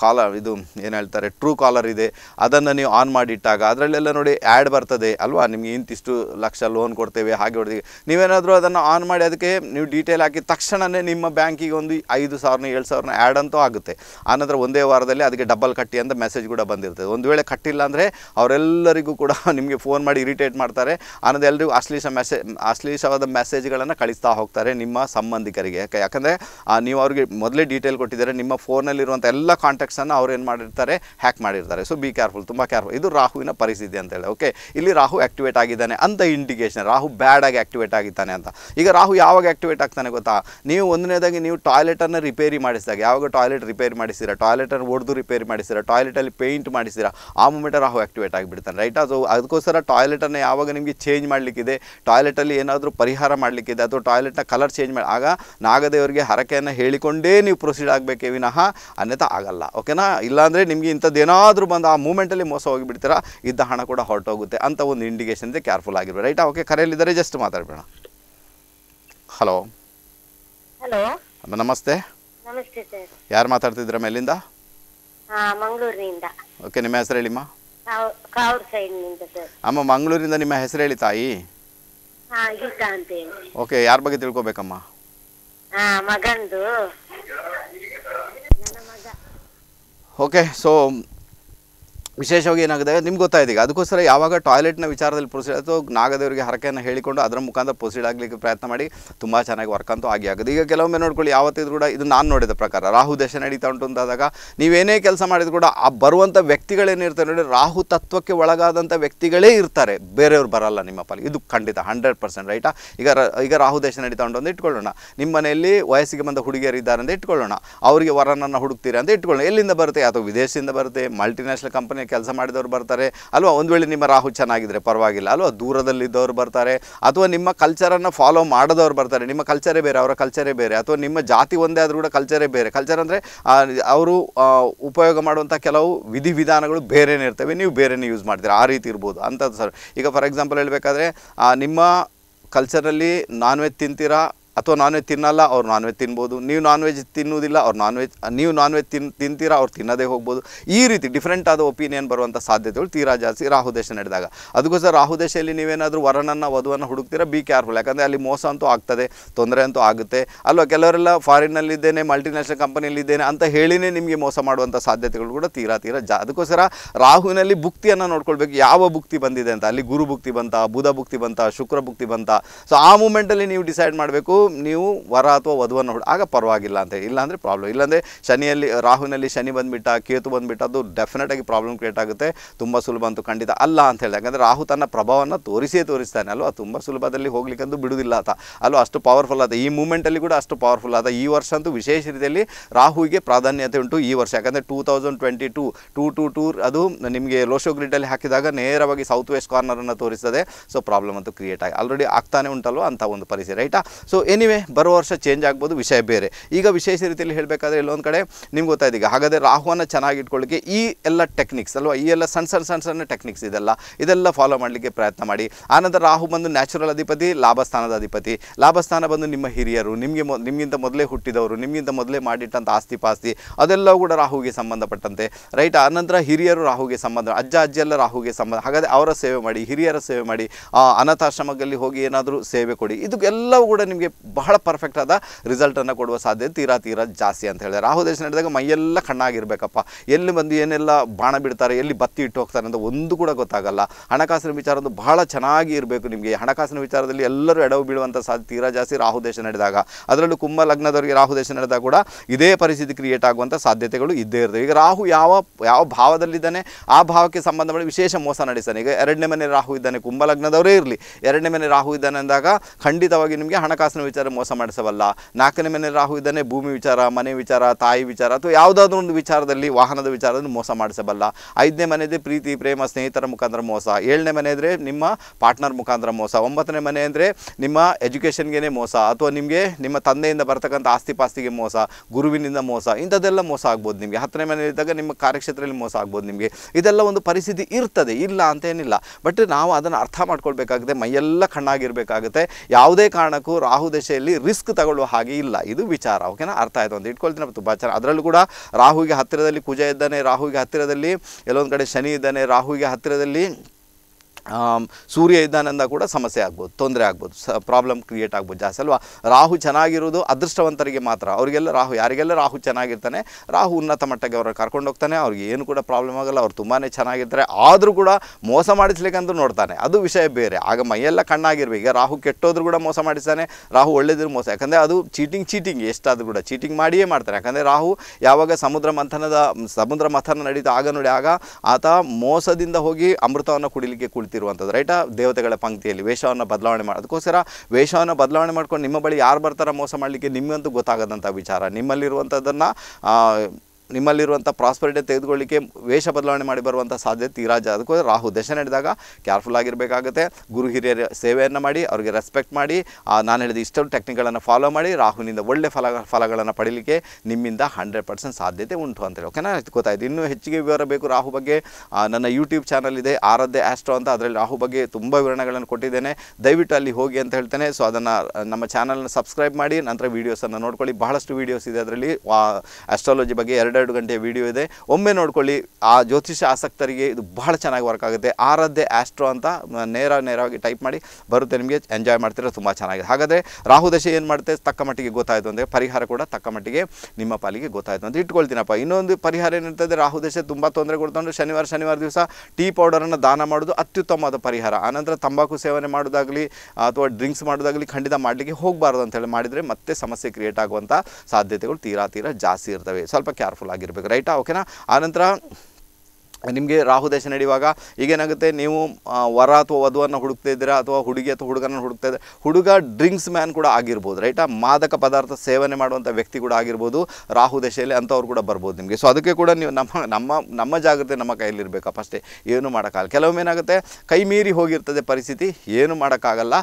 ಕಾಲರ್ ಇದು ಏನು ಹೇಳ್ತಾರೆ ಟ್ರೂ ಕಾಲರ್ ಇದೆ ಅದನ್ನು ನೀವು ಆನ್ ಮಾಡಿಟ್ಟಾಗ ಅದರಲ್ಲೆಲ್ಲ ನೋಡಿ ಆ್ಯಡ್ ಬರ್ತದೆ ಅಲ್ವಾ ನಿಮಗೆ ಇಂತಿಷ್ಟು ಲಕ್ಷ ಲೋನ್ ಕೊಡ್ತೇವೆ ಹಾಗೆ ಹೊಡೆದಿ ನೀವೇನಾದರೂ ಅದನ್ನು ಆನ್ ಮಾಡಿ ಅದಕ್ಕೆ ನೀವು ಡೀಟೇಲ್ ಹಾಕಿ ತಕ್ಷಣವೇ ನಿಮ್ಮ ಬ್ಯಾಂಕಿಗೆ ಒಂದು ಐದು ಸಾವಿರನ ಏಳು ಸಾವಿರನ ಆ್ಯಡ್ ಅಂತೂ ಆಗುತ್ತೆ ಆನಂತರ ಒಂದೇ ವಾರದಲ್ಲಿ ಅದಕ್ಕೆ ಡಬಲ್ ಕಟ್ಟಿ ಅಂತ ಮೆಸೇಜ್ ಕೂಡ ಬಂದಿರ್ತದೆ ಒಂದು ವೇಳೆ ಕಟ್ಟಿಲ್ಲ ಅಂದರೆ ಅವರೆಲ್ಲರಿಗೂ ಕೂಡ ನಿಮಗೆ ಫೋನ್ ಮಾಡಿ ಇರಿಟೇಟ್ ಮಾಡ್ತಾರೆ ಆನಂದ ಎಲ್ಲರಿಗೂ ಅಶ್ಲೀಷ ಮೆಸೇಜ್ ಅಶ್ಲೀಷವಾದ ಮೆಸೇಜ್ಗಳನ್ನು ಕಳಿಸ್ತಾ ಹೋಗ್ತಾರೆ ಹೋಗ್ತಾರೆ ನಿಮ್ಮ ಸಂಬಂಧಿಕರಿಗೆ ಯಾಕೆ ಯಾಕಂದರೆ ನೀವು ಅವ್ರಿಗೆ ಮೊದಲೇ ಡೀಟೇಲ್ ಕೊಟ್ಟಿದ್ದಾರೆ ನಿಮ್ಮ ಫೋನಲ್ಲಿರುವಂಥ ಎಲ್ಲ ಕಾಂಟ್ಯಾಕ್ಟ್ಸನ್ನು ಅವ್ರು ಏನು ಮಾಡಿರ್ತಾರೆ ಹ್ಯಾಕ್ ಮಾಡಿರ್ತಾರೆ ಸೊ ಬಿ ಕೇರ್ಫುಲ್ ತುಂಬ ಕೇರ್ಫುಲ್ ಇದು ರಾಹುವಿನ ಪರಿಸ್ಥಿತಿ ಅಂತೇಳಿ ಓಕೆ ಇಲ್ಲಿ ರಾಹು ಆಕ್ಟಿವೇಟ್ ಆಗಿದ್ದಾನೆ ಅಂತ ಇಂಡಿಕೇಶನ್ ರಾಹು ಬ್ಯಾಡಾಗಿ ಆಕ್ಟಿವೇಟ್ ಆಗಿದ್ದಾನೆ ಅಂತ ಈಗ ರಾಹು ಯಾವಾಗ ಆಕ್ಟಿವೇಟ್ ಆಗ್ತಾನೆ ಗೊತ್ತಾ ನೀವು ಒಂದನೇದಾಗಿ ನೀವು ಟಾಯ್ಲೆಟನ್ನು ರಿಪೇರಿ ಮಾಡಿಸಿದಾಗ ಯಾವಾಗ ಟಾಯ್ಲೆಟ್ ರಿಪೇರಿ ಮಾಡಿಸ್ತೀರಾ ಟಾಯ್ಲೆಟನ್ನು ಒಡೆದು ರಿಪೇರಿ ಮಾಡಿಸ್ತೀರಾ ಟಾಯ್ಲೆಟಲ್ಲಿ ಪೇಂಟ್ ಮಾಡಿಸ್ತೀರಾ ಆ ಮೂಮೆಂಟ್ ರಾಹು ಆಕ್ಟಿವೇಟ್ ಆಗಿಬಿಡ್ತಾನೆ ರೈಟ್ ಅದು ಅದಕ್ಕೋಸ್ಕರ ಟಾಯ್ಲೆಟನ್ನು ಯಾವಾಗ ನಿಮಗೆ ಚೇಂಜ್ ಮಾಡಲಿಕ್ಕಿದೆ ಟಾಯ್ಲೆಟಲ್ಲಿ ಏನಾದರೂ ಪರಿಹಾರ ಮಾಡಲಿಕ್ಕಿದೆ ಅಥವಾ ಟಾಯ್ಲೆಟ್ನ ಕಲರ್ ಚೇಂಜ್ ಮಾಡಿ ಆಗ ನಾಗದೇವರಿಗೆ ಹರಕೆಯನ್ನು ಹೇಳಿಕೊಂಡೇ ನೀವು ಪ್ರೊಸೀಡ್ ಆಗಬೇಕೇ ವಿನಃ ಅನ್ಯತ ಆಗಲ್ಲ ಓಕೆನಾ ಇಲ್ಲಾಂದರೆ ನಿಮಗೆ ಇಂಥದ್ದೇನಾದರೂ ಬಂದು ಆ ಮೂಮೆಂಟಲ್ಲಿ ಮೋಸ ಹೋಗಿಬಿಡ್ತೀರಾ ಇದ್ದ ಹಣ ಕೂಡ ಹೊರಟೋಗುತ್ತೆ ಅಂತ ಒಂದು ಇಂಡಿಕೇಶನ್ ಇದೆ ಕೇರ್ಫುಲ್ ಆಗಿರ್ಬೋದು ರೈಟ್ ಓಕೆ ಕರೆಯಲ್ಲಿದ್ದಾರೆ ಜಸ್ಟ್ ಮಾತಾಡಬೇಡ ಹಲೋ ಹಲೋ ನಮಸ್ತೆ ನಮಸ್ತೆ ಸರ್ ಯಾರು ಮಾತಾಡ್ತಿದ್ರ ಮೇಲಿಂದ ಮಂಗಳೂರಿನಿಂದ ಓಕೆ ನಿಮ್ಮ ಹೆಸರು ಹೇಳಿಮ್ಮ ಅಮ್ಮ ಮಂಗಳೂರಿಂದ ನಿಮ್ಮ ಹೆಸರು ಹೇಳಿ ತಾಯಿ ಹಾ ಗೀತಾ ಓಕೆ ಯಾರ ಬಗ್ಗೆ ತಿಳ್ಕೊಬೇಕಮ್ಮ ಹಾ ಮಗಂದು ಓಕೆ ಸೊ ವಿಶೇಷವಾಗಿ ಏನಾಗಿದೆ ನಿಮ್ಗೆ ಗೊತ್ತಾಯ್ತು ಈಗ ಅದಕ್ಕೋಸ್ಕರ ಯಾವಾಗ ಟಾಯ್ಲೆಟ್ನ ವಿಚಾರದಲ್ಲಿ ಪ್ರೊಸೀಡ್ ಅಥವಾ ನಾಗದೇವರಿಗೆ ಹರಕೆಯನ್ನು ಹೇಳಿಕೊಂಡು ಅದರ ಮುಖಾಂತರ ಪ್ರೊಸೀಡ್ ಆಗಲಿಕ್ಕೆ ಪ್ರಯತ್ನ ಮಾಡಿ ತುಂಬ ಚೆನ್ನಾಗಿ ವರ್ಕ್ ಅಂತೂ ಆಗಿ ಆಗುತ್ತೆ ಈಗ ಕೆಲವೊಮ್ಮೆ ನೋಡ್ಕೊಳ್ಳಿ ಯಾವತ್ತಿದ್ರು ಕೂಡ ಇದು ನಾನು ನೋಡಿದ ಪ್ರಕಾರ ರಾಹು ದೇಶ ನಡೀತಾ ಉಂಟು ಅಂತಾದಾಗ ನೀವೇನೇ ಕೆಲಸ ಮಾಡಿದ್ರು ಕೂಡ ಆ ಬರುವಂಥ ವ್ಯಕ್ತಿಗಳೇನಿರ್ತಾರೆ ನೋಡಿ ರಾಹು ತತ್ವಕ್ಕೆ ಒಳಗಾದಂಥ ವ್ಯಕ್ತಿಗಳೇ ಇರ್ತಾರೆ ಬೇರೆಯವ್ರು ಬರಲ್ಲ ನಿಮ್ಮ ಪಾಲಿ ಇದು ಖಂಡಿತ ಹಂಡ್ರೆಡ್ ಪರ್ಸೆಂಟ್ ರೈಟಾ ಈಗ ಈಗ ರಾಹು ದೇಶ ನಡೀತಾ ಉಂಟು ಅಂತ ಇಟ್ಕೊಳ್ಳೋಣ ನಿಮ್ಮ ಮನೆಯಲ್ಲಿ ವಯಸ್ಸಿಗೆ ಬಂದ ಹುಡುಗಿಯರು ಇದ್ದಾರೆ ಅಂತ ಇಟ್ಕೊಳ್ಳೋಣ ಅವರಿಗೆ ವರನನ್ನು ಹುಡುಕ್ತೀರಾ ಅಂತ ಇಟ್ಕೊಳ್ಳೋಣ ಎಲ್ಲಿಂದ ಬರುತ್ತೆ ಅಥವಾ ವಿದೇಶದಿಂದ ಬರುತ್ತೆ ಮಲ್ಟಿನ್ಯಾಷನಲ್ ಕಂಪನಿ ಕೆಲಸ ಮಾಡಿದವರು ಬರ್ತಾರೆ ಅಲ್ವಾ ಒಂದು ವೇಳೆ ನಿಮ್ಮ ರಾಹು ಚೆನ್ನಾಗಿದ್ದರೆ ಪರವಾಗಿಲ್ಲ ಅಲ್ವಾ ದೂರದಲ್ಲಿದ್ದವರು ಬರ್ತಾರೆ ಅಥವಾ ನಿಮ್ಮ ಕಲ್ಚರನ್ನು ಫಾಲೋ ಮಾಡಿದವ್ರು ಬರ್ತಾರೆ ನಿಮ್ಮ ಕಲ್ಚರೇ ಬೇರೆ ಅವರ ಕಲ್ಚರೇ ಬೇರೆ ಅಥವಾ ನಿಮ್ಮ ಜಾತಿ ಒಂದೇ ಆದರೂ ಕೂಡ ಕಲ್ಚರೇ ಬೇರೆ ಕಲ್ಚರ್ ಅಂದರೆ ಅವರು ಉಪಯೋಗ ಮಾಡುವಂಥ ಕೆಲವು ವಿಧಿವಿಧಾನಗಳು ಬೇರೆನೇ ಇರ್ತವೆ ನೀವು ಬೇರೆನೇ ಯೂಸ್ ಮಾಡ್ತೀರಾ ಆ ರೀತಿ ಇರ್ಬೋದು ಅಂಥದ್ದು ಸರ್ ಈಗ ಫಾರ್ ಎಕ್ಸಾಂಪಲ್ ಹೇಳಬೇಕಾದ್ರೆ ನಿಮ್ಮ ಕಲ್ಚರಲ್ಲಿ ನಾನ್ ವೆಜ್ ತಿಂತೀರಾ ಅಥವಾ ನಾನ್ ವೆಜ್ ತಿನ್ನಲ್ಲ ಅವ್ರು ನಾನ್ ವೆಜ್ ತಿನ್ಬೋದು ನೀವು ನಾನ್ ವೆಜ್ ತಿನ್ನುವುದಿಲ್ಲ ಅವ್ರು ನಾನ್ ವೆಜ್ ನೀವು ನಾನ್ ವೆಜ್ ತಿನ್ ತಿಂತೀರಾ ಅವ್ರು ತಿನ್ನದೇ ಹೋಗ್ಬೋದು ಈ ರೀತಿ ಡಿಫ್ರೆಂಟ್ ಆದ ಒಪಿನಿಯನ್ ಬರುವಂಥ ಸಾಧ್ಯತೆಗಳು ತೀರಾ ಜಾಸ್ತಿ ರಾಹು ದೇಶ ನಡೆದಾಗ ಅದಕ್ಕೋಸ್ಕರ ರಾಹು ದೇಶದಲ್ಲಿ ನೀವೇನಾದರೂ ವರನನ್ನು ವಧುವನ್ನು ಹುಡುಕ್ತೀರಾ ಬಿ ಕೇರ್ಫುಲ್ ಯಾಕಂದರೆ ಅಲ್ಲಿ ಮೋಸ ಅಂತೂ ಆಗ್ತದೆ ತೊಂದರೆ ಅಂತೂ ಆಗುತ್ತೆ ಅಲ್ವಾ ಕೆಲವರೆಲ್ಲ ಫಾರಿನ್ನಲ್ಲಿದ್ದೇನೆ ಮಲ್ಟಿನ್ಯಾಷನಲ್ ಕಂಪನಿಯಲ್ಲಿದ್ದೇನೆ ಅಂತ ಹೇಳಿನೇ ನಿಮಗೆ ಮೋಸ ಮಾಡುವಂಥ ಸಾಧ್ಯತೆಗಳು ಕೂಡ ತೀರಾ ತೀರಾ ಜಾ ಅದಕ್ಕೋಸ್ಕರ ರಾಹುವಿನಲ್ಲಿ ಭುಕ್ತಿಯನ್ನು ನೋಡ್ಕೊಳ್ಬೇಕು ಯಾವ ಭುಕ್ತಿ ಬಂದಿದೆ ಅಂತ ಅಲ್ಲಿ ಗುರು ಭುಕ್ತಿ ಬಂತ ಬುಧ ಭುಕ್ತಿ ಬಂತ ಶುಕ್ರ ಭುಕ್ತಿ ಬಂತ ಸೊ ಆ ಮೂಮೆಂಟಲ್ಲಿ ನೀವು ಡಿಸೈಡ್ ಮಾಡಬೇಕು ನೀವು ವರ ಅಥವಾ ವಧುವನ್ನು ಆಗ ಪರವಾಗಿಲ್ಲ ಅಂತ ಇಲ್ಲಾಂದರೆ ಪ್ರಾಬ್ಲಮ್ ಇಲ್ಲಾಂದರೆ ಶನಿಯಲ್ಲಿ ರಾಹುನಲ್ಲಿ ಶನಿ ಬಂದುಬಿಟ್ಟ ಕೇತು ಬಂದುಬಿಟ್ಟ ಅದು ಡೆಫಿನೆಟಾಗಿ ಪ್ರಾಬ್ಲಮ್ ಕ್ರಿಯೇಟ್ ಆಗುತ್ತೆ ತುಂಬ ಸುಲಭ ಅಂತೂ ಖಂಡಿತ ಅಲ್ಲ ಅಂತ ಹೇಳಿದೆ ಯಾಕಂದರೆ ರಾಹು ತನ್ನ ಪ್ರಭಾವವನ್ನು ತೋರಿಸೇ ತೋರಿಸ್ತಾನೆ ಅಲ್ವಾ ತುಂಬ ಸುಲಭದಲ್ಲಿ ಹೋಗ್ಲಿಕ್ಕಂತೂ ಬಿಡುವುದಿಲ್ಲ ಅಂತ ಅಲ್ವಾ ಅಷ್ಟು ಪವರ್ಫುಲ್ ಆತ ಈ ಮೂಮೆಂಟಲ್ಲಿ ಕೂಡ ಅಷ್ಟು ಪವರ್ಫುಲ್ ಆತ ಈ ವರ್ಷ ಅಂತೂ ವಿಶೇಷ ರೀತಿಯಲ್ಲಿ ರಾಹುಗೆ ಪ್ರಾಧಾನ್ಯತೆ ಉಂಟು ಈ ವರ್ಷ ಯಾಕಂದರೆ two thousand twenty two two two two ಅದು ನಿಮಗೆ ಲೋಶೋ ಗ್ರಿಡ್ಡಲ್ಲಿ ಹಾಕಿದಾಗ ನೇರವಾಗಿ ಸೌತ್ ವೆಸ್ಟ್ ಕಾರ್ನರನ್ನು ತೋರಿಸ್ತದೆ ಸೊ ಪ್ರಾಬ್ಲಮ್ ಅಂತೂ ಕ್ರಿಯೇಟ್ ಆಗಿ ಆಲ್ರೆಡಿ ಆಗ್ತಾನೆ ಉಂಟಲ್ವ ಅಂತ ಒಂದು ಪರಿಸ್ಥಿತಿ ರೈಟಾ ಸೊ ಎನಿವೆ ಬರುವ ವರ್ಷ ಚೇಂಜ್ ಆಗ್ಬೋದು ವಿಷಯ ಬೇರೆ ಈಗ ವಿಶೇಷ ರೀತಿಯಲ್ಲಿ ಹೇಳಬೇಕಾದ್ರೆ ಇಲ್ಲೊಂದು ಕಡೆ ನಿಮ್ಗೆ ಗೊತ್ತಾಯಿದ್ದೀಗ ಈಗ ಹಾಗಾದರೆ ರಾಹುವನ್ನು ಚೆನ್ನಾಗಿ ಈ ಎಲ್ಲ ಟೆಕ್ನಿಕ್ಸ್ ಅಲ್ವಾ ಈ ಎಲ್ಲ ಸಣ್ಣ ಸಣ್ಣ ಸಣ್ಣ ಸಣ್ಣ ಟೆಕ್ನಿಕ್ಸ್ ಇದೆಲ್ಲ ಇದೆಲ್ಲ ಫಾಲೋ ಮಾಡಲಿಕ್ಕೆ ಪ್ರಯತ್ನ ಮಾಡಿ ಆನಂತರ ರಾಹು ಬಂದು ನ್ಯಾಚುರಲ್ ಅಧಿಪತಿ ಲಾಭಸ್ಥಾನದ ಅಧಿಪತಿ ಲಾಭಸ್ಥಾನ ಬಂದು ನಿಮ್ಮ ಹಿರಿಯರು ನಿಮಗೆ ಮೊ ನಿಮಗಿಂತ ಮೊದಲೇ ಹುಟ್ಟಿದವರು ನಿಮಗಿಂತ ಮೊದಲೇ ಮಾಡಿಟ್ಟಂಥ ಆಸ್ತಿ ಪಾಸ್ತಿ ಅದೆಲ್ಲ ಕೂಡ ರಾಹುಗೆ ಸಂಬಂಧಪಟ್ಟಂತೆ ರೈಟ್ ಆನಂತರ ಹಿರಿಯರು ರಾಹುಗೆ ಸಂಬಂಧ ಅಜ್ಜ ಅಜ್ಜಿ ಎಲ್ಲ ರಾಹುಗೆ ಸಂಬಂಧ ಹಾಗಾದರೆ ಅವರ ಸೇವೆ ಮಾಡಿ ಹಿರಿಯರ ಸೇವೆ ಮಾಡಿ ಅನಾಥಾಶ್ರಮದಲ್ಲಿ ಹೋಗಿ ಏನಾದರೂ ಸೇವೆ ಕೊಡಿ ಇದು ಎಲ್ಲವೂ ಕೂಡ ನಿಮಗೆ ಬಹಳ ಪರ್ಫೆಕ್ಟ್ ಆದ ರಿಸಲ್ಟನ್ನು ಕೊಡುವ ಸಾಧ್ಯತೆ ತೀರಾ ತೀರಾ ಜಾಸ್ತಿ ಅಂತ ಹೇಳಿದೆ ರಾಹು ದೇಶ ನಡೆದಾಗ ಮೈಯೆಲ್ಲ ಕಣ್ಣಾಗಿರಬೇಕಪ್ಪ ಎಲ್ಲಿ ಬಂದು ಏನೆಲ್ಲ ಬಾಣ ಬಿಡ್ತಾರೆ ಎಲ್ಲಿ ಬತ್ತಿ ಇಟ್ಟು ಹೋಗ್ತಾರೆ ಅಂತ ಒಂದು ಕೂಡ ಗೊತ್ತಾಗಲ್ಲ ಹಣಕಾಸಿನ ವಿಚಾರ ಒಂದು ಬಹಳ ಚೆನ್ನಾಗಿ ಇರಬೇಕು ನಿಮಗೆ ಹಣಕಾಸಿನ ವಿಚಾರದಲ್ಲಿ ಎಲ್ಲರೂ ಎಡವು ಬೀಳುವಂಥ ಸಾಧ್ಯ ತೀರಾ ಜಾಸ್ತಿ ರಾಹು ದೇಶ ನಡೆದಾಗ ಅದರಲ್ಲೂ ಕುಂಭ ಲಗ್ನದವರಿಗೆ ರಾಹು ದೇಶ ನಡೆದಾಗ ಕೂಡ ಇದೇ ಪರಿಸ್ಥಿತಿ ಕ್ರಿಯೇಟ್ ಆಗುವಂಥ ಸಾಧ್ಯತೆಗಳು ಇದ್ದೇ ಇರ್ತವೆ ಈಗ ರಾಹು ಯಾವ ಯಾವ ಭಾವದಲ್ಲಿದ್ದಾನೆ ಆ ಭಾವಕ್ಕೆ ಸಂಬಂಧ ಮಾಡಿ ವಿಶೇಷ ಮೋಸ ನಡೆಸ್ತಾನೆ ಈಗ ಎರಡನೇ ಮನೆ ರಾಹು ಇದ್ದಾನೆ ಕುಂಭ ಲಗ್ನದವರೇ ಇರಲಿ ಎರಡನೇ ಮನೆ ರಾಹು ಇದ್ದಾನೆ ಅಂದಾಗ ಖಂಡಿತವಾಗಿ ನಿಮಗೆ ಹಣಕಾಸಿನ ವಿಚಾರ ಮೋಸ ಮಾಡಿಸಬಲ್ಲ ನಾಲ್ಕನೇ ಮನೆ ರಾಹು ಇದ್ದಾನೆ ಭೂಮಿ ವಿಚಾರ ಮನೆ ವಿಚಾರ ತಾಯಿ ವಿಚಾರ ಅಥವಾ ಯಾವುದಾದ್ರೂ ಒಂದು ವಿಚಾರದಲ್ಲಿ ವಾಹನದ ವಿಚಾರದಲ್ಲಿ ಮೋಸ ಮಾಡಿಸಬಲ್ಲ ಐದನೇ ಮನೆ ಇದ್ದರೆ ಪ್ರೀತಿ ಪ್ರೇಮ ಸ್ನೇಹಿತರ ಮುಖಾಂತರ ಮೋಸ ಏಳನೇ ಮನೆ ಇದ್ದರೆ ನಿಮ್ಮ ಪಾರ್ಟ್ನರ್ ಮುಖಾಂತರ ಮೋಸ ಒಂಬತ್ತನೇ ಮನೆ ಅಂದರೆ ನಿಮ್ಮ ಎಜುಕೇಷನ್ಗೆನೇ ಮೋಸ ಅಥವಾ ನಿಮಗೆ ನಿಮ್ಮ ತಂದೆಯಿಂದ ಬರ್ತಕ್ಕಂಥ ಆಸ್ತಿ ಪಾಸ್ತಿಗೆ ಮೋಸ ಗುರುವಿನಿಂದ ಮೋಸ ಇಂಥದ್ದೆಲ್ಲ ಮೋಸ ಆಗ್ಬೋದು ನಿಮಗೆ ಹತ್ತನೇ ಮನೆ ಇದ್ದಾಗ ನಿಮ್ಮ ಕಾರ್ಯಕ್ಷೇತ್ರದಲ್ಲಿ ಮೋಸ ಆಗ್ಬೋದು ನಿಮಗೆ ಇದೆಲ್ಲ ಒಂದು ಪರಿಸ್ಥಿತಿ ಇರ್ತದೆ ಇಲ್ಲ ಅಂತೇನಿಲ್ಲ ಬಟ್ ನಾವು ಅದನ್ನು ಅರ್ಥ ಮಾಡ್ಕೊಳ್ಬೇಕಾಗುತ್ತೆ ಮೈಯೆಲ್ಲ ಕಣ್ಣಾಗಿರಬೇಕಾಗುತ್ತೆ ಯಾವುದೇ ಕಾರಣಕ್ಕೂ ರಾಹು ದೇಶ ವಿಷಯಲ್ಲಿ ರಿಸ್ಕ್ ತಗೊಳ್ಳುವ ಹಾಗೆ ಇಲ್ಲ ಇದು ವಿಚಾರ ಓಕೆನಾ ಅರ್ಥ ಆಯಿತು ಅಂತ ಇಟ್ಕೊಳ್ತೀನಿ ತುಂಬ ಚೆನ್ನಾಗಿ ಅದರಲ್ಲೂ ಕೂಡ ರಾಹುಗೆ ಹತ್ತಿರದಲ್ಲಿ ಕುಜ ಇದ್ದಾನೆ ರಾಹುಗೆ ಹತ್ತಿರದಲ್ಲಿ ಎಲ್ಲೊಂದು ಕಡೆ ಶನಿ ಇದ್ದಾನೆ ರಾಹುಗೆ ಹತ್ತಿರದಲ್ಲಿ ಸೂರ್ಯ ಇದ್ದಾನಂದ ಕೂಡ ಸಮಸ್ಯೆ ಆಗ್ಬೋದು ತೊಂದರೆ ಆಗ್ಬೋದು ಸ ಪ್ರಾಬ್ಲಮ್ ಕ್ರಿಯೇಟ್ ಆಗ್ಬೋದು ಜಾಸ್ತಿ ಅಲ್ವಾ ರಾಹು ಚೆನ್ನಾಗಿರೋದು ಅದೃಷ್ಟವಂತರಿಗೆ ಮಾತ್ರ ಅವರಿಗೆಲ್ಲ ರಾಹು ಯಾರಿಗೆಲ್ಲ ರಾಹು ಚೆನ್ನಾಗಿರ್ತಾನೆ ರಾಹು ಉನ್ನತ ಮಟ್ಟಕ್ಕೆ ಅವ್ರನ್ನ ಕರ್ಕೊಂಡು ಹೋಗ್ತಾನೆ ಅವ್ರಿಗೆ ಏನು ಕೂಡ ಪ್ರಾಬ್ಲಮ್ ಆಗಲ್ಲ ಅವ್ರು ತುಂಬಾ ಚೆನ್ನಾಗಿರ್ತಾರೆ ಆದರೂ ಕೂಡ ಮೋಸ ಮಾಡಿಸ್ಲಿಕ್ಕಂತೂ ನೋಡ್ತಾನೆ ಅದು ವಿಷಯ ಬೇರೆ ಆಗ ಮೈಯೆಲ್ಲ ಕಣ್ಣಾಗಿರ್ಬೇಕು ಈಗ ರಾಹು ಕೆಟ್ಟೋದ್ರು ಕೂಡ ಮೋಸ ಮಾಡಿಸ್ತಾನೆ ರಾಹು ಒಳ್ಳೆದ್ರೂ ಮೋಸ ಯಾಕಂದರೆ ಅದು ಚೀಟಿಂಗ್ ಚೀಟಿಂಗ್ ಎಷ್ಟಾದರೂ ಕೂಡ ಚೀಟಿಂಗ್ ಮಾಡಿಯೇ ಮಾಡ್ತಾರೆ ಯಾಕಂದರೆ ರಾಹು ಯಾವಾಗ ಸಮುದ್ರ ಮಂಥನದ ಸಮುದ್ರ ಮಥನ ನಡೀತಾ ಆಗ ನೋಡಿ ಆಗ ಆತ ಮೋಸದಿಂದ ಹೋಗಿ ಅಮೃತವನ್ನು ಕುಡಿಲಿಕ್ಕೆ ಕುಳಿತು ಆಗ್ತಿರುವಂಥದ್ದು ರೈಟ್ ದೇವತೆಗಳ ಪಂಕ್ತಿಯಲ್ಲಿ ವೇಷವನ್ನು ಬದಲಾವಣೆ ಮಾಡಿ ಅದಕ್ಕೋಸ್ಕರ ವೇಷವನ್ನು ಬದಲಾವಣೆ ಮಾಡ್ಕೊಂಡು ನಿಮ್ಮ ಬಳಿ ಯಾರು ಬರ್ತಾರ ಮೋಸ ಮಾಡಲಿಕ್ಕೆ ನಿಮಗಂತೂ ಗೊತ್ತಾಗದಂಥ ವಿಚಾರ ನಿಮ್ಮಲ್ಲಿರುವಂಥದ್ದನ್ನು ನಿಮ್ಮಲ್ಲಿರುವಂಥ ಪ್ರಾಸ್ಪರಿಟಿ ತೆಗೆದುಕೊಳ್ಳಿಕ್ಕೆ ವೇಷ ಬದಲಾವಣೆ ಮಾಡಿ ಬರುವಂಥ ಸಾಧ್ಯತೆ ತೀರಾ ಅದಕ್ಕೂ ರಾಹು ದಶೆ ನಡೆದಾಗ ಕೇರ್ಫುಲ್ ಆಗಿರಬೇಕಾಗುತ್ತೆ ಗುರು ಹಿರಿಯರ ಸೇವೆಯನ್ನು ಮಾಡಿ ಅವರಿಗೆ ರೆಸ್ಪೆಕ್ಟ್ ಮಾಡಿ ನಾನು ಹೇಳಿದ ಇಷ್ಟೊಂದು ಟೆಕ್ನಿಕ್ಗಳನ್ನು ಫಾಲೋ ಮಾಡಿ ರಾಹುನಿಂದ ಒಳ್ಳೆ ಫಲ ಫಲಗಳನ್ನು ಪಡೀಲಿಕ್ಕೆ ನಿಮ್ಮಿಂದ ಹಂಡ್ರೆಡ್ ಪರ್ಸೆಂಟ್ ಸಾಧ್ಯತೆ ಉಂಟು ಅಂತೇಳಿ ಓಕೆನಾ ಗೊತ್ತಾಯಿತು ಇನ್ನೂ ಹೆಚ್ಚಿಗೆ ವಿವರ ಬೇಕು ರಾಹು ಬಗ್ಗೆ ನನ್ನ ಯೂಟ್ಯೂಬ್ ಚಾನಲ್ ಇದೆ ಆರಾಧ್ಯ ಆಸ್ಟ್ರೋ ಅಂತ ಅದರಲ್ಲಿ ರಾಹು ಬಗ್ಗೆ ತುಂಬ ವಿವರಣೆಗಳನ್ನು ಕೊಟ್ಟಿದ್ದೇನೆ ದಯವಿಟ್ಟು ಅಲ್ಲಿ ಹೋಗಿ ಅಂತ ಹೇಳ್ತೇನೆ ಸೊ ಅದನ್ನು ನಮ್ಮ ಚಾನಲ್ನ ಸಬ್ಸ್ಕ್ರೈಬ್ ಮಾಡಿ ನಂತರ ವೀಡಿಯೋಸನ್ನು ನೋಡ್ಕೊಳ್ಳಿ ಬಹಳಷ್ಟು ವೀಡಿಯೋಸ್ ಇದೆ ಅದರಲ್ಲಿ ಆಸ್ಟ್ರಾಲಜಿ ಬಗ್ಗೆ ಎರಡು ಎರಡೆರಡು ಗಂಟೆಯ ವಿಡಿಯೋ ಇದೆ ಒಮ್ಮೆ ನೋಡ್ಕೊಳ್ಳಿ ಆ ಜ್ಯೋತಿಷ್ಯ ಆಸಕ್ತರಿಗೆ ಇದು ಬಹಳ ಚೆನ್ನಾಗಿ ವರ್ಕ್ ಆಗುತ್ತೆ ಆರಾಧ್ಯ ಆಸ್ಟ್ರೋ ಅಂತ ನೇರ ನೇರವಾಗಿ ಟೈಪ್ ಮಾಡಿ ಬರುತ್ತೆ ನಿಮಗೆ ಎಂಜಾಯ್ ಮಾಡ್ತಿರೋ ತುಂಬ ಚೆನ್ನಾಗಿದೆ ಹಾಗಾದರೆ ರಾಹು ದಶೆ ಏನು ಮಾಡುತ್ತೆ ತಕ್ಕ ಮಟ್ಟಿಗೆ ಗೊತ್ತಾಯಿತು ಅಂದರೆ ಪರಿಹಾರ ಕೂಡ ತಕ್ಕ ಮಟ್ಟಿಗೆ ನಿಮ್ಮ ಪಾಲಿಗೆ ಗೊತ್ತಾಯಿತು ಅಂತ ಇಟ್ಕೊಳ್ತೀನಪ್ಪ ಇನ್ನೊಂದು ಪರಿಹಾರ ಏನಿರ್ತದೆ ರಾಹು ದಶೆ ತುಂಬ ತೊಂದರೆ ಕೊಡ್ತಾಂದ್ರೆ ಶನಿವಾರ ಶನಿವಾರ ದಿವಸ ಟೀ ಪೌಡರನ್ನು ದಾನ ಮಾಡೋದು ಅತ್ಯುತ್ತಮವಾದ ಪರಿಹಾರ ಆನಂತರ ತಂಬಾಕು ಸೇವನೆ ಮಾಡೋದಾಗಲಿ ಅಥವಾ ಡ್ರಿಂಕ್ಸ್ ಮಾಡೋದಾಗಲಿ ಖಂಡಿತ ಮಾಡಲಿಕ್ಕೆ ಹೋಗಬಾರ್ದು ಹೇಳಿ ಮಾಡಿದರೆ ಮತ್ತೆ ಸಮಸ್ಯೆ ಕ್ರಿಯೇಟ್ ಆಗುವಂಥ ಸಾಧ್ಯತೆಗಳು ತೀರಾ ತೀರಾ ಜಾಸ್ತಿ ಇರ್ತವೆ ಸ್ವಲ್ಪ ಕೇರ್ಫುಲ್ ಆಗಿರ್ಬೇಕು ರೈಟ್ ರೈಟಾ ಓಕೆನಾ ಆನಂತರ ನಿಮಗೆ ರಾಹು ದಶೆ ನಡೆಯುವಾಗ ಈಗೇನಾಗುತ್ತೆ ನೀವು ವರ ಅಥವಾ ವಧುವನ್ನು ಹುಡುಕ್ತಾ ಇದ್ದೀರಾ ಅಥವಾ ಹುಡುಗಿ ಅಥವಾ ಹುಡುಗನ ಹುಡುಕ್ತಾ ಇದ್ದರೆ ಹುಡುಗ ಡ್ರಿಂಕ್ಸ್ ಮ್ಯಾನ್ ಕೂಡ ಆಗಿರ್ಬೋದು ರೈಟ್ ಆ ಮಾದಕ ಪದಾರ್ಥ ಸೇವನೆ ಮಾಡುವಂಥ ವ್ಯಕ್ತಿ ಕೂಡ ಆಗಿರ್ಬೋದು ರಾಹು ದಶೆಯಲ್ಲಿ ಅಂಥವ್ರು ಕೂಡ ಬರ್ಬೋದು ನಿಮಗೆ ಸೊ ಅದಕ್ಕೆ ಕೂಡ ನೀವು ನಮ್ಮ ನಮ್ಮ ನಮ್ಮ ಜಾಗ್ರತೆ ನಮ್ಮ ಕೈಯಲ್ಲಿರಬೇಕಪ್ಪ ಅಷ್ಟೇ ಏನು ಮಾಡೋಕ್ಕಾಗಲ್ಲ ಕೆಲವೊಮ್ಮೆ ಏನಾಗುತ್ತೆ ಕೈ ಮೀರಿ ಹೋಗಿರ್ತದೆ ಪರಿಸ್ಥಿತಿ ಏನು ಮಾಡೋಕ್ಕಾಗಲ್ಲ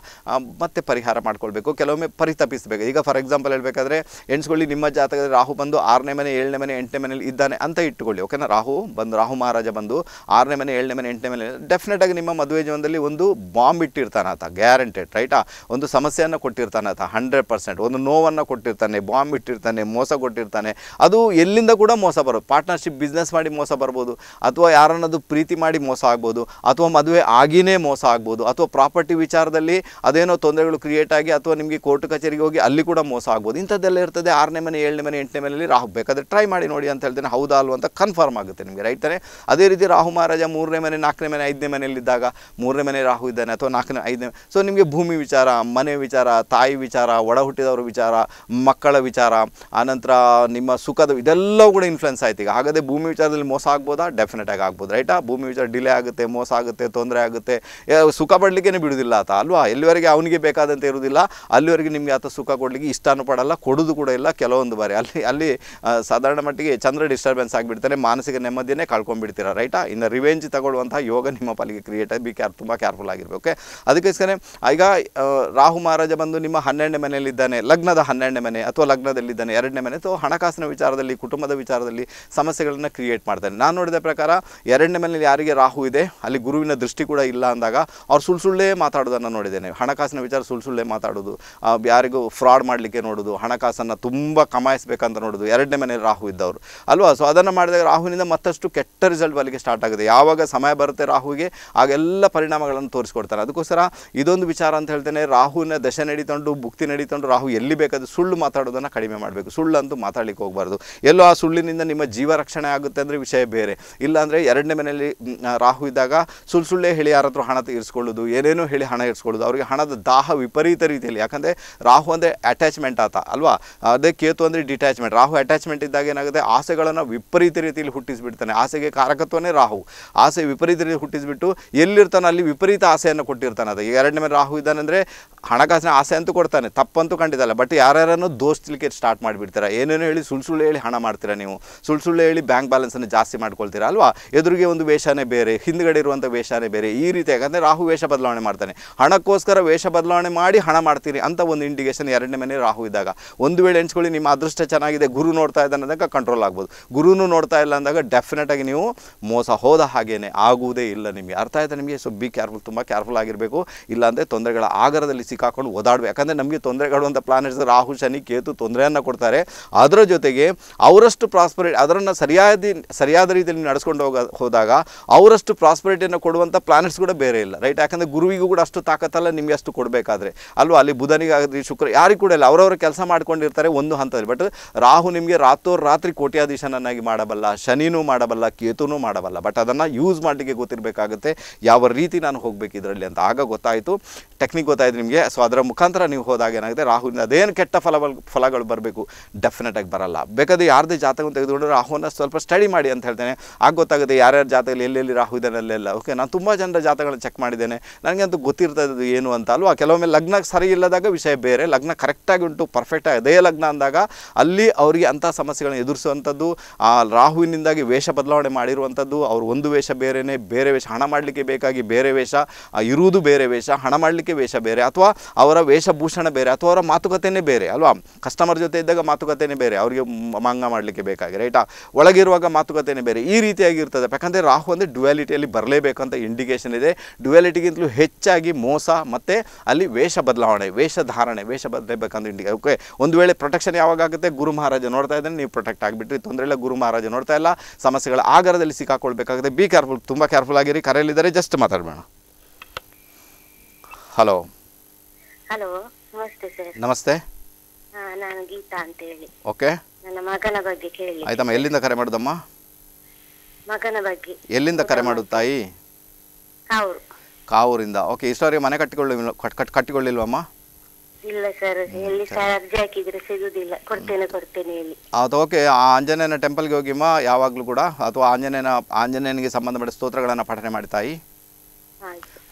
ಮತ್ತೆ ಪರಿಹಾರ ಮಾಡ್ಕೊಳ್ಬೇಕು ಕೆಲವೊಮ್ಮೆ ಪರಿತಪಿಸಬೇಕು ಈಗ ಫಾರ್ ಎಕ್ಸಾಂಪಲ್ ಹೇಳಬೇಕಾದ್ರೆ ಎಣಿಸ್ಕೊಳ್ಳಿ ನಿಮ್ಮ ಜಾತಕದಲ್ಲಿ ರಾಹು ಬಂದು ಆರನೇ ಮನೆ ಏಳನೇ ಮನೆ ಎಂಟನೇ ಮನೆಯಲ್ಲಿ ಇದ್ದಾನೆ ಅಂತ ಇಟ್ಟುಕೊಳ್ಳಿ ಓಕೆನಾ ರಾಹು ಬಂದು ರಾಹು ಮಹಾರಾಜ ಬಂದು ಆರನೇ ಮನೆ ಏಳನೇ ಮನೆ ಎಂಟನೇ ಮನೆ ಡೆಫಿನೆಟ್ ಆಗಿ ನಿಮ್ಮ ಮದುವೆ ಜೀವನದಲ್ಲಿ ಒಂದು ಬಾಂಬ್ ಇಟ್ಟಿರ್ತಾನೆ ಆತ ಗ್ಯಾರಂಟೆಡ್ ರೈಟಾ ಒಂದು ಸಮಸ್ಯೆಯನ್ನು ಕೊಟ್ಟಿರ್ತಾನೆ ಆತ ಹಂಡ್ರೆಡ್ ಪರ್ಸೆಂಟ್ ಒಂದು ನೋವನ್ನು ಕೊಟ್ಟಿರ್ತಾನೆ ಬಾಂಬ್ ಇಟ್ಟಿರ್ತಾನೆ ಮೋಸ ಕೊಟ್ಟಿರ್ತಾನೆ ಅದು ಎಲ್ಲಿಂದ ಕೂಡ ಮೋಸ ಬರೋದು ಪಾರ್ಟ್ನರ್ಶಿಪ್ ಬಿಸ್ನೆಸ್ ಮಾಡಿ ಮೋಸ ಬರ್ಬೋದು ಅಥವಾ ಯಾರನ್ನದು ಪ್ರೀತಿ ಮಾಡಿ ಮೋಸ ಆಗ್ಬೋದು ಅಥವಾ ಮದುವೆ ಆಗಿನೇ ಮೋಸ ಆಗ್ಬೋದು ಅಥವಾ ಪ್ರಾಪರ್ಟಿ ವಿಚಾರದಲ್ಲಿ ಅದೇನೋ ತೊಂದರೆಗಳು ಕ್ರಿಯೇಟ್ ಆಗಿ ಅಥವಾ ನಿಮಗೆ ಕೋರ್ಟ್ ಕಚೇರಿಗೆ ಹೋಗಿ ಅಲ್ಲಿ ಕೂಡ ಮೋಸ ಆಗ್ಬೋದು ಇಂಥದ್ದೆಲ್ಲ ಇರ್ತದೆ ಆರನೇ ಮನೆ ಏಳನೇ ಮನೆ ಎಂಟನೇ ಮನೆಯಲ್ಲಿ ರಾಹು ಬೇಕಾದರೆ ಟ್ರೈ ಮಾಡಿ ನೋಡಿ ಅಂತ ಹೇಳ್ತೇನೆ ಹೌದಾ ಅಲ್ವ ಅಂತ ಕನ್ಫರ್ಮ್ ಆಗುತ್ತೆ ನಿಮಗೆ ರೈತನೇ ಅದೇ ಅದೇ ರೀತಿ ರಾಹು ಮಹಾರಾಜ ಮೂರನೇ ಮನೆ ನಾಲ್ಕನೇ ಮನೆ ಐದನೇ ಮನೆಯಲ್ಲಿದ್ದಾಗ ಮೂರನೇ ಮನೆ ರಾಹು ಇದ್ದಾನೆ ಅಥವಾ ನಾಲ್ಕನೇ ಐದನೇ ಸೊ ನಿಮಗೆ ಭೂಮಿ ವಿಚಾರ ಮನೆ ವಿಚಾರ ತಾಯಿ ವಿಚಾರ ಒಡ ಹುಟ್ಟಿದವರ ವಿಚಾರ ಮಕ್ಕಳ ವಿಚಾರ ಆನಂತರ ನಿಮ್ಮ ಸುಖದ ಇದೆಲ್ಲವೂ ಕೂಡ ಇನ್ಫ್ಲುಯೆನ್ಸ್ ಆಯ್ತು ಈಗ ಹಾಗಾದರೆ ಭೂಮಿ ವಿಚಾರದಲ್ಲಿ ಮೋಸ ಆಗ್ಬೋದಾ ಡೆಫಿನೆಟಾಗಿ ಆಗ್ಬೋದು ರೈಟಾ ಭೂಮಿ ವಿಚಾರ ಡಿಲೇ ಆಗುತ್ತೆ ಮೋಸ ಆಗುತ್ತೆ ತೊಂದರೆ ಆಗುತ್ತೆ ಸುಖ ಪಡಲಿಕ್ಕೇ ಬಿಡೋದಿಲ್ಲ ಆತ ಅಲ್ವಾ ಎಲ್ಲಿವರೆಗೆ ಅವನಿಗೆ ಬೇಕಾದಂತೆ ಇರುವುದಿಲ್ಲ ಅಲ್ಲಿವರೆಗೆ ನಿಮಗೆ ಆತ ಸುಖ ಕೊಡಲಿಕ್ಕೆ ಇಷ್ಟನೂ ಪಡಲ್ಲ ಕೊಡೋದು ಕೂಡ ಇಲ್ಲ ಕೆಲವೊಂದು ಬಾರಿ ಅಲ್ಲಿ ಅಲ್ಲಿ ಸಾಧಾರಣ ಮಟ್ಟಿಗೆ ಚಂದ್ರ ಡಿಸ್ಟರ್ಬೆನ್ಸ್ ಆಗಿಬಿಡ್ತಾನೆ ಮಾನಸಿಕ ನೆಮ್ಮದಿಯೇ ಕಳ್ಕೊಂಡ್ಬಿಡ್ತಾರೆ ರೈಟಾ ಇನ್ನು ರಿವೆಂಜ್ ತಗೊಳ್ಳುವಂತಹ ಯೋಗ ನಿಮ್ಮ ಪಾಲಿಗೆ ಕ್ರಿಯೇಟ್ ಬಿ ಕೇರ್ ತುಂಬ ಕೇರ್ಫುಲ್ ಆಗಿರ್ಬೇಕು ಓಕೆ ಅದಕ್ಕೋಸ್ಕರ ಈಗ ರಾಹು ಮಹಾರಾಜ ಬಂದು ನಿಮ್ಮ ಹನ್ನೆರಡನೇ ಮನೆಯಲ್ಲಿದ್ದಾನೆ ಲಗ್ನದ ಹನ್ನೆರಡನೇ ಮನೆ ಅಥವಾ ಲಗ್ನದಲ್ಲಿದ್ದಾನೆ ಎರಡನೇ ಮನೆ ಅಥವಾ ಹಣಕಾಸಿನ ವಿಚಾರದಲ್ಲಿ ಕುಟುಂಬದ ವಿಚಾರದಲ್ಲಿ ಸಮಸ್ಯೆಗಳನ್ನು ಕ್ರಿಯೇಟ್ ಮಾಡ್ತಾನೆ ನಾನು ನೋಡಿದ ಪ್ರಕಾರ ಎರಡನೇ ಮನೆಯಲ್ಲಿ ಯಾರಿಗೆ ರಾಹು ಇದೆ ಅಲ್ಲಿ ಗುರುವಿನ ದೃಷ್ಟಿ ಕೂಡ ಇಲ್ಲ ಅಂದಾಗ ಅವ್ರು ಸುಳ್ಳು ಸುಳ್ಳೇ ಮಾತಾಡೋದನ್ನು ನೋಡಿದ್ದೇನೆ ಹಣಕಾಸಿನ ವಿಚಾರ ಸುಳ್ಳು ಸುಳ್ಳೇ ಮಾತಾಡೋದು ಯಾರಿಗೂ ಫ್ರಾಡ್ ಮಾಡಲಿಕ್ಕೆ ನೋಡೋದು ಹಣಕಾಸನ್ನು ತುಂಬ ಕಮಾಯಿಸ್ಬೇಕಂತ ನೋಡೋದು ಎರಡನೇ ಮನೆಯಲ್ಲಿ ರಾಹು ಇದ್ದವರು ಅಲ್ವಾ ಸೊ ಅದನ್ನು ಮಾಡಿದಾಗ ರಾಹುವಿನಿಂದ ಮತ್ತಷ್ಟು ಕೆಟ್ಟ ರಿಸಲ್ಟ್ ಒಲಿಗೆ ಸ್ಟಾರ್ಟ್ ಆಗುತ್ತೆ ಯಾವಾಗ ಸಮಯ ಬರುತ್ತೆ ರಾಹುಗೆ ಆಗೆಲ್ಲ ಪರಿಣಾಮಗಳನ್ನು ತೋರಿಸ್ಕೊಡ್ತಾರೆ ಅದಕ್ಕೋಸ್ಕರ ಇದೊಂದು ವಿಚಾರ ಅಂತ ಹೇಳ್ತೇನೆ ರಾಹುನ ದಶೆ ನಡೀತಂಡು ಭುಕ್ತಿ ನಡೀತಂಡು ರಾಹು ಎಲ್ಲಿ ಬೇಕಾದ್ರೆ ಸುಳ್ಳು ಮಾತಾಡೋದನ್ನು ಕಡಿಮೆ ಮಾಡಬೇಕು ಸುಳ್ಳಂತೂ ಮಾತಾಡಲಿಕ್ಕೆ ಹೋಗಬಾರ್ದು ಎಲ್ಲೋ ಆ ಸುಳ್ಳಿನಿಂದ ನಿಮ್ಮ ಜೀವ ರಕ್ಷಣೆ ಆಗುತ್ತೆ ಅಂದರೆ ವಿಷಯ ಬೇರೆ ಇಲ್ಲಾಂದರೆ ಎರಡನೇ ಮನೆಯಲ್ಲಿ ರಾಹು ಇದ್ದಾಗ ಸುಳ್ಳು ಸುಳ್ಳೇ ಹೇಳಿ ಯಾರಾದರೂ ಹಣ ಇರಿಸ್ಕೊಳ್ಳೋದು ಏನೇನೋ ಹೇಳಿ ಹಣ ಇರಿಸ್ಕೊಳ್ಳೋದು ಅವರಿಗೆ ಹಣದ ದಾಹ ವಿಪರೀತ ರೀತಿಯಲ್ಲಿ ಯಾಕಂದರೆ ರಾಹು ಅಂದರೆ ಅಟ್ಯಾಚ್ಮೆಂಟ್ ಆತ ಅಲ್ವಾ ಅದೇ ಕೇತು ಅಂದರೆ ಡಿಟ್ಯಾಚ್ಮೆಂಟ್ ರಾಹು ಅಟ್ಯಾಚ್ಮೆಂಟ್ ಇದ್ದಾಗ ಏನಾಗುತ್ತೆ ಆಸೆಗಳನ್ನು ವಿಪರೀತ ರೀತಿಯಲ್ಲಿ ಹುಟ್ಟಿಸಿಬಿಡ್ತಾನೆ ಆಸೆಗೆ ಕಾರಕ ಜಾತಕತ್ವನೇ ರಾಹು ಆಸೆ ವಿಪರೀತ ರೀತಿ ಹುಟ್ಟಿಸ್ಬಿಟ್ಟು ಎಲ್ಲಿರ್ತಾನೆ ಅಲ್ಲಿ ವಿಪರೀತ ಆಸೆಯನ್ನು ಕೊಟ್ಟಿರ್ತಾನೆ ಅದು ಈಗ ಎರಡನೇ ಮೇಲೆ ರಾಹು ಇದ್ದಾನೆಂದರೆ ಹಣಕಾಸಿನ ಆಸೆ ಅಂತೂ ಕೊಡ್ತಾನೆ ತಪ್ಪಂತೂ ಕಂಡಿದ್ದಲ್ಲ ಬಟ್ ಯಾರ್ಯಾರನ್ನು ದೋಸ್ತಿಲಿಕ್ಕೆ ಸ್ಟಾರ್ಟ್ ಮಾಡಿಬಿಡ್ತೀರಾ ಏನೇನೋ ಹೇಳಿ ಸುಳ್ಳು ಸುಳ್ಳು ಹೇಳಿ ಹಣ ಮಾಡ್ತೀರಾ ನೀವು ಸುಳ್ಳು ಸುಳ್ಳು ಹೇಳಿ ಬ್ಯಾಂಕ್ ಬ್ಯಾಲೆನ್ಸನ್ನು ಜಾಸ್ತಿ ಮಾಡ್ಕೊಳ್ತೀರಾ ಅಲ್ವಾ ಎದುರಿಗೆ ಒಂದು ವೇಷನೇ ಬೇರೆ ಹಿಂದ್ಗಡೆ ಇರುವಂಥ ವೇಷನೇ ಬೇರೆ ಈ ರೀತಿ ಯಾಕಂದರೆ ರಾಹು ವೇಷ ಬದಲಾವಣೆ ಮಾಡ್ತಾನೆ ಹಣಕ್ಕೋಸ್ಕರ ವೇಷ ಬದಲಾವಣೆ ಮಾಡಿ ಹಣ ಮಾಡ್ತೀರಿ ಅಂತ ಒಂದು ಇಂಡಿಕೇಶನ್ ಎರಡನೇ ಮನೆ ರಾಹು ಇದ್ದಾಗ ಒಂದು ವೇಳೆ ಎಣಿಸ್ಕೊಳ್ಳಿ ನಿಮ್ಮ ಅದೃಷ್ಟ ಚೆನ್ನಾಗಿದೆ ಗುರು ನೋಡ್ತಾ ಇದ್ದಾನೆ ಅಂದಾಗ ಕಂಟ್ರೋಲ್ ಆಗ್ಬೋದು ಗುರುನು ನೋಡ್ತಾ ಇಲ್ಲ ಅಂದಾಗ ಡೆಫಿನೆಟಾಗಿ ನೀವು ಮೋಸ ಹೋದ ಹಾಗೇನೆ ಆಗುವುದೇ ಇಲ್ಲ ನಿಮಗೆ ಅರ್ಥ ಆಯಿತಾ ನಿಮಗೆ ಸೊ ಬಿ ಕೇರ್ಫುಲ್ ತುಂಬ ಕೇರ್ಫುಲ್ ಆಗಿರಬೇಕು ಇಲ್ಲಾಂದರೆ ತೊಂದರೆಗಳ ಆಗರದಲ್ಲಿ ಸಿಕ್ಕಾಕೊಂಡು ಓದಾಡಬೇಕು ಯಾಕಂದರೆ ನಮಗೆ ತೊಂದರೆಗಳು ಅಂತ ಪ್ಲಾನೆಟ್ಸ್ ರಾಹು ಶನಿ ಕೇತು ತೊಂದರೆಯನ್ನು ಕೊಡ್ತಾರೆ ಅದರ ಜೊತೆಗೆ ಅವರಷ್ಟು ಪ್ರಾಸ್ಪರಿಟಿ ಅದರನ್ನು ಸರಿಯಾದ ಸರಿಯಾದ ರೀತಿಯಲ್ಲಿ ನಡೆಸ್ಕೊಂಡು ಹೋಗ ಹೋದಾಗ ಅವರಷ್ಟು ಪ್ರಾಸ್ಪರಿಟಿಯನ್ನು ಕೊಡುವಂಥ ಪ್ಲಾನೆಟ್ಸ್ ಕೂಡ ಬೇರೆ ಇಲ್ಲ ರೈಟ್ ಯಾಕಂದರೆ ಗುರುವಿಗೂ ಕೂಡ ಅಷ್ಟು ತಾಕತ್ತಲ್ಲ ನಿಮಗೆ ಅಷ್ಟು ಕೊಡಬೇಕಾದ್ರೆ ಅಲ್ವಾ ಅಲ್ಲಿ ಬುಧನಿಗಾಗಲಿ ಶುಕ್ರ ಯಾರಿಗೂ ಕೂಡ ಇಲ್ಲ ಅವರವರ ಕೆಲಸ ಮಾಡ್ಕೊಂಡಿರ್ತಾರೆ ಒಂದು ಹಂತದಲ್ಲಿ ಬಟ್ ರಾಹು ನಿಮಗೆ ರಾತ್ರೋ ರಾತ್ರಿ ಕೋಟ್ಯಾಧೀಶನನ್ನಾಗಿ ಮಾಡಬಲ್ಲ ಶನಿನೂ ಮಾಡಬಲ್ಲ ಕೇತುನೂ ಮಾಡಬಲ್ಲ ಬಟ್ ಅದನ್ನು ಯೂಸ್ ಮಾಡಲಿಕ್ಕೆ ಗೊತ್ತಿರಬೇಕಾಗುತ್ತೆ ಯಾವ ರೀತಿ ನಾನು ಹೋಗಬೇಕು ಇದರಲ್ಲಿ ಅಂತ ಆಗ ಗೊತ್ತಾಯಿತು ಟೆಕ್ನಿಕ್ ಗೊತ್ತಾಯಿತು ನಿಮಗೆ ಸೊ ಅದರ ಮುಖಾಂತರ ನೀವು ಹೋದಾಗ ಏನಾಗುತ್ತೆ ರಾಹುನ ಅದೇನು ಕೆಟ್ಟ ಫಲ ಫಲಗಳು ಬರಬೇಕು ಡೆಫಿನೆಟಾಗಿ ಬರಲ್ಲ ಬೇಕಾದ್ರೆ ಯಾರದೇ ಜಾತಕವನ್ನು ತೆಗೆದುಕೊಂಡು ರಾಹುವನ್ನು ಸ್ವಲ್ಪ ಸ್ಟಡಿ ಮಾಡಿ ಅಂತ ಹೇಳ್ತೇನೆ ಆಗ ಗೊತ್ತಾಗುತ್ತೆ ಯಾರ್ಯಾರ ಜಾತಕದಲ್ಲಿ ಎಲ್ಲೆಲ್ಲಿ ರಾಹು ಇದನ್ನೆಲ್ಲ ಓಕೆ ನಾನು ತುಂಬ ಜನರ ಜಾತಗಳನ್ನ ಚೆಕ್ ಮಾಡಿದ್ದೇನೆ ನನಗಂತೂ ಗೊತ್ತಿರ್ತದ್ದು ಏನು ಅಂತ ಅಲ್ವಾ ಕೆಲವೊಮ್ಮೆ ಲಗ್ನ ಸರಿ ಇಲ್ಲದಾಗ ವಿಷಯ ಬೇರೆ ಲಗ್ನ ಕರೆಕ್ಟಾಗಿ ಉಂಟು ಪರ್ಫೆಕ್ಟಾಗಿ ಅದೇ ಲಗ್ನ ಅಂದಾಗ ಅಲ್ಲಿ ಅವರಿಗೆ ಅಂಥ ಸಮಸ್ಯೆಗಳನ್ನು ಎದುರಿಸುವಂಥದ್ದು ಆ ರಾಹುವಿನಿಂದಾಗಿ ವೇಷ ಬದಲಾವಣೆ ಮಾಡಿರುವಂಥ ಅನ್ನುವಂಥದ್ದು ಅವ್ರು ಒಂದು ವೇಷ ಬೇರೆನೇ ಬೇರೆ ವೇಷ ಹಣ ಮಾಡಲಿಕ್ಕೆ ಬೇಕಾಗಿ ಬೇರೆ ವೇಷ ಇರುವುದು ಬೇರೆ ವೇಷ ಹಣ ಮಾಡಲಿಕ್ಕೆ ವೇಷ ಬೇರೆ ಅಥವಾ ಅವರ ವೇಷಭೂಷಣ ಬೇರೆ ಅಥವಾ ಅವರ ಮಾತುಕತೆನೇ ಬೇರೆ ಅಲ್ವಾ ಕಸ್ಟಮರ್ ಜೊತೆ ಇದ್ದಾಗ ಮಾತುಕತೆನೇ ಬೇರೆ ಅವರಿಗೆ ಮಂಗ ಮಾಡಲಿಕ್ಕೆ ಬೇಕಾಗಿ ರೈಟಾ ಒಳಗಿರುವಾಗ ಮಾತುಕತೆನೇ ಬೇರೆ ಈ ರೀತಿಯಾಗಿರ್ತದೆ ಯಾಕಂದರೆ ರಾಹು ಅಂದರೆ ಡ್ಯುಯಾಲಿಟಿಯಲ್ಲಿ ಬರಲೇಬೇಕಂತ ಇಂಡಿಕೇಷನ್ ಇದೆ ಡ್ಯುಯಾಲಿಟಿಗಿಂತಲೂ ಹೆಚ್ಚಾಗಿ ಮೋಸ ಮತ್ತು ಅಲ್ಲಿ ವೇಷ ಬದಲಾವಣೆ ವೇಷ ಧಾರಣೆ ವೇಷ ಬದಲೇಬೇಕಂತ ಇಂಡಿ ಓಕೆ ಒಂದು ವೇಳೆ ಪ್ರೊಟೆಕ್ಷನ್ ಯಾವಾಗ ಆಗುತ್ತೆ ಗುರು ಮಹಾರಾಜ ನೋಡ್ತಾ ಇದ್ದರೆ ನೀವು ಪ್ರೊಟೆಕ್ಟ್ ಆಗಿಬಿಟ್ರಿ ತೊಂದರೆ ಇಲ್ಲ ಗುರು ಮಹಾರಾಜ ನೋಡ್ತಾ ಇಲ್ಲ ಸಮಸ್ಯೆಗಳ ಆಗರದಲ್ಲಿ ಸಿಕ್ಕಾಕೊಳ್ಬೇಕಾಗುತ್ತೆ ಬಿ ಕೇರ್ಫುಲ್ ತುಂಬ ಕೇರ್ಫುಲ್ ಆಗಿರಿ ಕರೆಯಲ್ಲಿದ್ದಾರೆ ಜಸ್ಟ್ ಮಾತಾಡಬೇಡ ಹಲೋ ಹಲೋ ನಮಸ್ತೆ ಸರ್ ನಮಸ್ತೆ ನಾನು ಗೀತಾ ಅಂತ ಹೇಳಿ ಓಕೆ ನನ್ನ ಮಗನ ಬಗ್ಗೆ ಕೇಳಿ ಆಯ್ತಮ್ಮ ಎಲ್ಲಿಂದ ಕರೆ ಮಾಡುದಮ್ಮ ಮಗನ ಬಗ್ಗೆ ಎಲ್ಲಿಂದ ಕರೆ ಮಾಡು ತಾಯಿ ಕಾವೂರು ಕಾವೂರಿಂದ ಓಕೆ ಇಷ್ಟವರೆಗೆ ಮನೆ ಕಟ್ಟಿಕೊಳ್ಳಿ ಕಟ್ಟಿಕೊಳ್ಳಿಲ್ವಮ್ಮ ಇಲ್ಲ ಸರ್ ಎಲ್ಲಿ ಸರ್ ಅರ್ಜಿ ಹಾಕಿದ್ರೆ ಸಿಗುದಿಲ್ಲ ಕೊಡ್ತೇನೆ ಕೊಡ್ತೇನೆ ಹೇಳಿ ಅದು ಓಕೆ ಆಂಜನೇಯನ ಟೆಂಪಲ್ಗೆ ಹೋಗಿಮ್ಮ ಯಾವಾಗಲೂ ಕೂಡ ಅಥವಾ ಆಂಜನೇಯನ ಆಂಜನೇಯನಿಗೆ ಸಂಬಂಧಪಟ್ಟ ಸ್ತೋತ್ರಗಳನ್ನು ಪಠನೆ ಮಾಡ್ತಾಯಿ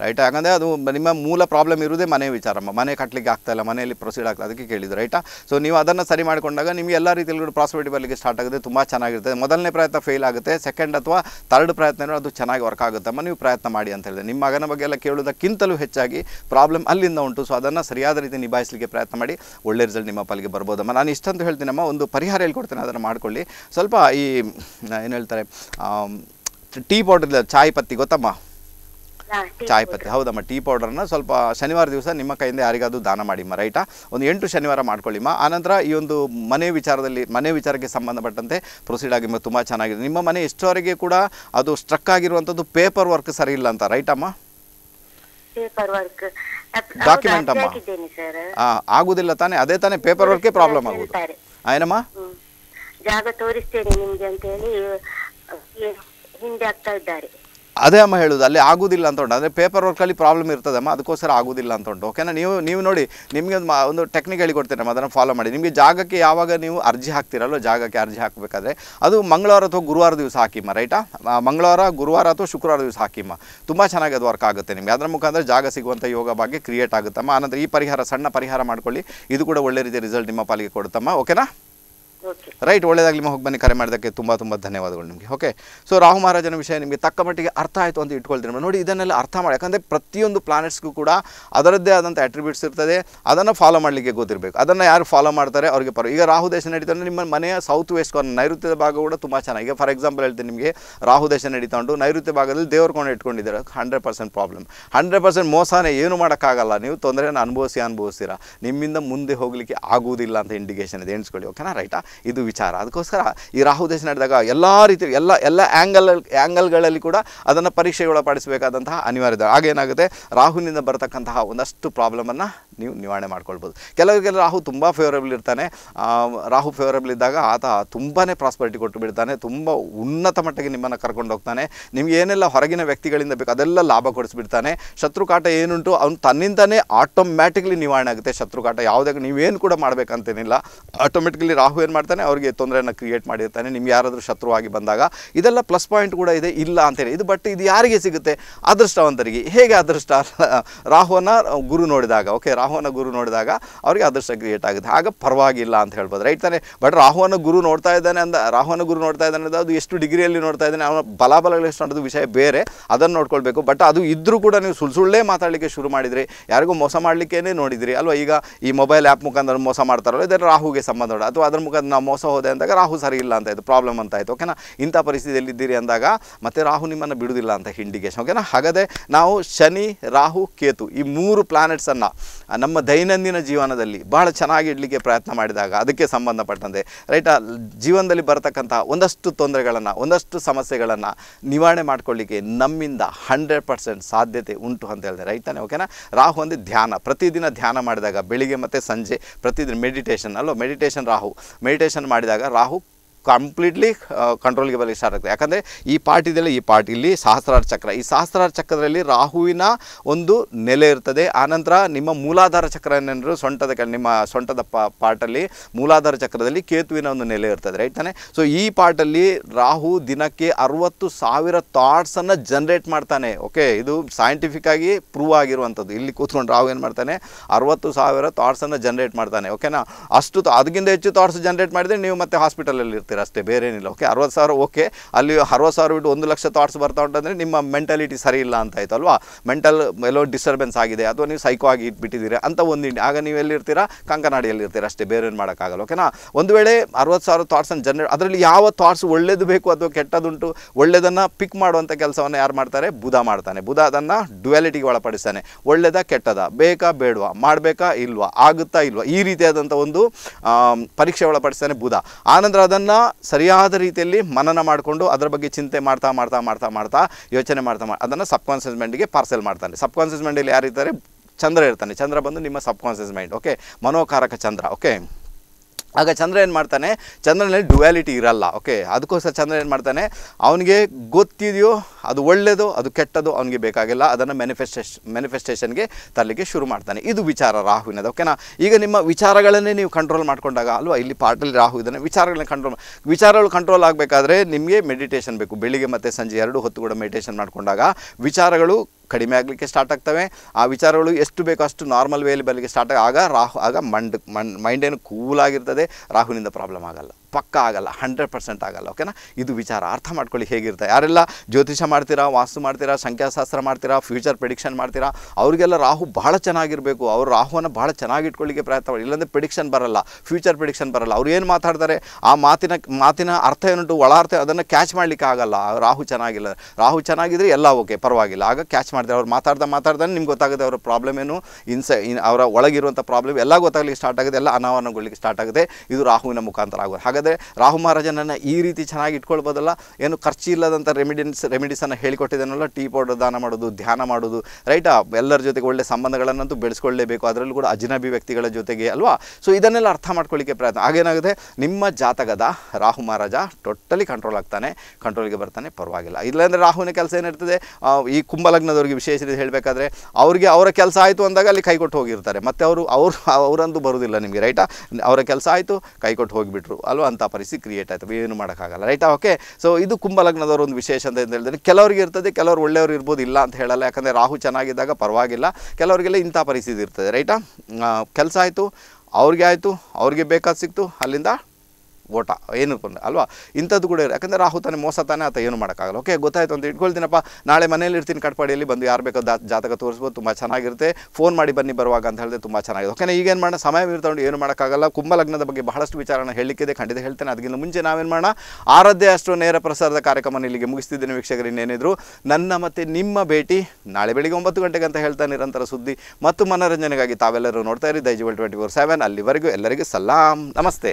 ರೈಟ್ ಯಾಕಂದರೆ ಅದು ನಿಮ್ಮ ಮೂಲ ಪ್ರಾಬ್ಲಮ್ ಇರೋದೇ ಮನೆ ವಿಚಾರಮ್ಮ ಮನೆ ಕಟ್ಟಲಿಕ್ಕೆ ಆಗ್ತಾ ಇಲ್ಲ ಮನೆಯಲ್ಲಿ ಪ್ರೊಸೀಡ್ ಆಗ್ತಾ ಅದಕ್ಕೆ ಕೇಳಿದ್ರು ರೈಟಾ ಸೊ ನೀವು ಅದನ್ನು ಸರಿ ಮಾಡಿಕೊಂಡಾಗ ನಿಮಗೆ ಎಲ್ಲ ರೀತಿಯಲ್ಲೂ ಪ್ರಾಸ್ಪಿಟಿ ಬರಲಿಕ್ಕೆ ಸ್ಟಾರ್ಟ್ ಆಗುತ್ತೆ ತುಂಬ ಚೆನ್ನಾಗಿರುತ್ತೆ ಮೊದಲನೇ ಪ್ರಯತ್ನ ಫೇಲ್ ಆಗುತ್ತೆ ಸೆಕೆಂಡ್ ಅಥವಾ ಥರ್ಡ್ ಪ್ರಯತ್ನ ಅದು ಚೆನ್ನಾಗಿ ವರ್ಕ್ ಆಗುತ್ತಮ್ಮ ನೀವು ಪ್ರಯತ್ನ ಮಾಡಿ ಅಂತ ಹೇಳಿದೆ ನಿಮ್ಮ ಮಗನ ಬಗ್ಗೆ ಎಲ್ಲ ಕೇಳೋದಕ್ಕಿಂತಲೂ ಹೆಚ್ಚಾಗಿ ಪ್ರಾಬ್ಲಮ್ ಅಲ್ಲಿಂದ ಉಂಟು ಸೊ ಅದನ್ನು ಸರಿಯಾದ ರೀತಿ ನಿಭಾಯಿಸಲಿಕ್ಕೆ ಪ್ರಯತ್ನ ಮಾಡಿ ಒಳ್ಳೆ ರಿಸಲ್ಟ್ ನಿಮ್ಮ ಪಾಲಿಗೆ ಬರ್ಬೋದಮ್ಮ ನಾನು ಇಷ್ಟಂತೂ ಹೇಳ್ತೀನಮ್ಮ ಒಂದು ಪರಿಹಾರ ಹೇಳ್ಕೊಡ್ತೇನೆ ಅದನ್ನು ಮಾಡಿಕೊಳ್ಳಿ ಸ್ವಲ್ಪ ಈ ಏನು ಹೇಳ್ತಾರೆ ಟೀ ಪೌಡರ್ ಚಾಯ್ ಪತ್ತಿ ಗೊತ್ತಮ್ಮ ಚಾಯ್ ಪತ್ತಿ ಹೌದಮ್ಮ ಟೀ ಪೌಡರ್ನ ಸ್ವಲ್ಪ ಶನಿವಾರ ದಿವಸ ನಿಮ್ಮ ಕೈಯಿಂದ ಯಾರಿಗಾದ್ರೂ ದಾನ ಮಾಡಿಮ್ಮ ರೈಟಾ ಒಂದು ಎಂಟು ಶನಿವಾರ ಮಾಡ್ಕೊಳ್ಳಿಮ್ಮ ಆನಂತರ ಈ ಒಂದು ಮನೆ ವಿಚಾರದಲ್ಲಿ ಮನೆ ವಿಚಾರಕ್ಕೆ ಸಂಬಂಧಪಟ್ಟಂತೆ ಪ್ರೊಸೀಡ್ ಆಗಿಮ್ಮ ತುಂಬ ಚೆನ್ನಾಗಿದೆ ನಿಮ್ಮ ಮನೆ ಎಷ್ಟರವರೆಗೆ ಕೂಡ ಅದು ಸ್ಟ್ರಕ್ ಆಗಿರುವಂಥದ್ದು ಪೇಪರ್ ವರ್ಕ್ ಸರಿ ಇಲ್ಲ ಅಂತ ರೈಟ್ ಅಮ್ಮ ಡಾಕ್ಯುಮೆಂಟ್ ಅಮ್ಮ ಆಗುದಿಲ್ಲ ತಾನೇ ಅದೇ ತಾನೇ ಪೇಪರ್ ವರ್ಕ್ ಪ್ರಾಬ್ಲಮ್ ಆಗುತ್ತೆ ಏನಮ್ಮ ಜಾಗ ತೋರಿಸ್ತೇನೆ ನಿಮ್ಗೆ ಅಂತ ಹೇಳಿ ಹಿಂದೆ ಆಗ್ತಾ ಇದ್ದಾರೆ ಅದೇ ಅಮ್ಮ ಹೇಳೋದು ಅಲ್ಲಿ ಆಗೋದಿಲ್ಲ ಅಂತ ಉಂಟು ಅಂದರೆ ಪೇಪರ್ ವರ್ಕಲ್ಲಿ ಪ್ರಾಬ್ಲಮ್ ಇರ್ತದಮ್ಮ ಅದಕ್ಕೋಸ್ಕರ ಆಗೋದಿಲ್ಲ ಅಂತ ಉಂಟು ಓಕೆನಾ ನೀವು ನೀವು ನೋಡಿ ನಿಮಗೆ ಒಂದು ಒಂದು ಟೆಕ್ನಿಕ್ ಹೇಳಿಕೊಡ್ತೇನೆ ಅದನ್ನು ಫಾಲೋ ಮಾಡಿ ನಿಮಗೆ ಜಾಗಕ್ಕೆ ಯಾವಾಗ ನೀವು ಅರ್ಜಿ ಹಾಕ್ತಿರಲ್ಲೋ ಜಾಗಕ್ಕೆ ಅರ್ಜಿ ಹಾಕಬೇಕಾದ್ರೆ ಅದು ಮಂಗಳವಾರ ಅಥವಾ ಗುರುವಾರ ದಿವಸ ಹಾಕಿಮ್ಮ ರೈಟಾ ಮಂಗಳವಾರ ಗುರುವಾರ ಅಥವಾ ಶುಕ್ರವಾರ ದಿವಸ ಹಾಕಿಮ್ಮ ತುಂಬ ಚೆನ್ನಾಗಿ ಅದು ವರ್ಕ್ ಆಗುತ್ತೆ ನಿಮಗೆ ಅದರ ಮುಖಾಂತರ ಜಾಗ ಸಿಗುವಂಥ ಯೋಗ ಬಗ್ಗೆ ಕ್ರಿಯೇಟ್ ಆಗುತ್ತಮ್ಮ ಆನಂತರ ಈ ಪರಿಹಾರ ಸಣ್ಣ ಪರಿಹಾರ ಮಾಡಿಕೊಳ್ಳಿ ಇದು ಕೂಡ ಒಳ್ಳೆ ರೀತಿಯ ರಿಸಲ್ಟ್ ನಿಮ್ಮ ಪಾಲಿಗೆ ಕೊಡುತ್ತಮ್ಮ ಓಕೆನಾ ರೈಟ್ ಒಳ್ಳೆಯದಾಗಲಿ ಹೋಗಿ ಬನ್ನಿ ಕರೆ ಮಾಡೋದಕ್ಕೆ ತುಂಬ ತುಂಬ ಧನ್ಯವಾದಗಳು ನಿಮಗೆ ಓಕೆ ಸೊ ರಾಹು ಮಹಾರಾಜನ ವಿಷಯ ನಿಮಗೆ ತಕ್ಕ ಮಟ್ಟಿಗೆ ಅರ್ಥ ಆಯಿತು ಅಂತ ಇಟ್ಕೊಳ್ತೀನಿ ನೋಡಿ ಇದನ್ನೆಲ್ಲ ಅರ್ಥ ಮಾಡಿ ಯಾಕಂದರೆ ಪ್ರತಿಯೊಂದು ಪ್ಲಾನೆಟ್ಸ್ಗೂ ಕೂಡ ಅದರದ್ದೇ ಆದಂಥ ಅಟ್ರಿಬ್ಯೂಟ್ಸ್ ಇರ್ತದೆ ಅದನ್ನು ಫಾಲೋ ಮಾಡಲಿಕ್ಕೆ ಗೊತ್ತಿರಬೇಕು ಅದನ್ನು ಯಾರು ಫಾಲೋ ಮಾಡ್ತಾರೆ ಅವರಿಗೆ ಪರ ಈಗ ರಾಹು ದೇಶ ನಡೀತಾರೆ ನಿಮ್ಮ ಮನೆಯ ಸೌತ್ ವೆಸ್ಟ್ ಕಾರ್ನರ್ ನೈಋತ್ಯದ ಭಾಗ ಕೂಡ ತುಂಬ ಚೆನ್ನಾಗಿ ಫಾರ್ ಎಕ್ಸಾಂಪಲ್ ಹೇಳ್ತೀನಿ ನಿಮಗೆ ರಾಹು ದೇಶ ನಡೀತಾಂಡು ನೈಋತ್ಯ ಭಾಗದಲ್ಲಿ ದೇವ್ರ ಕೊಂಡು ಇಟ್ಕೊಂಡಿದ್ದಾರೆ hundred percent problem hundred percent ಮೋಸನೇ ಏನು ಮಾಡೋಕ್ಕಾಗಲ್ಲ ನೀವು ತೊಂದರೆ ಅನುಭವಿಸಿ ಅನುಭವಿಸ್ತೀರಾ ನಿಮ್ಮಿಂದ ಮುಂದೆ ಹೋಗಲಿಕ್ಕೆ ಆಗುವುದಿಲ್ಲ ಅಂತ ಇಂಡಿಕೇಶನ್ ಇದೆ ಎಣಿಸ್ಕೊಳ್ಳಿ ಓಕೆನಾ ರೈಟಾ ಇದು ವಿಚಾರ ಅದಕ್ಕೋಸ್ಕರ ಈ ರಾಹು ದೇಶ ನಡೆದಾಗ ಎಲ್ಲ ರೀತಿ ಎಲ್ಲ ಎಲ್ಲ ಆ್ಯಂಗಲ್ ಆ್ಯಂಗಲ್ಗಳಲ್ಲಿ ಕೂಡ ಅದನ್ನು ಪರೀಕ್ಷೆಗೆ ಒಳಪಡಿಸಬೇಕಾದಂತಹ ಅನಿವಾರ್ಯತೆ ಹಾಗೇನಾಗುತ್ತೆ ರಾಹುನಿಂದ ಬರತಕ್ಕಂತಹ ಒಂದಷ್ಟು ಪ್ರಾಬ್ಲಮನ್ನು ನೀವು ನಿವಾರಣೆ ಮಾಡ್ಕೊಳ್ಬೋದು ಕೆಲವರಿಗೆಲ್ಲ ರಾಹು ತುಂಬ ಫೇವರೇಬಲ್ ಇರ್ತಾನೆ ರಾಹು ಫೇವರೇಬಲ್ ಇದ್ದಾಗ ಆತ ತುಂಬಾ ಪ್ರಾಸ್ಪರಿಟಿ ಕೊಟ್ಟು ಬಿಡ್ತಾನೆ ತುಂಬ ಉನ್ನತ ಮಟ್ಟಿಗೆ ನಿಮ್ಮನ್ನು ಕರ್ಕೊಂಡು ಹೋಗ್ತಾನೆ ನಿಮ್ಗೆ ಏನೆಲ್ಲ ಹೊರಗಿನ ವ್ಯಕ್ತಿಗಳಿಂದ ಬೇಕು ಅದೆಲ್ಲ ಲಾಭ ಕೊಡಿಸ್ಬಿಡ್ತಾನೆ ಕಾಟ ಏನುಂಟು ಅವ್ನು ತನ್ನಿಂದನೇ ಆಟೋಮ್ಯಾಟಿಕ್ಲಿ ನಿವಾರಣೆ ಆಗುತ್ತೆ ಶತ್ರುಕಾಟ ಯಾವುದೇ ನೀವೇನು ಕೂಡ ಮಾಡಬೇಕಂತೇನಿಲ್ಲ ಆಟೋಮೆಟಿಕ್ಲಿ ರಾಹು ಏನು ಮಾಡ್ತಾನೆ ಅವರಿಗೆ ತೊಂದರೆಯನ್ನು ಕ್ರಿಯೇಟ್ ಮಾಡಿರ್ತಾನೆ ನಿಮ್ಗೆ ಯಾರಾದರೂ ಶತ್ರುವಾಗಿ ಬಂದಾಗ ಇದೆಲ್ಲ ಪ್ಲಸ್ ಪಾಯಿಂಟ್ ಕೂಡ ಇದೆ ಇಲ್ಲ ಅಂತೇಳಿ ಇದು ಬಟ್ ಇದು ಯಾರಿಗೆ ಸಿಗುತ್ತೆ ಅದೃಷ್ಟವಂತರಿಗೆ ಹೇಗೆ ಅದೃಷ್ಟ ರಾಹುವನ ಗುರು ನೋಡಿದಾಗ ಓಕೆ ರಾಹುವನ ಗುರು ನೋಡಿದಾಗ ಅವರಿಗೆ ಅದೃಷ್ಟ ಕ್ರಿಯೇಟ್ ಆಗುತ್ತೆ ಆಗ ಪರವಾಗಿಲ್ಲ ಅಂತ ಹೇಳ್ಬೋದು ರೈಟ್ ತಾನೆ ಬಟ್ ರಾಹುನ ಗುರು ನೋಡ್ತಾ ಇದ್ದಾನೆ ಅಂದ ರಾಹುವನ ಗುರು ನೋಡ್ತಾ ಇದ್ದಾನೆ ಅಂದ್ರೆ ಅದು ಎಷ್ಟು ಡಿಗ್ರಿಯಲ್ಲಿ ನೋಡ್ತಾ ಇದ್ದಾನೆ ಅವನ ಬಲಾಬಲಗಳು ಎಷ್ಟು ಅನ್ನೋದು ವಿಷಯ ಬೇರೆ ಅದನ್ನು ನೋಡ್ಕೊಳ್ಬೇಕು ಬಟ್ ಅದು ಇದ್ದರೂ ಕೂಡ ನೀವು ಸುಳ್ಳು ಸುಳ್ಳೇ ಮಾತಾಡಲಿಕ್ಕೆ ಶುರು ಮಾಡಿದ್ರಿ ಯಾರಿಗೂ ಮೋಸ ಮಾಡಲಿಕ್ಕೇ ನೋಡಿದ್ರಿ ಅಲ್ವಾ ಈಗ ಈ ಮೊಬೈಲ್ ಆ್ಯಪ್ ಮುಖಾಂತರ ಮೋಸ ಮಾಡ್ತಾರಲ್ಲ ಇದರ ರಾಹುಗೆ ಸಂಬಂಧ ಅಥವಾ ಅದರ ಮುಖಾಂತರ ನಾವು ಮೋಸ ಹೋದೆ ಅಂದಾಗ ರಾಹು ಸರಿ ಇಲ್ಲ ಅಂತ ಆಯಿತು ಪ್ರಾಬ್ಲಮ್ ಅಂತ ಆಯಿತು ಓಕೆನಾ ಇಂಥ ಪರಿಸ್ಥಿತಿಯಲ್ಲಿ ಇದ್ದೀರಿ ಅಂದಾಗ ಮತ್ತೆ ರಾಹು ನಿಮ್ಮನ್ನು ಬಿಡುವುದಿಲ್ಲ ಅಂತ ಇಂಡಿಕೇಶನ್ ಓಕೆನಾ ಹಾಗಾದರೆ ನಾವು ಶನಿ ರಾಹು ಕೇತು ಈ ಮೂರು ಪ್ಲ್ಯಾನೆಟ್ಸನ್ನು ನಮ್ಮ ದೈನಂದಿನ ಜೀವನದಲ್ಲಿ ಬಹಳ ಚೆನ್ನಾಗಿ ಇಡಲಿಕ್ಕೆ ಪ್ರಯತ್ನ ಮಾಡಿದಾಗ ಅದಕ್ಕೆ ಸಂಬಂಧಪಟ್ಟಂತೆ ರೈಟ್ ಜೀವನದಲ್ಲಿ ಬರತಕ್ಕಂಥ ಒಂದಷ್ಟು ತೊಂದರೆಗಳನ್ನು ಒಂದಷ್ಟು ಸಮಸ್ಯೆಗಳನ್ನು ನಿವಾರಣೆ ಮಾಡ್ಕೊಳ್ಳಿಕ್ಕೆ ನಮ್ಮಿಂದ ಹಂಡ್ರೆಡ್ ಪರ್ಸೆಂಟ್ ಸಾಧ್ಯತೆ ಉಂಟು ಅಂತ ಹೇಳಿದೆ ರೈತನೇ ಓಕೆನಾ ರಾಹು ಅಂದರೆ ಧ್ಯಾನ ಪ್ರತಿದಿನ ಧ್ಯಾನ ಮಾಡಿದಾಗ ಬೆಳಿಗ್ಗೆ ಮತ್ತು ಸಂಜೆ ಪ್ರತಿದಿನ ಮೆಡಿಟೇಷನ್ ಅಲ್ಲೋ ಮೆಡಿಟೇಷನ್ ರಾಹು ಮೆಡಿ स्टेटशन ಮಾಡಿದಾಗ ರಾಹು ಕಂಪ್ಲೀಟ್ಲಿ ಕಂಟ್ರೋಲ್ಗೆ ಬರಲಿಕ್ಕೆ ಸ್ಟಾರ್ಟ್ ಆಗ್ತದೆ ಯಾಕಂದರೆ ಈ ಪಾರ್ಟಿದಲ್ಲಿ ಈ ಪಾಟ್ ಇಲ್ಲಿ ಸಹಸ್ರಾರ ಚಕ್ರ ಈ ಸಹಸ್ರಾರ ಚಕ್ರದಲ್ಲಿ ರಾಹುವಿನ ಒಂದು ನೆಲೆ ಇರ್ತದೆ ಆನಂತರ ನಿಮ್ಮ ಮೂಲಾಧಾರ ಚಕ್ರ ಏನಂದ್ರೆ ಸೊಂಟದ ನಿಮ್ಮ ಸೊಂಟದ ಪಾರ್ಟಲ್ಲಿ ಮೂಲಾಧಾರ ಚಕ್ರದಲ್ಲಿ ಕೇತುವಿನ ಒಂದು ನೆಲೆ ಇರ್ತದೆ ರೈಟ್ ತಾನೆ ಸೊ ಈ ಪಾರ್ಟಲ್ಲಿ ರಾಹು ದಿನಕ್ಕೆ ಅರುವತ್ತು ಸಾವಿರ ಥಾಟ್ಸನ್ನು ಜನ್ರೇಟ್ ಮಾಡ್ತಾನೆ ಓಕೆ ಇದು ಆಗಿ ಪ್ರೂವ್ ಆಗಿರುವಂಥದ್ದು ಇಲ್ಲಿ ಕೂತ್ಕೊಂಡು ರಾಹು ಏನು ಮಾಡ್ತಾನೆ ಅರುವತ್ತು ಸಾವಿರ ಥಾಟ್ಸನ್ನು ಜನ್ರೇಟ್ ಮಾಡ್ತಾನೆ ಓಕೆನಾ ಅಷ್ಟು ಅದಕ್ಕಿಂತ ಹೆಚ್ಚು ಥಾಟ್ಸ್ ಜನ್ರೇಟ್ ಮಾಡಿದರೆ ನೀವು ಮತ್ತೆ ಹಾಸ್ಪಿಟಲಲ್ಲಿ ಅಷ್ಟೇ ಅಷ್ಟೇ ಬೇರೇನಿಲ್ಲ ಓಕೆ ಅರವತ್ತು ಸಾವಿರ ಓಕೆ ಅಲ್ಲಿ ಅರವತ್ತು ಸಾವಿರ ಬಿಟ್ಟು ಒಂದು ಲಕ್ಷ ಥಾಟ್ಸ್ ಬರ್ತಾ ಉಂಟಂದರೆ ನಿಮ್ಮ ಮೆಂಟಾಲಿಟಿ ಸರಿ ಇಲ್ಲ ಅಂತ ಆಯ್ತಲ್ವಾ ಮೆಂಟಲ್ ಎಲ್ಲೋ ಡಿಸ್ಟರ್ಬೆನ್ಸ್ ಆಗಿದೆ ಅಥವಾ ನೀವು ಸೈಕೋ ಆಗಿ ಇಟ್ಬಿಟ್ಟಿದ್ದೀರಿ ಅಂತ ಒಂದು ಆಗ ನೀವು ಎಲ್ಲಿರ್ತೀರಾ ಕಂಕನಾಡಿಯಲ್ಲಿರ್ತೀರ ಅಷ್ಟೇ ಬೇರೇನು ಮಾಡೋಕ್ಕಾಗಲ್ಲ ಓಕೆನಾ ಒಂದು ವೇಳೆ ಅರವತ್ತು ಸಾವಿರ ಥಾಟ್ಸ್ ಥಾಟ್ಸನ್ನು ಜನರೇಟ್ ಅದರಲ್ಲಿ ಯಾವ ಥಾಟ್ಸ್ ಒಳ್ಳೇದು ಬೇಕು ಅಥವಾ ಕೆಟ್ಟದುಂಟು ಒಳ್ಳೆಯದನ್ನು ಪಿಕ್ ಮಾಡುವಂಥ ಕೆಲಸವನ್ನು ಯಾರು ಮಾಡ್ತಾರೆ ಬುಧ ಮಾಡ್ತಾನೆ ಬುಧ ಅದನ್ನು ಡ್ಯುಯಾಲಿಟಿಗೆ ಒಳಪಡಿಸ್ತಾನೆ ಒಳ್ಳೆಯದ ಕೆಟ್ಟದ ಬೇಕಾ ಬೇಡವಾ ಮಾಡಬೇಕಾ ಇಲ್ವಾ ಆಗುತ್ತಾ ಇಲ್ವಾ ಈ ರೀತಿಯಾದಂಥ ಒಂದು ಪರೀಕ್ಷೆ ಒಳಪಡಿಸ್ತಾನೆ ಬುಧ ಆನಂತರ ಅದನ್ನು ಸರಿಯಾದ ರೀತಿಯಲ್ಲಿ ಮನನ ಮಾಡಿಕೊಂಡು ಅದರ ಬಗ್ಗೆ ಚಿಂತೆ ಮಾಡ್ತಾ ಮಾಡ್ತಾ ಮಾಡ್ತಾ ಮಾಡ್ತಾ ಯೋಚನೆ ಮಾಡ್ತಾ ಮಾಡಿ ಅದನ್ನು ಸಬ್ ಮೈಂಡಿಗೆ ಪಾರ್ಸೆಲ್ ಮಾಡ್ತಾನೆ ಸಬ್ ಕಾನ್ಷಿಯಸ್ ಮೈಂಡಲ್ಲಿ ಯಾರಿದ್ದಾರೆ ಚಂದ್ರ ಇರ್ತಾನೆ ಚಂದ್ರ ಬಂದು ನಿಮ್ಮ ಸಬ್ ಮೈಂಡ್ ಓಕೆ ಮನೋಕಾರಕ ಚಂದ್ರ ಓಕೆ ಆಗ ಚಂದ್ರ ಏನು ಮಾಡ್ತಾನೆ ಚಂದ್ರನಲ್ಲಿ ಡ್ಯುಯಾಲಿಟಿ ಇರಲ್ಲ ಓಕೆ ಅದಕ್ಕೋಸ್ಕರ ಚಂದ್ರ ಏನು ಮಾಡ್ತಾನೆ ಅವನಿಗೆ ಗೊತ್ತಿದೆಯೋ ಅದು ಒಳ್ಳೆಯದು ಅದು ಕೆಟ್ಟದು ಅವನಿಗೆ ಬೇಕಾಗಿಲ್ಲ ಅದನ್ನು ಮ್ಯಾನಿಫೆಸ್ಟೇಷನ್ ಮ್ಯಾನಿಫೆಸ್ಟೇಷನ್ಗೆ ತರಲಿಕ್ಕೆ ಶುರು ಮಾಡ್ತಾನೆ ಇದು ವಿಚಾರ ರಾಹುವಿನದು ಓಕೆನಾ ಈಗ ನಿಮ್ಮ ವಿಚಾರಗಳನ್ನೇ ನೀವು ಕಂಟ್ರೋಲ್ ಮಾಡ್ಕೊಂಡಾಗ ಅಲ್ವಾ ಇಲ್ಲಿ ಪಾರ್ಟಲ್ಲಿ ರಾಹು ಇದನ್ನು ವಿಚಾರಗಳನ್ನ ಕಂಟ್ರೋಲ್ ವಿಚಾರಗಳು ಕಂಟ್ರೋಲ್ ಆಗಬೇಕಾದ್ರೆ ನಿಮಗೆ ಮೆಡಿಟೇಷನ್ ಬೇಕು ಬೆಳಿಗ್ಗೆ ಮತ್ತು ಸಂಜೆ ಎರಡು ಹೊತ್ತು ಕೂಡ ಮೆಡಿಟೇಷನ್ ಮಾಡಿಕೊಂಡಾಗ ವಿಚಾರಗಳು ಕಡಿಮೆ ಆಗಲಿಕ್ಕೆ ಸ್ಟಾರ್ಟ್ ಆಗ್ತವೆ ಆ ವಿಚಾರಗಳು ಎಷ್ಟು ಬೇಕೋ ಅಷ್ಟು ನಾರ್ಮಲ್ ವೇಲಿ ಬರಲಿಕ್ಕೆ ಸ್ಟಾರ್ಟ್ ಆಗ ರಾಹು ಆಗ ಮಂಡ್ ಮೈಂಡ್ ಏನು ಕೂಲಾಗಿರ್ತದೆ ರಾಹುನಿಂದ ಪ್ರಾಬ್ಲಮ್ ಆಗಲ್ಲ ಪಕ್ಕ ಆಗಲ್ಲ ಹಂಡ್ರೆಡ್ ಪರ್ಸೆಂಟ್ ಆಗಲ್ಲ ಓಕೆನಾ ಇದು ವಿಚಾರ ಅರ್ಥ ಮಾಡ್ಕೊಳ್ಳಿ ಹೇಗಿರುತ್ತೆ ಯಾರೆಲ್ಲ ಜ್ಯೋತಿಷ ಮಾಡ್ತೀರಾ ವಾಸ್ತು ಮಾಡ್ತೀರಾ ಸಂಖ್ಯಾಶಾಸ್ತ್ರ ಮಾಡ್ತೀರಾ ಫ್ಯೂಚರ್ ಪ್ರಿಡಿಕ್ಷನ್ ಮಾಡ್ತೀರಾ ಅವರಿಗೆಲ್ಲ ರಾಹು ಭಾಳ ಚೆನ್ನಾಗಿರಬೇಕು ಅವ್ರು ರಾಹುವನ್ನು ಭಾಳ ಚೆನ್ನಾಗಿಟ್ಕೊಳ್ಳಿಕ್ಕೆ ಪ್ರಯತ್ನ ಮಾಡಿ ಇಲ್ಲಾಂದರೆ ಪ್ರಿಡಿಕ್ಷನ್ ಬರಲ್ಲ ಫ್ಯೂಚರ್ ಪ್ರಿಡಿಕ್ಷನ್ ಬರಲ್ಲ ಅವ್ರು ಏನು ಮಾತಾಡ್ತಾರೆ ಆ ಮಾತಿನ ಮಾತಿನ ಅರ್ಥ ಏನುಂಟು ಒಳ ಅರ್ಥ ಅದನ್ನು ಕ್ಯಾಚ್ ಮಾಡಲಿಕ್ಕೆ ಆಗಲ್ಲ ರಾಹು ಚೆನ್ನಾಗಿಲ್ಲ ರಾಹು ಚೆನ್ನಾಗಿದ್ರೆ ಎಲ್ಲ ಓಕೆ ಪರವಾಗಿಲ್ಲ ಆಗ ಕ್ಯಾಚ್ ಮಾಡ್ತಾರೆ ಅವ್ರು ಮಾತಾಡ್ದಾ ಮಾತಾಡ್ತಾನೆ ನಿಮ್ಗೆ ಗೊತ್ತಾಗುತ್ತೆ ಅವರ ಪ್ರಾಬ್ಲಮ್ ಏನು ಇನ್ಸ ಅವರ ಒಳಗಿರುವಂಥ ಪ್ರಾಬ್ಲಮ್ ಎಲ್ಲ ಗೊತ್ತಾಗಲಿಕ್ಕೆ ಸ್ಟಾರ್ಟ್ ಆಗುತ್ತೆ ಎಲ್ಲ ಅನಾವರಣಗೊಳ್ಳಿಕ್ಕೆ ಸ್ಟಾರ್ಟ್ ಆಗುತ್ತೆ ಇದು ರಾಹುವಿನ ಮುಖಾಂತರ ಆಗೋದು ಹಾಗಾದರೆ ಹಾಗಾದರೆ ರಾಹು ಮಹಾರಾಜನನ್ನು ಈ ರೀತಿ ಚೆನ್ನಾಗಿ ಇಟ್ಕೊಳ್ಬೋದಲ್ಲ ಏನು ಖರ್ಚಿಲ್ಲದಂಥ ರೆಮಿಡಿನ್ಸ್ ರೆಮಿಡಿಸನ್ನು ಹೇಳಿಕೊಟ್ಟಿದ್ದಾನಲ್ಲ ಟೀ ಪೌಡರ್ ದಾನ ಮಾಡೋದು ಧ್ಯಾನ ಮಾಡೋದು ರೈಟಾ ಎಲ್ಲರ ಜೊತೆಗೆ ಒಳ್ಳೆ ಸಂಬಂಧಗಳನ್ನಂತೂ ಬೆಳೆಸ್ಕೊಳ್ಳೇಬೇಕು ಅದರಲ್ಲೂ ಕೂಡ ಅಜಿನಬಿ ವ್ಯಕ್ತಿಗಳ ಜೊತೆಗೆ ಅಲ್ವಾ ಸೊ ಇದನ್ನೆಲ್ಲ ಅರ್ಥ ಮಾಡ್ಕೊಳ್ಳಿಕ್ಕೆ ಪ್ರಯತ್ನ ಹಾಗೇನಾಗುತ್ತೆ ನಿಮ್ಮ ಜಾತಕದ ರಾಹು ಮಹಾರಾಜ ಟೋಟಲಿ ಕಂಟ್ರೋಲ್ ಆಗ್ತಾನೆ ಕಂಟ್ರೋಲ್ಗೆ ಬರ್ತಾನೆ ಪರವಾಗಿಲ್ಲ ಇಲ್ಲಾಂದರೆ ರಾಹುವಿನ ಕೆಲಸ ಏನಿರ್ತದೆ ಈ ಕುಂಭಲಗ್ನದವ್ರಿಗೆ ವಿಶೇಷ ರೀತಿ ಹೇಳಬೇಕಾದ್ರೆ ಅವ್ರಿಗೆ ಅವರ ಕೆಲಸ ಆಯಿತು ಅಂದಾಗ ಅಲ್ಲಿ ಕೈ ಕೊಟ್ಟು ಹೋಗಿರ್ತಾರೆ ಮತ್ತು ಅವರು ಅವರು ಅವರಂದು ಬರೋದಿಲ್ಲ ನಿಮಗೆ ರೈಟಾ ಅವರ ಕೆಲಸ ಆಯಿತು ಕೈ ಕೊಟ್ಟು ಹೋಗಿಬಿಟ್ರು ಅಲ್ವಾ ಅಂತ ಪರಿಸ್ಥಿತಿ ಕ್ರಿಯೇಟ್ ಆಯಿತು ಏನು ಮಾಡೋಕ್ಕಾಗಲ್ಲ ರೈಟ್ ಓಕೆ ಸೊ ಇದು ಕುಂಭಲಗ್ನದವ್ರ ಒಂದು ವಿಶೇಷ ಅಂತ ಹೇಳಿದ್ರೆ ಕೆಲವರಿಗೆ ಇರ್ತದೆ ಕೆಲವರು ಒಳ್ಳೆಯವರು ಇರ್ಬೋದು ಇಲ್ಲ ಅಂತ ಹೇಳಲ್ಲ ಯಾಕಂದರೆ ರಾಹು ಚೆನ್ನಾಗಿದ್ದಾಗ ಪರವಾಗಿಲ್ಲ ಕೆಲವರಿಗೆಲ್ಲ ಇಂಥ ಪರಿಸ್ಥಿತಿ ಇರ್ತದೆ ರೈಟಾ ಕೆಲಸ ಆಯಿತು ಅವ್ರಿಗೆ ಆಯಿತು ಅವ್ರಿಗೆ ಬೇಕಾದ ಸಿಕ್ತು ಅಲ್ಲಿಂದ ಓಟ ಏನು ಅಲ್ವಾ ಇಂಥದ್ದು ಕೂಡ ಯಾಕಂದರೆ ರಾಹು ತಾನೆ ಮೋಸ ತಾನೆ ಆತ ಏನು ಮಾಡೋಕ್ಕಾಗಲ್ಲ ಓಕೆ ಗೊತ್ತಾಯ್ತು ಅಂತ ಇಟ್ಕೊಳ್ತೀನಪ್ಪ ನಾಳೆ ಮನೇಲಿ ಇರ್ತೀನಿ ಕಟ್ಪಾಡಿಯಲ್ಲಿ ಬಂದು ಯಾರು ಬೇಕೋ ದಾ ಜಾತಕ ತೋರಿಸ್ಬೋದು ತುಂಬ ಚೆನ್ನಾಗಿರುತ್ತೆ ಫೋನ್ ಮಾಡಿ ಬನ್ನಿ ಬರುವಾಗ ಅಂತ ಹೇಳಿದ್ರೆ ತುಂಬ ಚೆನ್ನಾಗಿದೆ ಓಕೆ ಈಗೇನು ಮಾಡೋಣ ಸಮಯ ತಗೊಂಡು ಏನು ಮಾಡೋಕ್ಕಾಗಲ್ಲ ಕುಂಭಲಗ್ನದ ಬಗ್ಗೆ ಬಹಳಷ್ಟು ವಿಚಾರನ ಇದೆ ಖಂಡಿತ ಹೇಳ್ತೇನೆ ಅದಕ್ಕಿಂತ ಮುಂಚೆ ನಾವೇನು ಮಾಡೋಣ ಆರಾಧ್ಯ ಅಷ್ಟು ನೇರ ಪ್ರಸಾರದ ಕಾರ್ಯಕ್ರಮ ಇಲ್ಲಿಗೆ ಮುಗಿಸ್ತಿದ್ದೇನೆ ವೀಕ್ಷಕರು ಇನ್ನೇನಿದ್ರು ನನ್ನ ಮತ್ತು ನಿಮ್ಮ ಭೇಟಿ ನಾಳೆ ಬೆಳಿಗ್ಗೆ ಒಂಬತ್ತು ಗಂಟೆಗೆ ಅಂತ ಹೇಳ್ತಾ ನಿರಂತರ ಸುದ್ದಿ ಮತ್ತು ಮನೋರಂಜನೆಗಾಗಿ ತಾವೆಲ್ಲರೂ ನೋಡ್ತಾ ಇರಿ ದೈಜುವಲ್ ಟ್ವೆಂಟಿ ಫೋರ್ ಸೆವೆನ್ ಅಲ್ಲಿವರೆಗೂ ಎಲ್ಲರಿಗೂ ಸಲಾಂ ನಮಸ್ತೆ